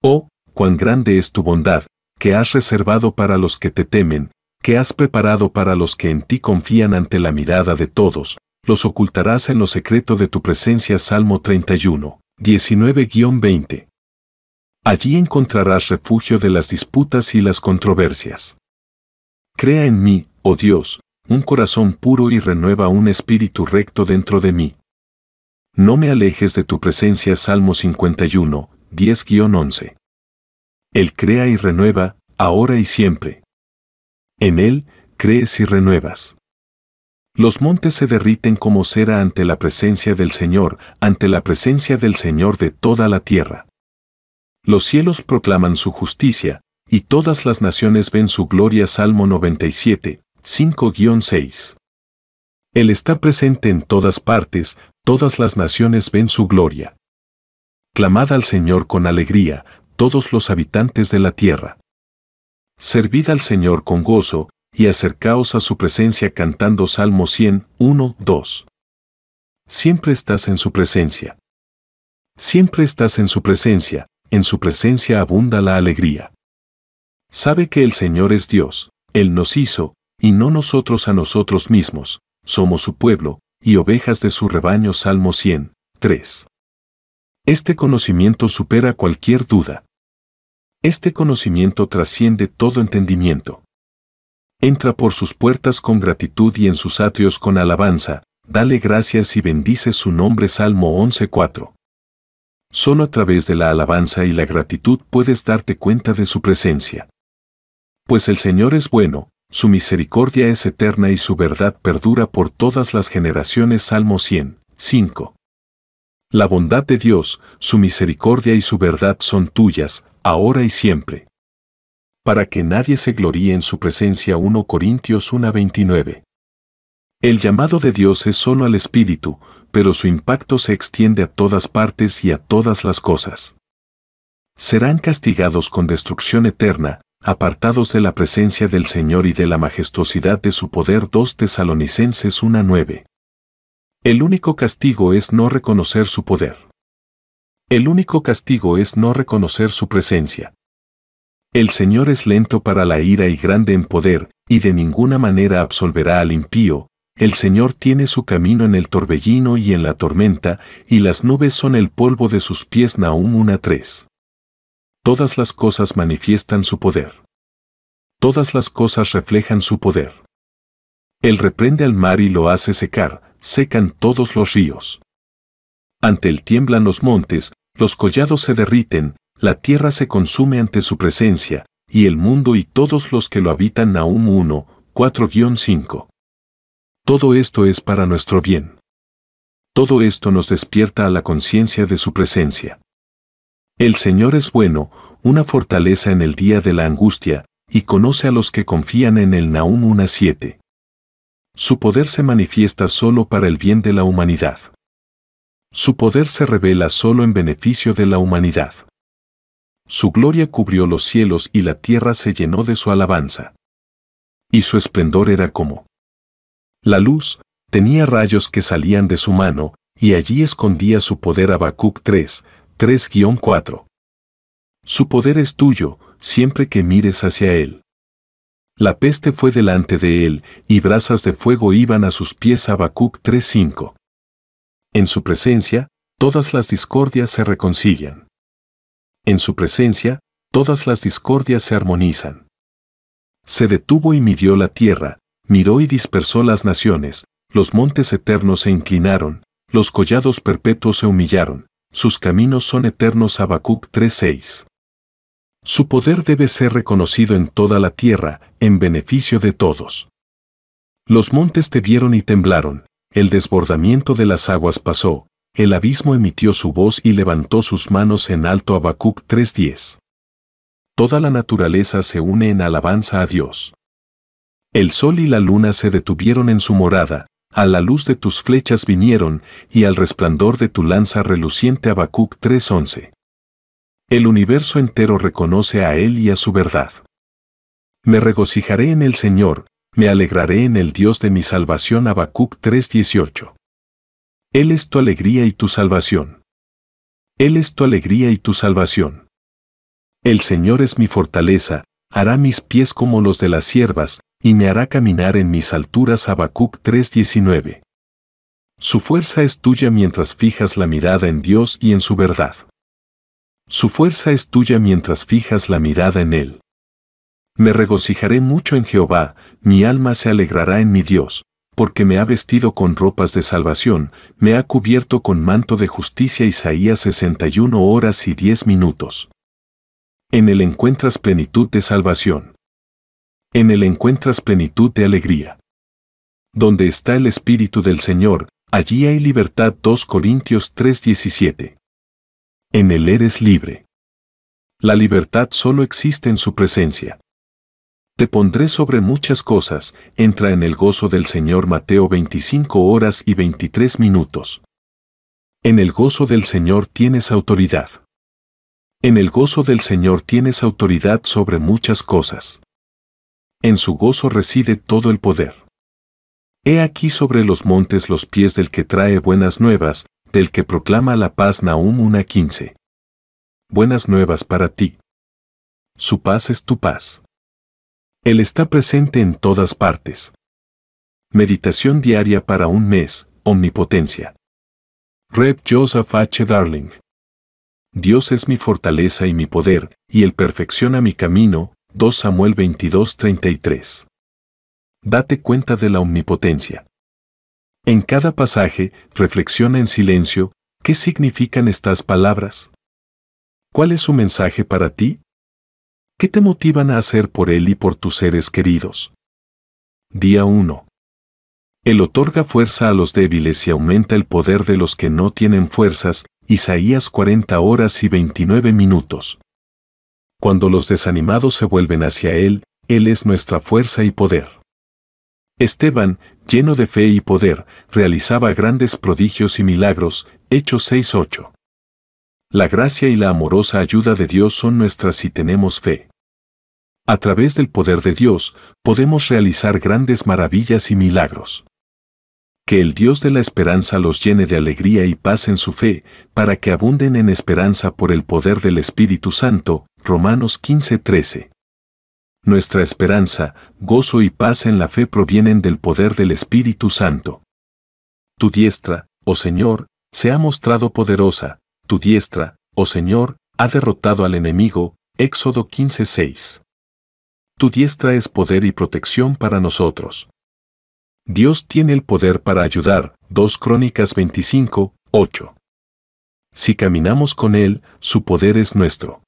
Oh, cuán grande es tu bondad, que has reservado para los que te temen, que has preparado para los que en ti confían ante la mirada de todos, los ocultarás en lo secreto de tu presencia. Salmo 31, 19-20. Allí encontrarás refugio de las disputas y las controversias. Crea en mí, oh Dios, un corazón puro y renueva un espíritu recto dentro de mí. No me alejes de tu presencia. Salmo 51, 10-11. Él crea y renueva, ahora y siempre. En Él, crees y renuevas. Los montes se derriten como cera ante la presencia del Señor, ante la presencia del Señor de toda la tierra. Los cielos proclaman su justicia, y todas las naciones ven su gloria. Salmo 97, 5-6. Él está presente en todas partes, todas las naciones ven su gloria. Clamad al Señor con alegría, todos los habitantes de la tierra. Servid al Señor con gozo, y acercaos a su presencia cantando Salmo 100, 1, 2. Siempre estás en su presencia. Siempre estás en su presencia, en su presencia abunda la alegría. Sabe que el Señor es Dios, Él nos hizo, y no nosotros a nosotros mismos, somos su pueblo, y ovejas de su rebaño Salmo 100, 3. Este conocimiento supera cualquier duda. Este conocimiento trasciende todo entendimiento. Entra por sus puertas con gratitud y en sus atrios con alabanza, dale gracias y bendice su nombre Salmo 11.4. Solo a través de la alabanza y la gratitud puedes darte cuenta de su presencia. Pues el Señor es bueno, su misericordia es eterna y su verdad perdura por todas las generaciones Salmo 100, 5. La bondad de Dios, su misericordia y su verdad son tuyas, ahora y siempre. Para que nadie se gloríe en su presencia 1 Corintios 1:29. El llamado de Dios es solo al Espíritu, pero su impacto se extiende a todas partes y a todas las cosas. Serán castigados con destrucción eterna, apartados de la presencia del Señor y de la majestuosidad de su poder 2 Tesalonicenses 1:9. El único castigo es no reconocer su poder. El único castigo es no reconocer su presencia. El Señor es lento para la ira y grande en poder, y de ninguna manera absolverá al impío. El Señor tiene su camino en el torbellino y en la tormenta, y las nubes son el polvo de sus pies. Nahum 3. Todas las cosas manifiestan su poder. Todas las cosas reflejan su poder. Él reprende al mar y lo hace secar, secan todos los ríos. Ante él tiemblan los montes, los collados se derriten, la tierra se consume ante su presencia, y el mundo y todos los que lo habitan Naum 1, 4-5. Todo esto es para nuestro bien. Todo esto nos despierta a la conciencia de su presencia. El Señor es bueno, una fortaleza en el día de la angustia, y conoce a los que confían en el Naum 7 su poder se manifiesta solo para el bien de la humanidad. Su poder se revela solo en beneficio de la humanidad. Su gloria cubrió los cielos y la tierra se llenó de su alabanza. Y su esplendor era como la luz, tenía rayos que salían de su mano, y allí escondía su poder Habacuc 3, 3-4. Su poder es tuyo, siempre que mires hacia él. La peste fue delante de él, y brasas de fuego iban a sus pies. Habacuc 3.5. En su presencia, todas las discordias se reconcilian. En su presencia, todas las discordias se armonizan. Se detuvo y midió la tierra, miró y dispersó las naciones, los montes eternos se inclinaron, los collados perpetuos se humillaron, sus caminos son eternos. Habacuc 3.6. Su poder debe ser reconocido en toda la tierra, en beneficio de todos. Los montes te vieron y temblaron, el desbordamiento de las aguas pasó, el abismo emitió su voz y levantó sus manos en alto Abacuc 3.10. Toda la naturaleza se une en alabanza a Dios. El sol y la luna se detuvieron en su morada, a la luz de tus flechas vinieron, y al resplandor de tu lanza reluciente Habacuc 3.11. El universo entero reconoce a Él y a su verdad. Me regocijaré en el Señor, me alegraré en el Dios de mi salvación. Habacuc 3:18. Él es tu alegría y tu salvación. Él es tu alegría y tu salvación. El Señor es mi fortaleza, hará mis pies como los de las siervas, y me hará caminar en mis alturas. Habacuc 3:19. Su fuerza es tuya mientras fijas la mirada en Dios y en su verdad. Su fuerza es tuya mientras fijas la mirada en Él. Me regocijaré mucho en Jehová, mi alma se alegrará en mi Dios, porque me ha vestido con ropas de salvación, me ha cubierto con manto de justicia Isaías 61 horas y 10 minutos. En Él encuentras plenitud de salvación. En Él encuentras plenitud de alegría. Donde está el Espíritu del Señor, allí hay libertad 2 Corintios 3:17. En Él eres libre. La libertad solo existe en su presencia. Te pondré sobre muchas cosas, entra en el gozo del Señor Mateo 25 horas y 23 minutos. En el gozo del Señor tienes autoridad. En el gozo del Señor tienes autoridad sobre muchas cosas. En su gozo reside todo el poder. He aquí sobre los montes los pies del que trae buenas nuevas, del que proclama la paz Nahum 15. Buenas nuevas para ti. Su paz es tu paz. Él está presente en todas partes. Meditación diaria para un mes, omnipotencia. Rep Joseph H. Darling. Dios es mi fortaleza y mi poder, y Él perfecciona mi camino. 2 Samuel 22:33. Date cuenta de la omnipotencia. En cada pasaje, reflexiona en silencio, ¿qué significan estas palabras? ¿Cuál es su mensaje para ti? ¿Qué te motivan a hacer por él y por tus seres queridos? Día 1. Él otorga fuerza a los débiles y aumenta el poder de los que no tienen fuerzas, Isaías 40 horas y 29 minutos. Cuando los desanimados se vuelven hacia Él, Él es nuestra fuerza y poder. Esteban, lleno de fe y poder, realizaba grandes prodigios y milagros, Hechos 6.8. La gracia y la amorosa ayuda de Dios son nuestras si tenemos fe. A través del poder de Dios, podemos realizar grandes maravillas y milagros. Que el Dios de la esperanza los llene de alegría y paz en su fe, para que abunden en esperanza por el poder del Espíritu Santo. Romanos 15:13. Nuestra esperanza, gozo y paz en la fe provienen del poder del Espíritu Santo. Tu diestra, oh Señor, se ha mostrado poderosa, tu diestra, oh Señor, ha derrotado al enemigo, Éxodo 15:6. Tu diestra es poder y protección para nosotros. Dios tiene el poder para ayudar, 2 Crónicas 25, 8. Si caminamos con Él, su poder es nuestro.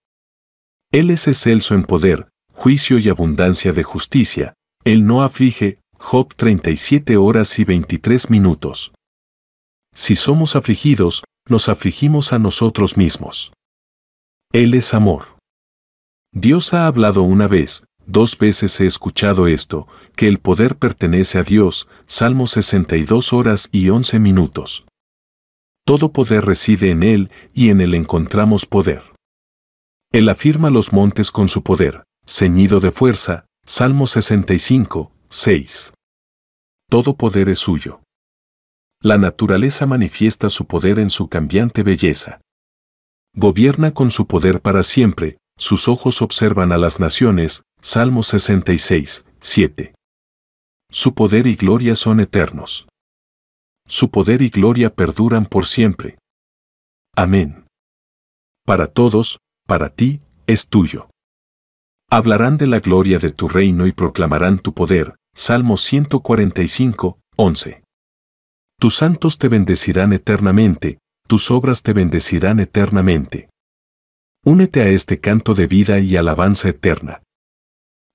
Él es excelso en poder, juicio y abundancia de justicia, Él no aflige, Job 37 horas y 23 minutos. Si somos afligidos, nos afligimos a nosotros mismos. Él es amor. Dios ha hablado una vez, dos veces he escuchado esto, que el poder pertenece a Dios, Salmo 62 horas y 11 minutos. Todo poder reside en Él y en Él encontramos poder. Él afirma los montes con su poder, ceñido de fuerza, Salmo 65, 6. Todo poder es suyo. La naturaleza manifiesta su poder en su cambiante belleza. Gobierna con su poder para siempre, sus ojos observan a las naciones, Salmo 66, 7. Su poder y gloria son eternos. Su poder y gloria perduran por siempre. Amén. Para todos, para ti, es tuyo. Hablarán de la gloria de tu reino y proclamarán tu poder. Salmo 145, 11. Tus santos te bendecirán eternamente, tus obras te bendecirán eternamente. Únete a este canto de vida y alabanza eterna.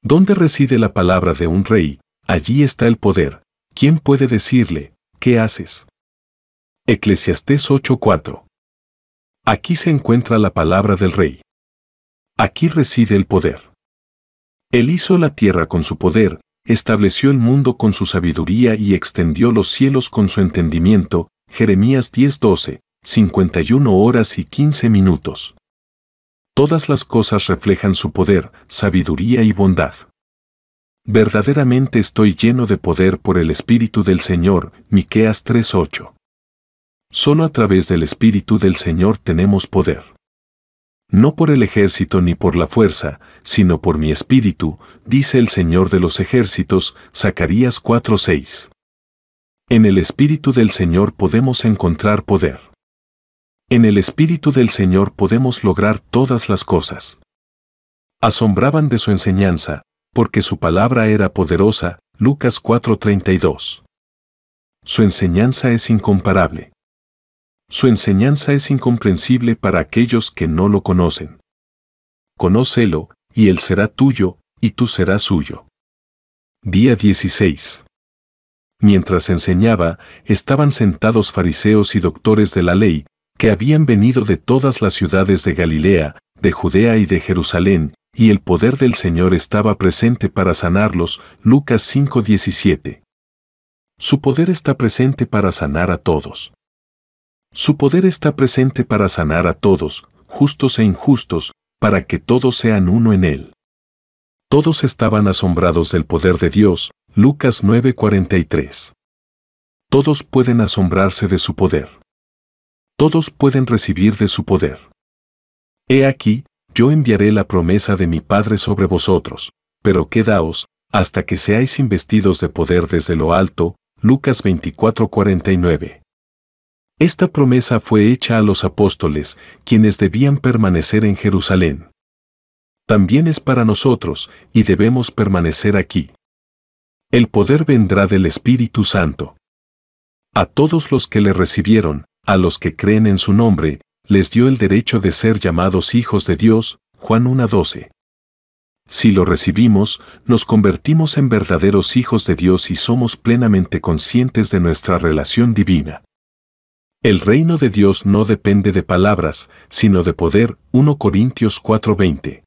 ¿Dónde reside la palabra de un rey, allí está el poder. ¿Quién puede decirle, ¿qué haces? Eclesiastés 8:4. Aquí se encuentra la palabra del rey. Aquí reside el poder. Él hizo la tierra con su poder, estableció el mundo con su sabiduría y extendió los cielos con su entendimiento. Jeremías 10:12, 51 horas y 15 minutos. Todas las cosas reflejan su poder, sabiduría y bondad. Verdaderamente estoy lleno de poder por el Espíritu del Señor. Miqueas 3:8. Solo a través del Espíritu del Señor tenemos poder no por el ejército ni por la fuerza, sino por mi espíritu, dice el Señor de los ejércitos, Zacarías 4:6. En el espíritu del Señor podemos encontrar poder. En el espíritu del Señor podemos lograr todas las cosas. Asombraban de su enseñanza, porque su palabra era poderosa, Lucas 4:32. Su enseñanza es incomparable. Su enseñanza es incomprensible para aquellos que no lo conocen. Conócelo, y él será tuyo, y tú serás suyo. Día 16. Mientras enseñaba, estaban sentados fariseos y doctores de la ley, que habían venido de todas las ciudades de Galilea, de Judea y de Jerusalén, y el poder del Señor estaba presente para sanarlos. Lucas 5:17. Su poder está presente para sanar a todos. Su poder está presente para sanar a todos, justos e injustos, para que todos sean uno en Él. Todos estaban asombrados del poder de Dios, Lucas 9:43. Todos pueden asombrarse de su poder. Todos pueden recibir de su poder. He aquí, yo enviaré la promesa de mi Padre sobre vosotros, pero quedaos, hasta que seáis investidos de poder desde lo alto, Lucas 24:49. Esta promesa fue hecha a los apóstoles, quienes debían permanecer en Jerusalén. También es para nosotros, y debemos permanecer aquí. El poder vendrá del Espíritu Santo. A todos los que le recibieron, a los que creen en su nombre, les dio el derecho de ser llamados hijos de Dios, Juan 1.12. Si lo recibimos, nos convertimos en verdaderos hijos de Dios y somos plenamente conscientes de nuestra relación divina. El reino de Dios no depende de palabras, sino de poder. 1 Corintios 4:20.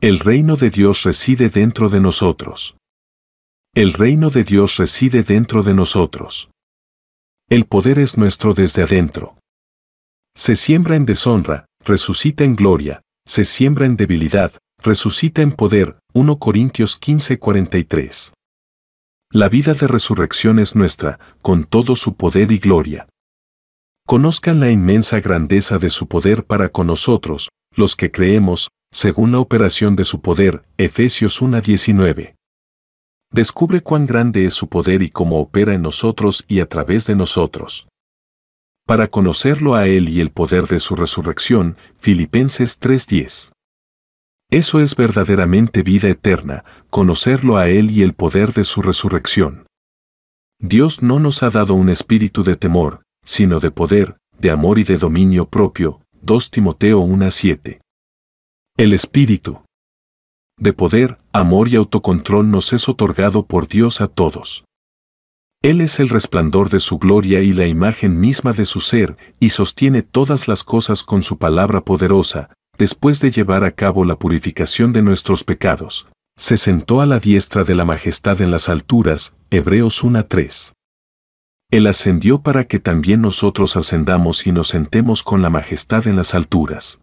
El reino de Dios reside dentro de nosotros. El reino de Dios reside dentro de nosotros. El poder es nuestro desde adentro. Se siembra en deshonra, resucita en gloria, se siembra en debilidad, resucita en poder. 1 Corintios 15:43. La vida de resurrección es nuestra, con todo su poder y gloria conozcan la inmensa grandeza de su poder para con nosotros, los que creemos, según la operación de su poder, Efesios 1.19. Descubre cuán grande es su poder y cómo opera en nosotros y a través de nosotros. Para conocerlo a Él y el poder de su resurrección, Filipenses 3.10. Eso es verdaderamente vida eterna, conocerlo a Él y el poder de su resurrección. Dios no nos ha dado un espíritu de temor, sino de poder, de amor y de dominio propio. 2 Timoteo 1:7. El espíritu de poder, amor y autocontrol nos es otorgado por Dios a todos. Él es el resplandor de su gloria y la imagen misma de su ser, y sostiene todas las cosas con su palabra poderosa, después de llevar a cabo la purificación de nuestros pecados. Se sentó a la diestra de la majestad en las alturas, Hebreos 1.3. Él ascendió para que también nosotros ascendamos y nos sentemos con la majestad en las alturas.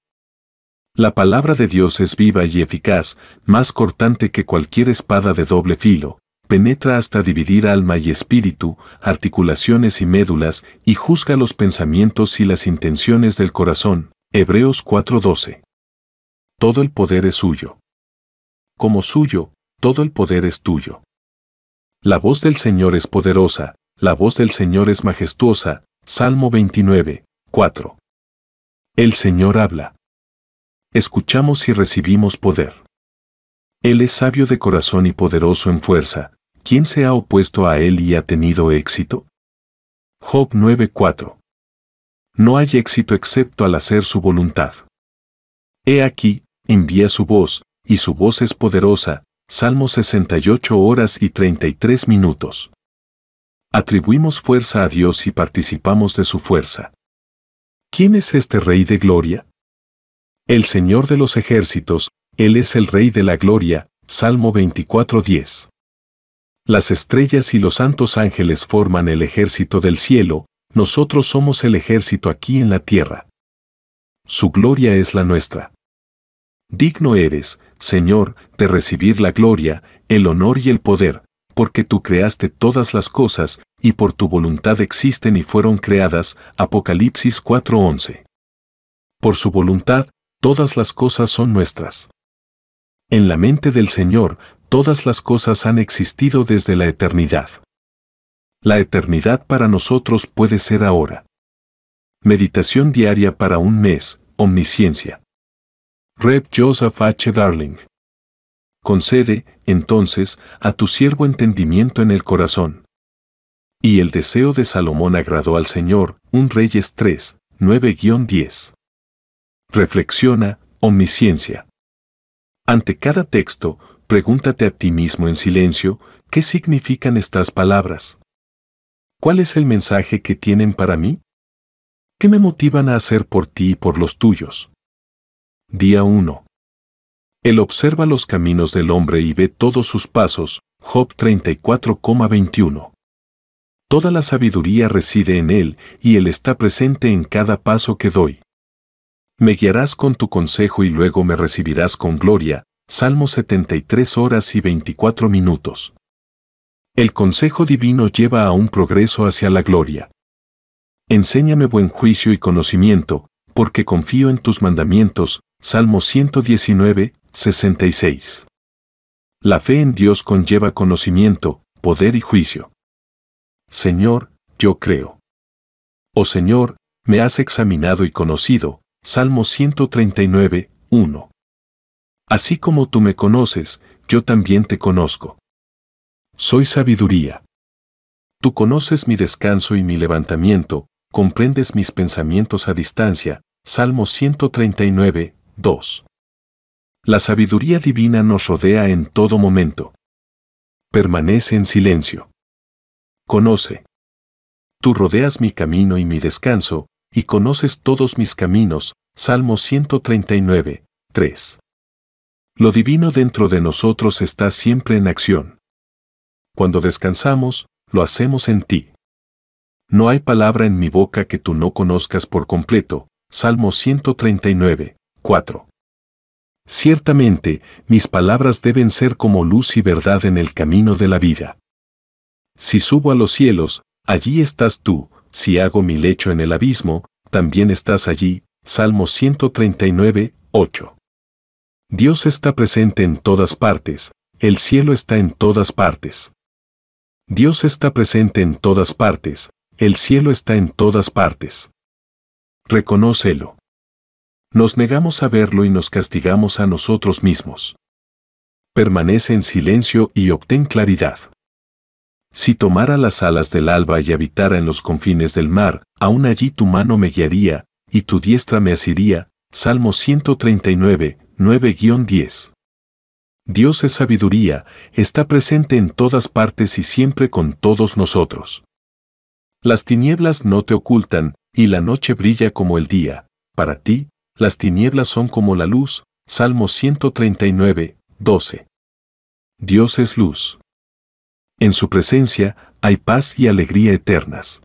La palabra de Dios es viva y eficaz, más cortante que cualquier espada de doble filo, penetra hasta dividir alma y espíritu, articulaciones y médulas, y juzga los pensamientos y las intenciones del corazón. Hebreos 4:12. Todo el poder es suyo. Como suyo, todo el poder es tuyo. La voz del Señor es poderosa, la voz del Señor es majestuosa. Salmo 29, 4. El Señor habla. Escuchamos y recibimos poder. Él es sabio de corazón y poderoso en fuerza. ¿Quién se ha opuesto a Él y ha tenido éxito? Job 4. No hay éxito excepto al hacer su voluntad. He aquí, envía su voz, y su voz es poderosa. Salmo 68 horas y 33 minutos. Atribuimos fuerza a Dios y participamos de su fuerza. ¿Quién es este Rey de Gloria? El Señor de los ejércitos, Él es el Rey de la Gloria, Salmo 24.10. Las estrellas y los santos ángeles forman el ejército del cielo, nosotros somos el ejército aquí en la tierra. Su gloria es la nuestra. Digno eres, Señor, de recibir la gloria, el honor y el poder, porque tú creaste todas las cosas, y por tu voluntad existen y fueron creadas. Apocalipsis 4:11. Por su voluntad, todas las cosas son nuestras. En la mente del Señor, todas las cosas han existido desde la eternidad. La eternidad para nosotros puede ser ahora. Meditación diaria para un mes, omnisciencia. Rep. Joseph H. Darling. Concede, entonces, a tu siervo entendimiento en el corazón. Y el deseo de Salomón agradó al Señor, Un Reyes 3, 9-10. Reflexiona, omnisciencia. Ante cada texto, pregúntate a ti mismo en silencio, ¿qué significan estas palabras? ¿Cuál es el mensaje que tienen para mí? ¿Qué me motivan a hacer por ti y por los tuyos? Día 1. Él observa los caminos del hombre y ve todos sus pasos. Job 34,21. Toda la sabiduría reside en Él y Él está presente en cada paso que doy. Me guiarás con tu consejo y luego me recibirás con gloria. Salmo 73 horas y 24 minutos. El consejo divino lleva a un progreso hacia la gloria. Enséñame buen juicio y conocimiento, porque confío en tus mandamientos. Salmo 119, 66. La fe en Dios conlleva conocimiento, poder y juicio. Señor, yo creo. Oh Señor, me has examinado y conocido. Salmo 139, 1. Así como tú me conoces, yo también te conozco. Soy sabiduría. Tú conoces mi descanso y mi levantamiento, comprendes mis pensamientos a distancia. Salmo 139, 2. La sabiduría divina nos rodea en todo momento. Permanece en silencio. Conoce. Tú rodeas mi camino y mi descanso, y conoces todos mis caminos. Salmo 139, 3. Lo divino dentro de nosotros está siempre en acción. Cuando descansamos, lo hacemos en ti. No hay palabra en mi boca que tú no conozcas por completo. Salmo 139, 4. Ciertamente, mis palabras deben ser como luz y verdad en el camino de la vida. Si subo a los cielos, allí estás tú, si hago mi lecho en el abismo, también estás allí. Salmo 139, 8. Dios está presente en todas partes, el cielo está en todas partes. Dios está presente en todas partes, el cielo está en todas partes. Reconócelo. Nos negamos a verlo y nos castigamos a nosotros mismos. Permanece en silencio y obtén claridad. Si tomara las alas del alba y habitara en los confines del mar, aún allí tu mano me guiaría, y tu diestra me asiría. Salmo 139, 9-10. Dios es sabiduría, está presente en todas partes y siempre con todos nosotros. Las tinieblas no te ocultan, y la noche brilla como el día, para ti, las tinieblas son como la luz, Salmo 139, 12. Dios es luz. En su presencia hay paz y alegría eternas.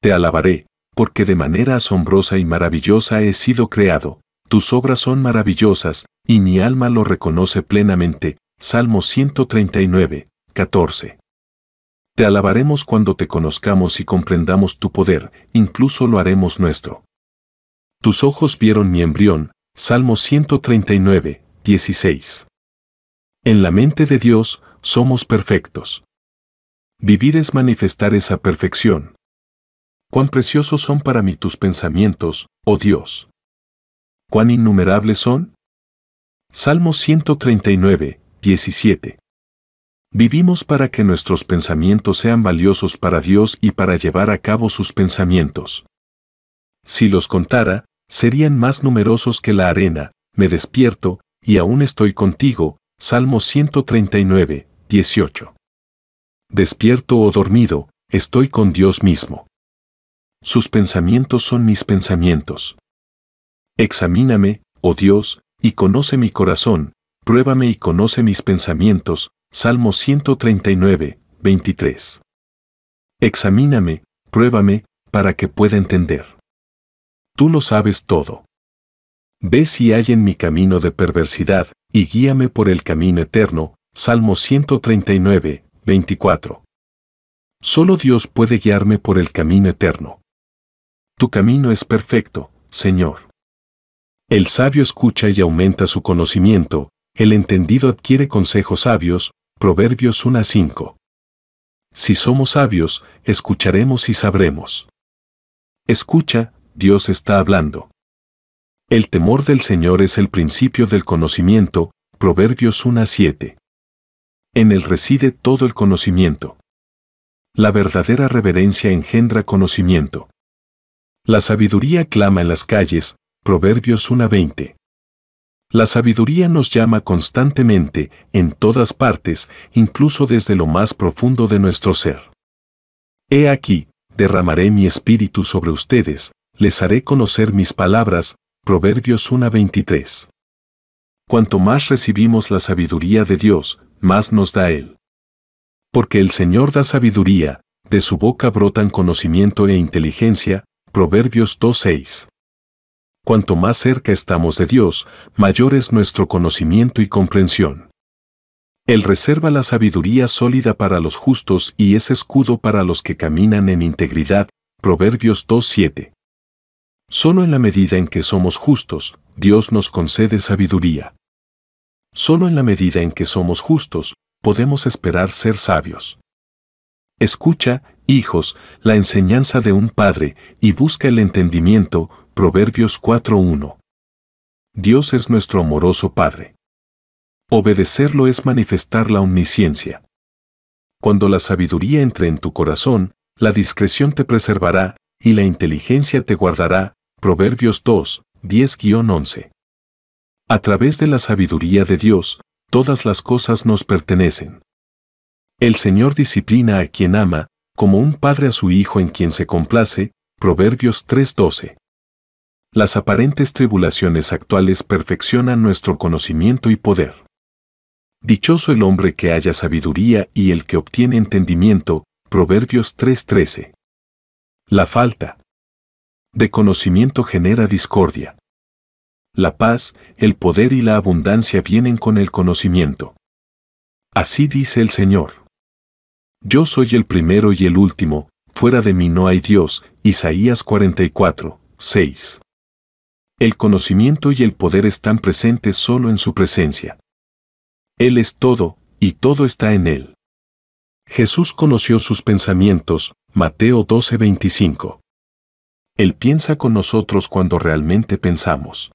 Te alabaré, porque de manera asombrosa y maravillosa he sido creado, tus obras son maravillosas, y mi alma lo reconoce plenamente. Salmo 139, 14. Te alabaremos cuando te conozcamos y comprendamos tu poder, incluso lo haremos nuestro. Tus ojos vieron mi embrión. Salmo 139, 16. En la mente de Dios somos perfectos. Vivir es manifestar esa perfección. Cuán preciosos son para mí tus pensamientos, oh Dios. Cuán innumerables son. Salmo 139, 17. Vivimos para que nuestros pensamientos sean valiosos para Dios y para llevar a cabo sus pensamientos. Si los contara, serían más numerosos que la arena, me despierto, y aún estoy contigo. Salmo 139, 18. Despierto o oh dormido, estoy con Dios mismo. Sus pensamientos son mis pensamientos. Examíname, oh Dios, y conoce mi corazón, pruébame y conoce mis pensamientos. Salmo 139, 23. Examíname, pruébame, para que pueda entender tú lo sabes todo. Ve si hay en mi camino de perversidad, y guíame por el camino eterno. Salmo 139, 24. Solo Dios puede guiarme por el camino eterno. Tu camino es perfecto, Señor. El sabio escucha y aumenta su conocimiento, el entendido adquiere consejos sabios, Proverbios 1 a 5. Si somos sabios, escucharemos y sabremos. Escucha, Dios está hablando. El temor del Señor es el principio del conocimiento, Proverbios 1.7. En él reside todo el conocimiento. La verdadera reverencia engendra conocimiento. La sabiduría clama en las calles, Proverbios 1.20. La sabiduría nos llama constantemente, en todas partes, incluso desde lo más profundo de nuestro ser. He aquí, derramaré mi espíritu sobre ustedes, les haré conocer mis palabras. Proverbios 1:23. Cuanto más recibimos la sabiduría de Dios, más nos da Él. Porque el Señor da sabiduría, de su boca brotan conocimiento e inteligencia. Proverbios 2:6. Cuanto más cerca estamos de Dios, mayor es nuestro conocimiento y comprensión. Él reserva la sabiduría sólida para los justos y es escudo para los que caminan en integridad. Proverbios 2.7. Solo en la medida en que somos justos, Dios nos concede sabiduría. Solo en la medida en que somos justos, podemos esperar ser sabios. Escucha, hijos, la enseñanza de un padre y busca el entendimiento. Proverbios 4.1. Dios es nuestro amoroso Padre. Obedecerlo es manifestar la omnisciencia. Cuando la sabiduría entre en tu corazón, la discreción te preservará y la inteligencia te guardará. Proverbios 2, 10-11. A través de la sabiduría de Dios, todas las cosas nos pertenecen. El Señor disciplina a quien ama, como un padre a su hijo en quien se complace, Proverbios 3:12. Las aparentes tribulaciones actuales perfeccionan nuestro conocimiento y poder. Dichoso el hombre que haya sabiduría y el que obtiene entendimiento, Proverbios 3:13. La falta, de conocimiento genera discordia. La paz, el poder y la abundancia vienen con el conocimiento. Así dice el Señor. Yo soy el primero y el último, fuera de mí no hay Dios, Isaías 44, 6. El conocimiento y el poder están presentes solo en su presencia. Él es todo, y todo está en Él. Jesús conoció sus pensamientos, Mateo 12:25. Él piensa con nosotros cuando realmente pensamos.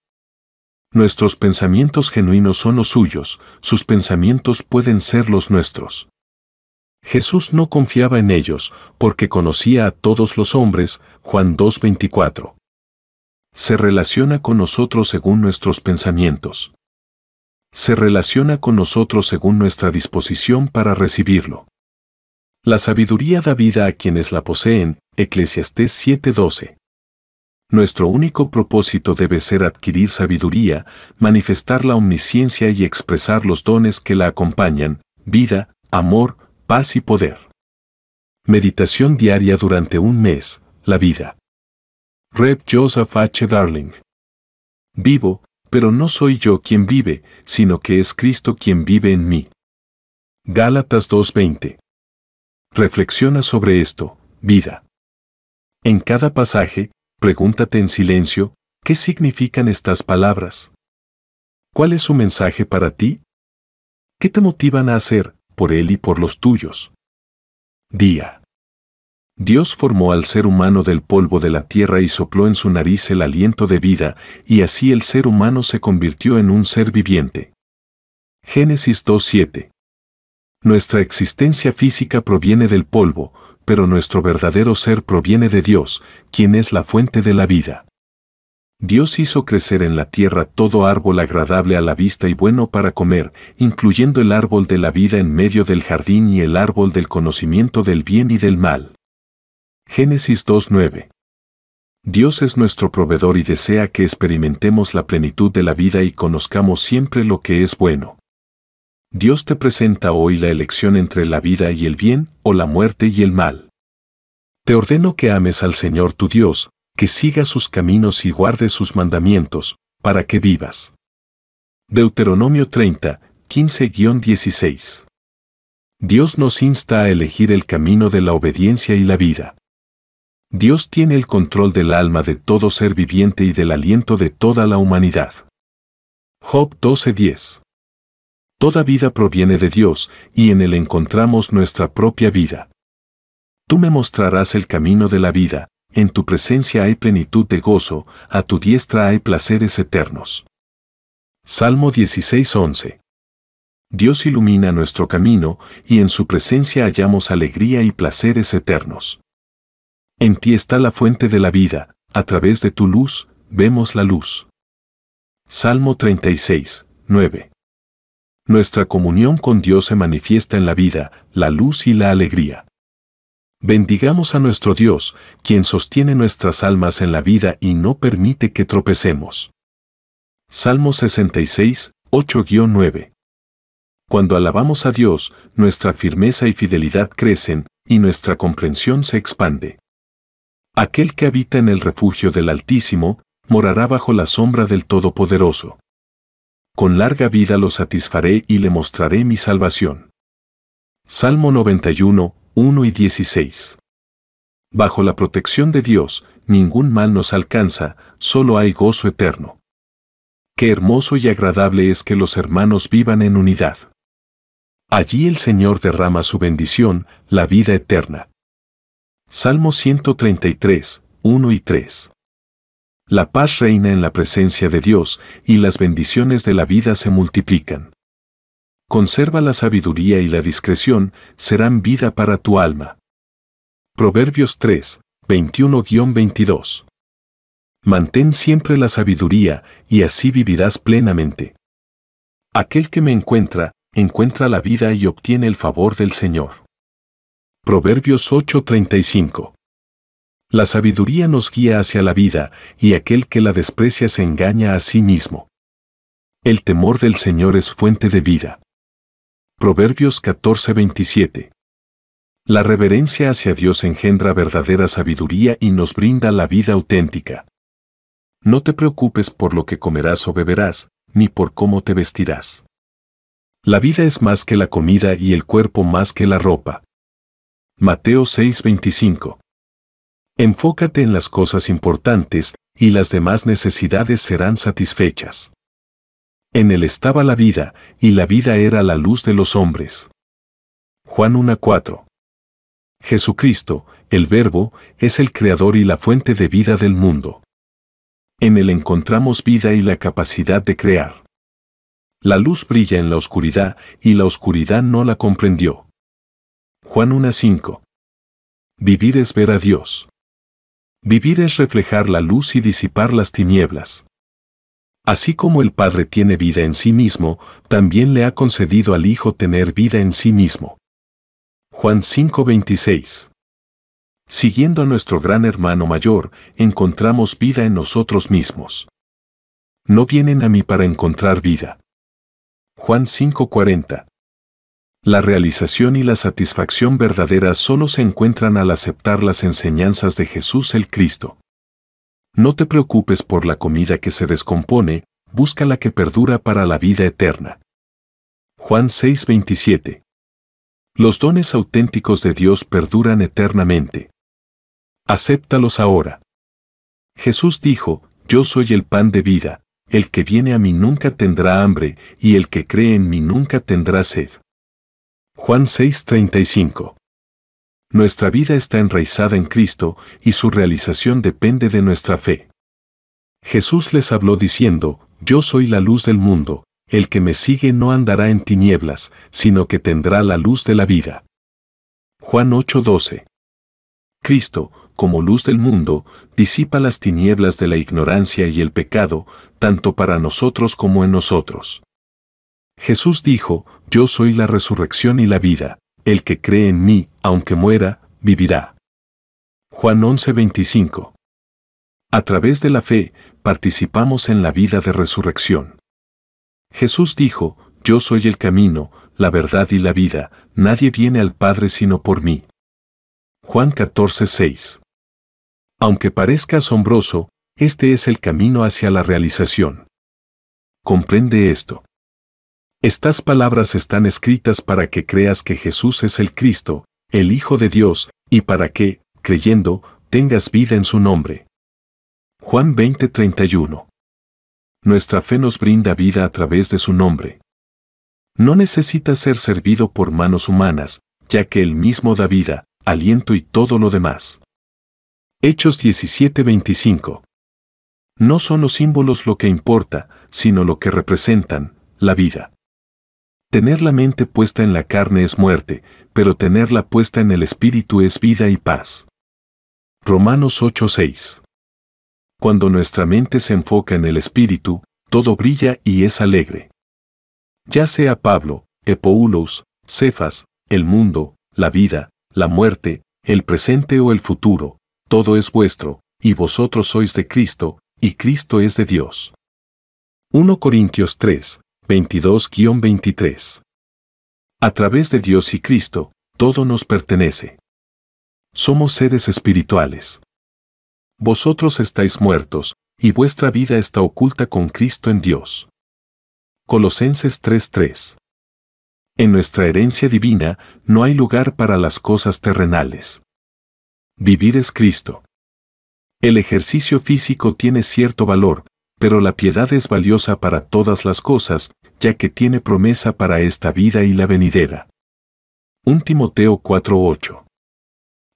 Nuestros pensamientos genuinos son los suyos, sus pensamientos pueden ser los nuestros. Jesús no confiaba en ellos, porque conocía a todos los hombres, Juan 2.24. Se relaciona con nosotros según nuestros pensamientos. Se relaciona con nosotros según nuestra disposición para recibirlo. La sabiduría da vida a quienes la poseen, Eclesiastés 7.12. Nuestro único propósito debe ser adquirir sabiduría, manifestar la omnisciencia y expresar los dones que la acompañan, vida, amor, paz y poder. Meditación diaria durante un mes, la vida. Rep Joseph H. Darling. Vivo, pero no soy yo quien vive, sino que es Cristo quien vive en mí. Gálatas 2.20. Reflexiona sobre esto, vida. En cada pasaje, Pregúntate en silencio, ¿qué significan estas palabras? ¿Cuál es su mensaje para ti? ¿Qué te motivan a hacer por él y por los tuyos? Día. Dios formó al ser humano del polvo de la tierra y sopló en su nariz el aliento de vida, y así el ser humano se convirtió en un ser viviente. Génesis 2.7. Nuestra existencia física proviene del polvo, pero nuestro verdadero ser proviene de Dios, quien es la fuente de la vida. Dios hizo crecer en la tierra todo árbol agradable a la vista y bueno para comer, incluyendo el árbol de la vida en medio del jardín y el árbol del conocimiento del bien y del mal. Génesis 2.9 Dios es nuestro proveedor y desea que experimentemos la plenitud de la vida y conozcamos siempre lo que es bueno. Dios te presenta hoy la elección entre la vida y el bien o la muerte y el mal. Te ordeno que ames al Señor tu Dios, que sigas sus caminos y guardes sus mandamientos, para que vivas. Deuteronomio 30, 15-16. Dios nos insta a elegir el camino de la obediencia y la vida. Dios tiene el control del alma de todo ser viviente y del aliento de toda la humanidad. Job 12:10 Toda vida proviene de Dios, y en Él encontramos nuestra propia vida. Tú me mostrarás el camino de la vida, en tu presencia hay plenitud de gozo, a tu diestra hay placeres eternos. Salmo 16:11 Dios ilumina nuestro camino, y en su presencia hallamos alegría y placeres eternos. En ti está la fuente de la vida, a través de tu luz, vemos la luz. Salmo 36, 9. Nuestra comunión con Dios se manifiesta en la vida, la luz y la alegría. Bendigamos a nuestro Dios, quien sostiene nuestras almas en la vida y no permite que tropecemos. Salmo 66, 8-9. Cuando alabamos a Dios, nuestra firmeza y fidelidad crecen, y nuestra comprensión se expande. Aquel que habita en el refugio del Altísimo, morará bajo la sombra del Todopoderoso con larga vida lo satisfaré y le mostraré mi salvación. Salmo 91, 1 y 16. Bajo la protección de Dios, ningún mal nos alcanza, solo hay gozo eterno. Qué hermoso y agradable es que los hermanos vivan en unidad. Allí el Señor derrama su bendición, la vida eterna. Salmo 133, 1 y 3. La paz reina en la presencia de Dios y las bendiciones de la vida se multiplican. Conserva la sabiduría y la discreción serán vida para tu alma. Proverbios 3, 21-22. Mantén siempre la sabiduría y así vivirás plenamente. Aquel que me encuentra, encuentra la vida y obtiene el favor del Señor. Proverbios 8:35 la sabiduría nos guía hacia la vida, y aquel que la desprecia se engaña a sí mismo. El temor del Señor es fuente de vida. Proverbios 14:27 La reverencia hacia Dios engendra verdadera sabiduría y nos brinda la vida auténtica. No te preocupes por lo que comerás o beberás, ni por cómo te vestirás. La vida es más que la comida y el cuerpo más que la ropa. Mateo 6:25 Enfócate en las cosas importantes y las demás necesidades serán satisfechas. En él estaba la vida, y la vida era la luz de los hombres. Juan 1.4 Jesucristo, el Verbo, es el Creador y la fuente de vida del mundo. En él encontramos vida y la capacidad de crear. La luz brilla en la oscuridad, y la oscuridad no la comprendió. Juan 1.5 Vivir es ver a Dios. Vivir es reflejar la luz y disipar las tinieblas. Así como el Padre tiene vida en sí mismo, también le ha concedido al Hijo tener vida en sí mismo. Juan 5:26 Siguiendo a nuestro gran hermano mayor, encontramos vida en nosotros mismos. No vienen a mí para encontrar vida. Juan 5:40 la realización y la satisfacción verdadera solo se encuentran al aceptar las enseñanzas de Jesús el Cristo. No te preocupes por la comida que se descompone, busca la que perdura para la vida eterna. Juan 6:27 Los dones auténticos de Dios perduran eternamente. Acéptalos ahora. Jesús dijo, Yo soy el pan de vida, el que viene a mí nunca tendrá hambre, y el que cree en mí nunca tendrá sed. Juan 6:35. Nuestra vida está enraizada en Cristo y su realización depende de nuestra fe. Jesús les habló diciendo, Yo soy la luz del mundo, el que me sigue no andará en tinieblas, sino que tendrá la luz de la vida. Juan 8:12. Cristo, como luz del mundo, disipa las tinieblas de la ignorancia y el pecado, tanto para nosotros como en nosotros. Jesús dijo, yo soy la resurrección y la vida. El que cree en mí, aunque muera, vivirá. Juan 11:25. A través de la fe, participamos en la vida de resurrección. Jesús dijo, Yo soy el camino, la verdad y la vida, nadie viene al Padre sino por mí. Juan 14:6. Aunque parezca asombroso, este es el camino hacia la realización. Comprende esto. Estas palabras están escritas para que creas que Jesús es el Cristo, el Hijo de Dios, y para que, creyendo, tengas vida en su nombre. Juan 20:31 Nuestra fe nos brinda vida a través de su nombre. No necesita ser servido por manos humanas, ya que Él mismo da vida, aliento y todo lo demás. Hechos 17:25 No son los símbolos lo que importa, sino lo que representan, la vida. Tener la mente puesta en la carne es muerte, pero tenerla puesta en el espíritu es vida y paz. Romanos 8:6 Cuando nuestra mente se enfoca en el espíritu, todo brilla y es alegre. Ya sea Pablo, Epoulos, Cefas, el mundo, la vida, la muerte, el presente o el futuro, todo es vuestro, y vosotros sois de Cristo, y Cristo es de Dios. 1 Corintios 3, 22-23. A través de Dios y Cristo, todo nos pertenece. Somos seres espirituales. Vosotros estáis muertos, y vuestra vida está oculta con Cristo en Dios. Colosenses 3:3. En nuestra herencia divina no hay lugar para las cosas terrenales. Vivir es Cristo. El ejercicio físico tiene cierto valor, pero la piedad es valiosa para todas las cosas, ya que tiene promesa para esta vida y la venidera. 1 Timoteo 4:8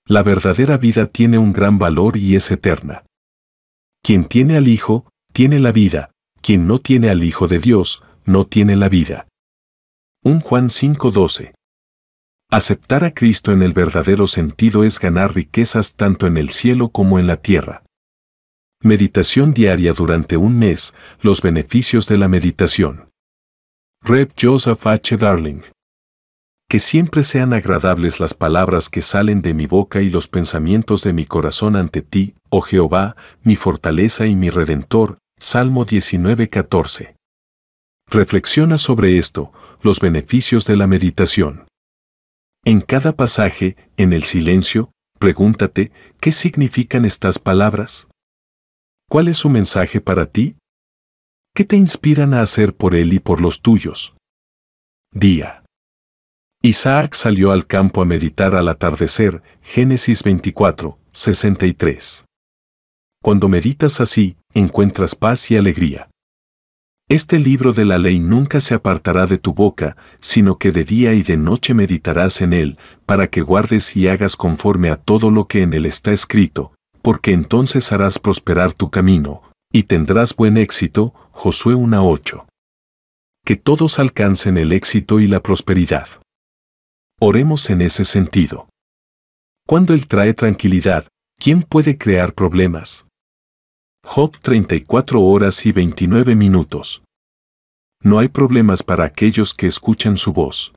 La verdadera vida tiene un gran valor y es eterna. Quien tiene al Hijo, tiene la vida, quien no tiene al Hijo de Dios, no tiene la vida. 1 Juan 5:12 Aceptar a Cristo en el verdadero sentido es ganar riquezas tanto en el cielo como en la tierra. Meditación diaria durante un mes, los beneficios de la meditación. Rep Joseph H. Darling. Que siempre sean agradables las palabras que salen de mi boca y los pensamientos de mi corazón ante ti, oh Jehová, mi fortaleza y mi redentor. Salmo 19:14. Reflexiona sobre esto, los beneficios de la meditación. En cada pasaje, en el silencio, pregúntate, ¿qué significan estas palabras? ¿Cuál es su mensaje para ti? ¿Qué te inspiran a hacer por él y por los tuyos? Día. Isaac salió al campo a meditar al atardecer, Génesis 24, 63. Cuando meditas así, encuentras paz y alegría. Este libro de la ley nunca se apartará de tu boca, sino que de día y de noche meditarás en él, para que guardes y hagas conforme a todo lo que en él está escrito, porque entonces harás prosperar tu camino, y tendrás buen éxito. Josué 1.8. Que todos alcancen el éxito y la prosperidad. Oremos en ese sentido. Cuando Él trae tranquilidad, ¿quién puede crear problemas? Job 34 horas y 29 minutos. No hay problemas para aquellos que escuchan su voz.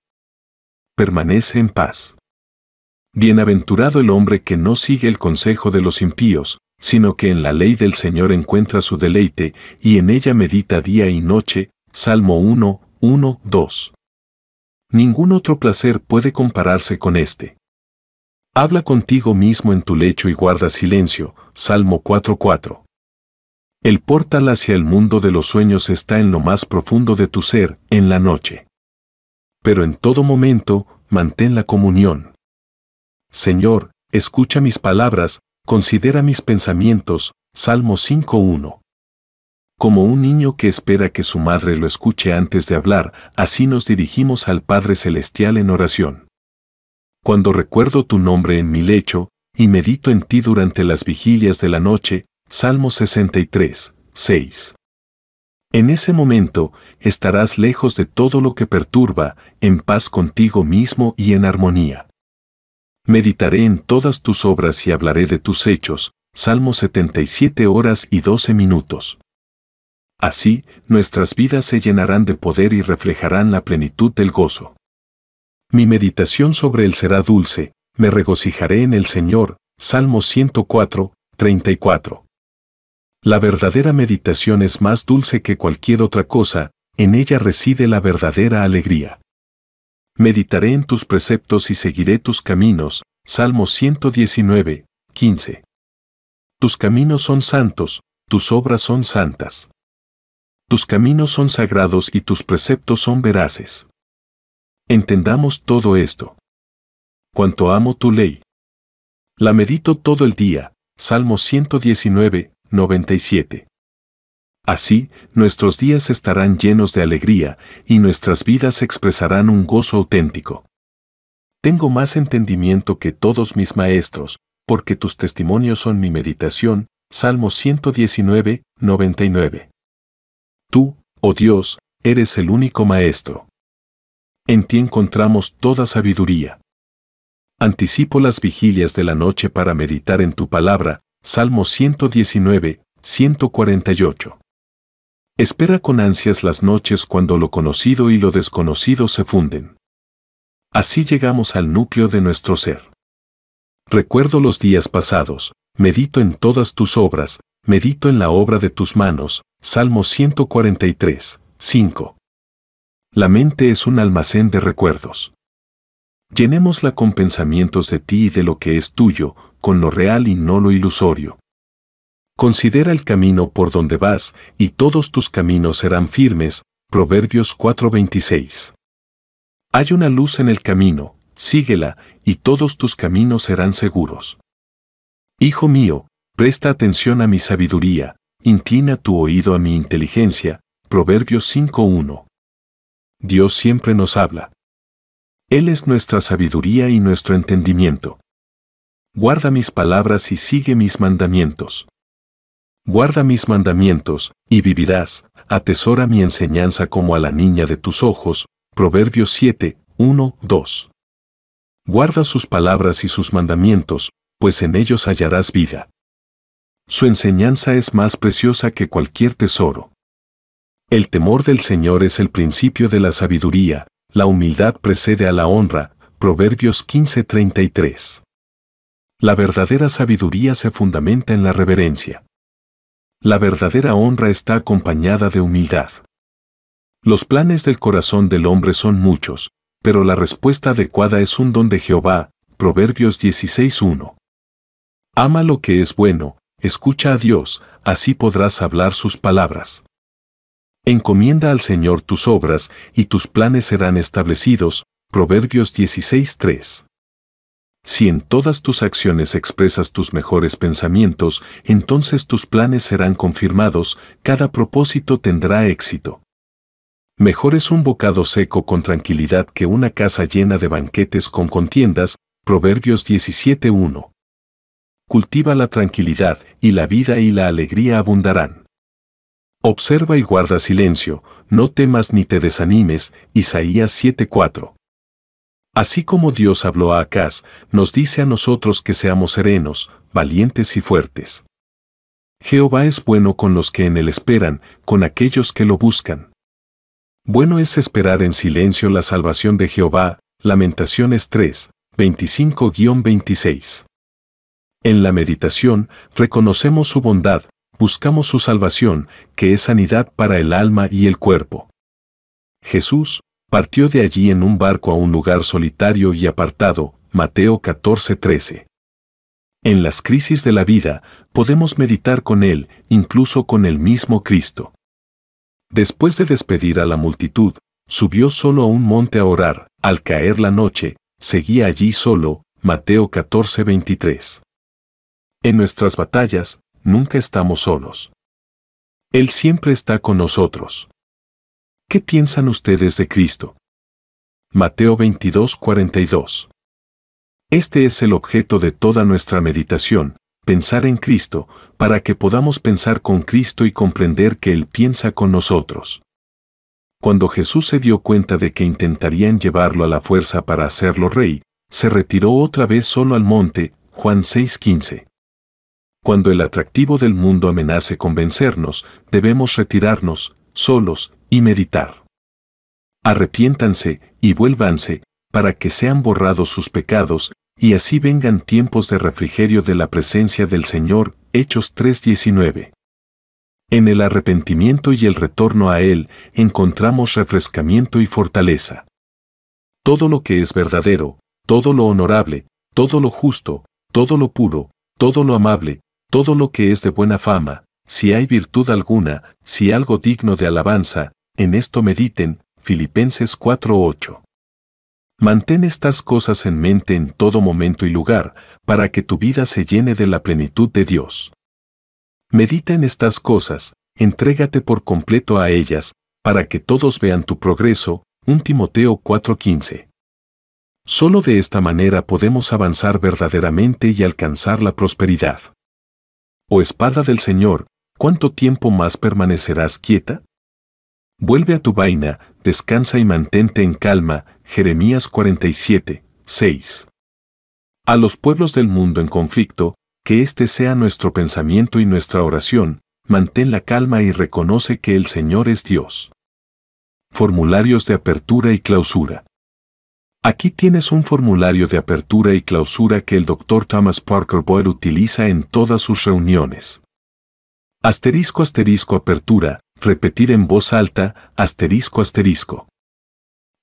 Permanece en paz. Bienaventurado el hombre que no sigue el consejo de los impíos, sino que en la ley del Señor encuentra su deleite, y en ella medita día y noche. Salmo 1, 1, 2. Ningún otro placer puede compararse con este. Habla contigo mismo en tu lecho y guarda silencio. Salmo 4.4. El portal hacia el mundo de los sueños está en lo más profundo de tu ser, en la noche. Pero en todo momento, mantén la comunión. Señor, escucha mis palabras, considera mis pensamientos. Salmo 5.1. Como un niño que espera que su madre lo escuche antes de hablar, así nos dirigimos al Padre Celestial en oración. Cuando recuerdo tu nombre en mi lecho, y medito en ti durante las vigilias de la noche, Salmo 63, 6. En ese momento estarás lejos de todo lo que perturba, en paz contigo mismo y en armonía. Meditaré en todas tus obras y hablaré de tus hechos. Salmo 77 horas y 12 minutos. Así, nuestras vidas se llenarán de poder y reflejarán la plenitud del gozo. Mi meditación sobre Él será dulce, me regocijaré en el Señor. Salmo 104, 34. La verdadera meditación es más dulce que cualquier otra cosa, en ella reside la verdadera alegría. Meditaré en tus preceptos y seguiré tus caminos. Salmo 119, 15. Tus caminos son santos, tus obras son santas. Tus caminos son sagrados y tus preceptos son veraces. Entendamos todo esto. Cuanto amo tu ley. La medito todo el día. Salmo 119, 97. Así, nuestros días estarán llenos de alegría y nuestras vidas expresarán un gozo auténtico. Tengo más entendimiento que todos mis maestros, porque tus testimonios son mi meditación. Salmo 119, 99. Tú, oh Dios, eres el único maestro. En ti encontramos toda sabiduría. Anticipo las vigilias de la noche para meditar en tu palabra. Salmo 119, 148. Espera con ansias las noches cuando lo conocido y lo desconocido se funden. Así llegamos al núcleo de nuestro ser. Recuerdo los días pasados, medito en todas tus obras, medito en la obra de tus manos. Salmo 143, 5. La mente es un almacén de recuerdos. Llenémosla con pensamientos de ti y de lo que es tuyo, con lo real y no lo ilusorio, Considera el camino por donde vas, y todos tus caminos serán firmes. Proverbios 4:26. Hay una luz en el camino, síguela, y todos tus caminos serán seguros. Hijo mío, presta atención a mi sabiduría, inclina tu oído a mi inteligencia. Proverbios 5:1. Dios siempre nos habla. Él es nuestra sabiduría y nuestro entendimiento. Guarda mis palabras y sigue mis mandamientos guarda mis mandamientos, y vivirás, atesora mi enseñanza como a la niña de tus ojos. Proverbios 7, 1, 2. Guarda sus palabras y sus mandamientos, pues en ellos hallarás vida. Su enseñanza es más preciosa que cualquier tesoro. El temor del Señor es el principio de la sabiduría, la humildad precede a la honra. Proverbios 15:33. La verdadera sabiduría se fundamenta en la reverencia. La verdadera honra está acompañada de humildad. Los planes del corazón del hombre son muchos, pero la respuesta adecuada es un don de Jehová, Proverbios 16.1. Ama lo que es bueno, escucha a Dios, así podrás hablar sus palabras. Encomienda al Señor tus obras, y tus planes serán establecidos, Proverbios 16.3. Si en todas tus acciones expresas tus mejores pensamientos, entonces tus planes serán confirmados, cada propósito tendrá éxito. Mejor es un bocado seco con tranquilidad que una casa llena de banquetes con contiendas, Proverbios 17.1. Cultiva la tranquilidad, y la vida y la alegría abundarán. Observa y guarda silencio, no temas ni te desanimes, Isaías 7.4. Así como Dios habló a Acaz, nos dice a nosotros que seamos serenos, valientes y fuertes. Jehová es bueno con los que en él esperan, con aquellos que lo buscan. Bueno es esperar en silencio la salvación de Jehová, Lamentaciones 3, 25-26. En la meditación, reconocemos su bondad, buscamos su salvación, que es sanidad para el alma y el cuerpo. Jesús, partió de allí en un barco a un lugar solitario y apartado, Mateo 14:13. En las crisis de la vida podemos meditar con Él, incluso con el mismo Cristo. Después de despedir a la multitud, subió solo a un monte a orar, al caer la noche, seguía allí solo, Mateo 14:23. En nuestras batallas, nunca estamos solos. Él siempre está con nosotros. ¿Qué piensan ustedes de Cristo? Mateo 22, Este es el objeto de toda nuestra meditación, pensar en Cristo, para que podamos pensar con Cristo y comprender que Él piensa con nosotros. Cuando Jesús se dio cuenta de que intentarían llevarlo a la fuerza para hacerlo rey, se retiró otra vez solo al monte, Juan 6:15. Cuando el atractivo del mundo amenace convencernos, debemos retirarnos, solos, y meditar. Arrepiéntanse y vuélvanse, para que sean borrados sus pecados, y así vengan tiempos de refrigerio de la presencia del Señor. Hechos 3:19. En el arrepentimiento y el retorno a Él encontramos refrescamiento y fortaleza. Todo lo que es verdadero, todo lo honorable, todo lo justo, todo lo puro, todo lo amable, todo lo que es de buena fama, si hay virtud alguna, si algo digno de alabanza, en esto mediten, Filipenses 4:8. Mantén estas cosas en mente en todo momento y lugar, para que tu vida se llene de la plenitud de Dios. Medita en estas cosas, entrégate por completo a ellas, para que todos vean tu progreso, 1 Timoteo 4:15. Solo de esta manera podemos avanzar verdaderamente y alcanzar la prosperidad. Oh espada del Señor, ¿cuánto tiempo más permanecerás quieta? Vuelve a tu vaina, descansa y mantente en calma. Jeremías 47, 6. A los pueblos del mundo en conflicto, que este sea nuestro pensamiento y nuestra oración, mantén la calma y reconoce que el Señor es Dios. Formularios de apertura y clausura. Aquí tienes un formulario de apertura y clausura que el doctor Thomas Parker Boyle utiliza en todas sus reuniones. Asterisco asterisco apertura, repetir en voz alta, asterisco asterisco.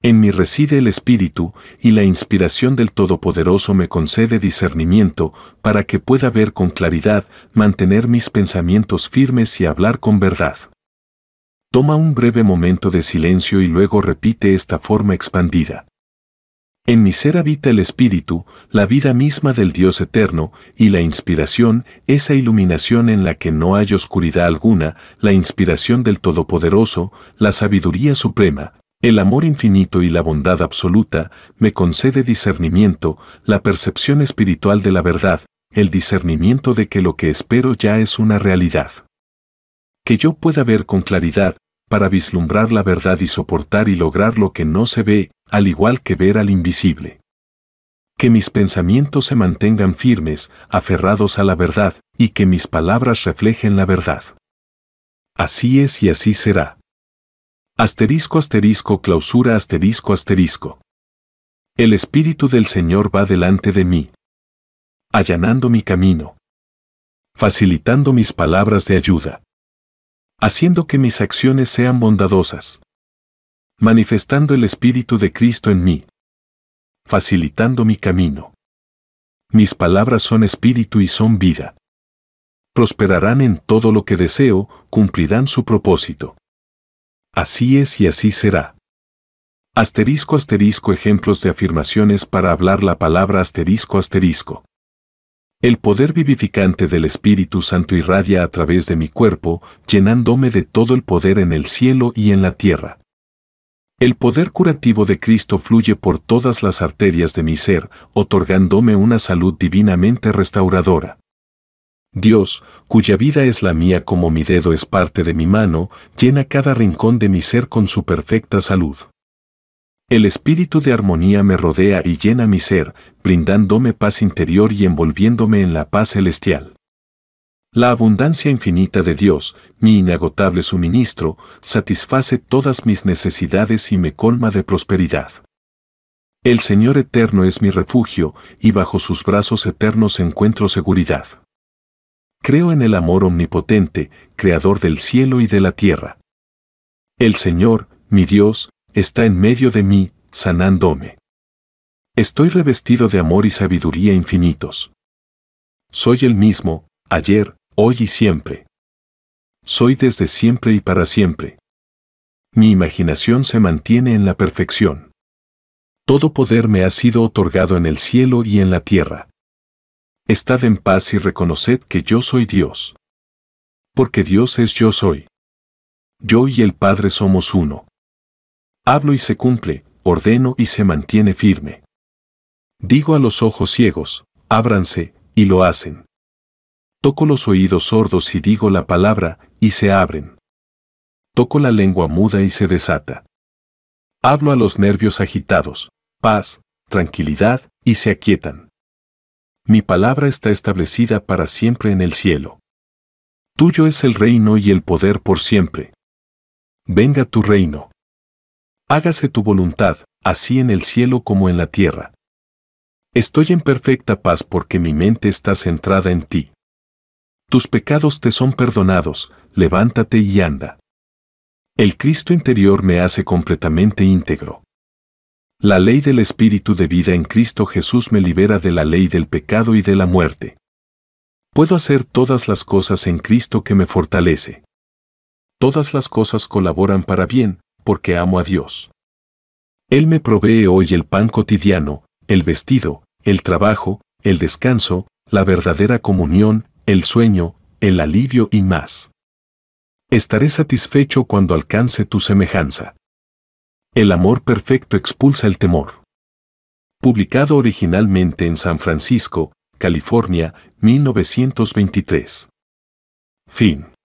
En mí reside el Espíritu, y la inspiración del Todopoderoso me concede discernimiento para que pueda ver con claridad, mantener mis pensamientos firmes y hablar con verdad. Toma un breve momento de silencio y luego repite esta forma expandida. En mi ser habita el Espíritu, la vida misma del Dios eterno, y la inspiración, esa iluminación en la que no hay oscuridad alguna, la inspiración del Todopoderoso, la sabiduría suprema, el amor infinito y la bondad absoluta, me concede discernimiento, la percepción espiritual de la verdad, el discernimiento de que lo que espero ya es una realidad. Que yo pueda ver con claridad, para vislumbrar la verdad y soportar y lograr lo que no se ve, al igual que ver al invisible. Que mis pensamientos se mantengan firmes, aferrados a la verdad, y que mis palabras reflejen la verdad. Así es y así será. Asterisco, asterisco, clausura, asterisco, asterisco. El Espíritu del Señor va delante de mí, allanando mi camino, facilitando mis palabras de ayuda haciendo que mis acciones sean bondadosas, manifestando el Espíritu de Cristo en mí, facilitando mi camino. Mis palabras son espíritu y son vida. Prosperarán en todo lo que deseo, cumplirán su propósito. Así es y así será. Asterisco asterisco ejemplos de afirmaciones para hablar la palabra asterisco asterisco. El poder vivificante del Espíritu Santo irradia a través de mi cuerpo, llenándome de todo el poder en el cielo y en la tierra. El poder curativo de Cristo fluye por todas las arterias de mi ser, otorgándome una salud divinamente restauradora. Dios, cuya vida es la mía como mi dedo es parte de mi mano, llena cada rincón de mi ser con su perfecta salud. El espíritu de armonía me rodea y llena mi ser, brindándome paz interior y envolviéndome en la paz celestial. La abundancia infinita de Dios, mi inagotable suministro, satisface todas mis necesidades y me colma de prosperidad. El Señor eterno es mi refugio, y bajo sus brazos eternos encuentro seguridad. Creo en el amor omnipotente, creador del cielo y de la tierra. El Señor, mi Dios, está en medio de mí, sanándome. Estoy revestido de amor y sabiduría infinitos. Soy el mismo, ayer, hoy y siempre. Soy desde siempre y para siempre. Mi imaginación se mantiene en la perfección. Todo poder me ha sido otorgado en el cielo y en la tierra. Estad en paz y reconoced que yo soy Dios. Porque Dios es yo soy. Yo y el Padre somos uno. Hablo y se cumple, ordeno y se mantiene firme. Digo a los ojos ciegos, ábranse, y lo hacen. Toco los oídos sordos y digo la palabra, y se abren. Toco la lengua muda y se desata. Hablo a los nervios agitados, paz, tranquilidad, y se aquietan. Mi palabra está establecida para siempre en el cielo. Tuyo es el reino y el poder por siempre. Venga tu reino. Hágase tu voluntad, así en el cielo como en la tierra. Estoy en perfecta paz porque mi mente está centrada en ti. Tus pecados te son perdonados, levántate y anda. El Cristo interior me hace completamente íntegro. La ley del Espíritu de vida en Cristo Jesús me libera de la ley del pecado y de la muerte. Puedo hacer todas las cosas en Cristo que me fortalece. Todas las cosas colaboran para bien, porque amo a Dios. Él me provee hoy el pan cotidiano, el vestido, el trabajo, el descanso, la verdadera comunión, el sueño, el alivio y más. Estaré satisfecho cuando alcance tu semejanza. El amor perfecto expulsa el temor. Publicado originalmente en San Francisco, California, 1923. Fin.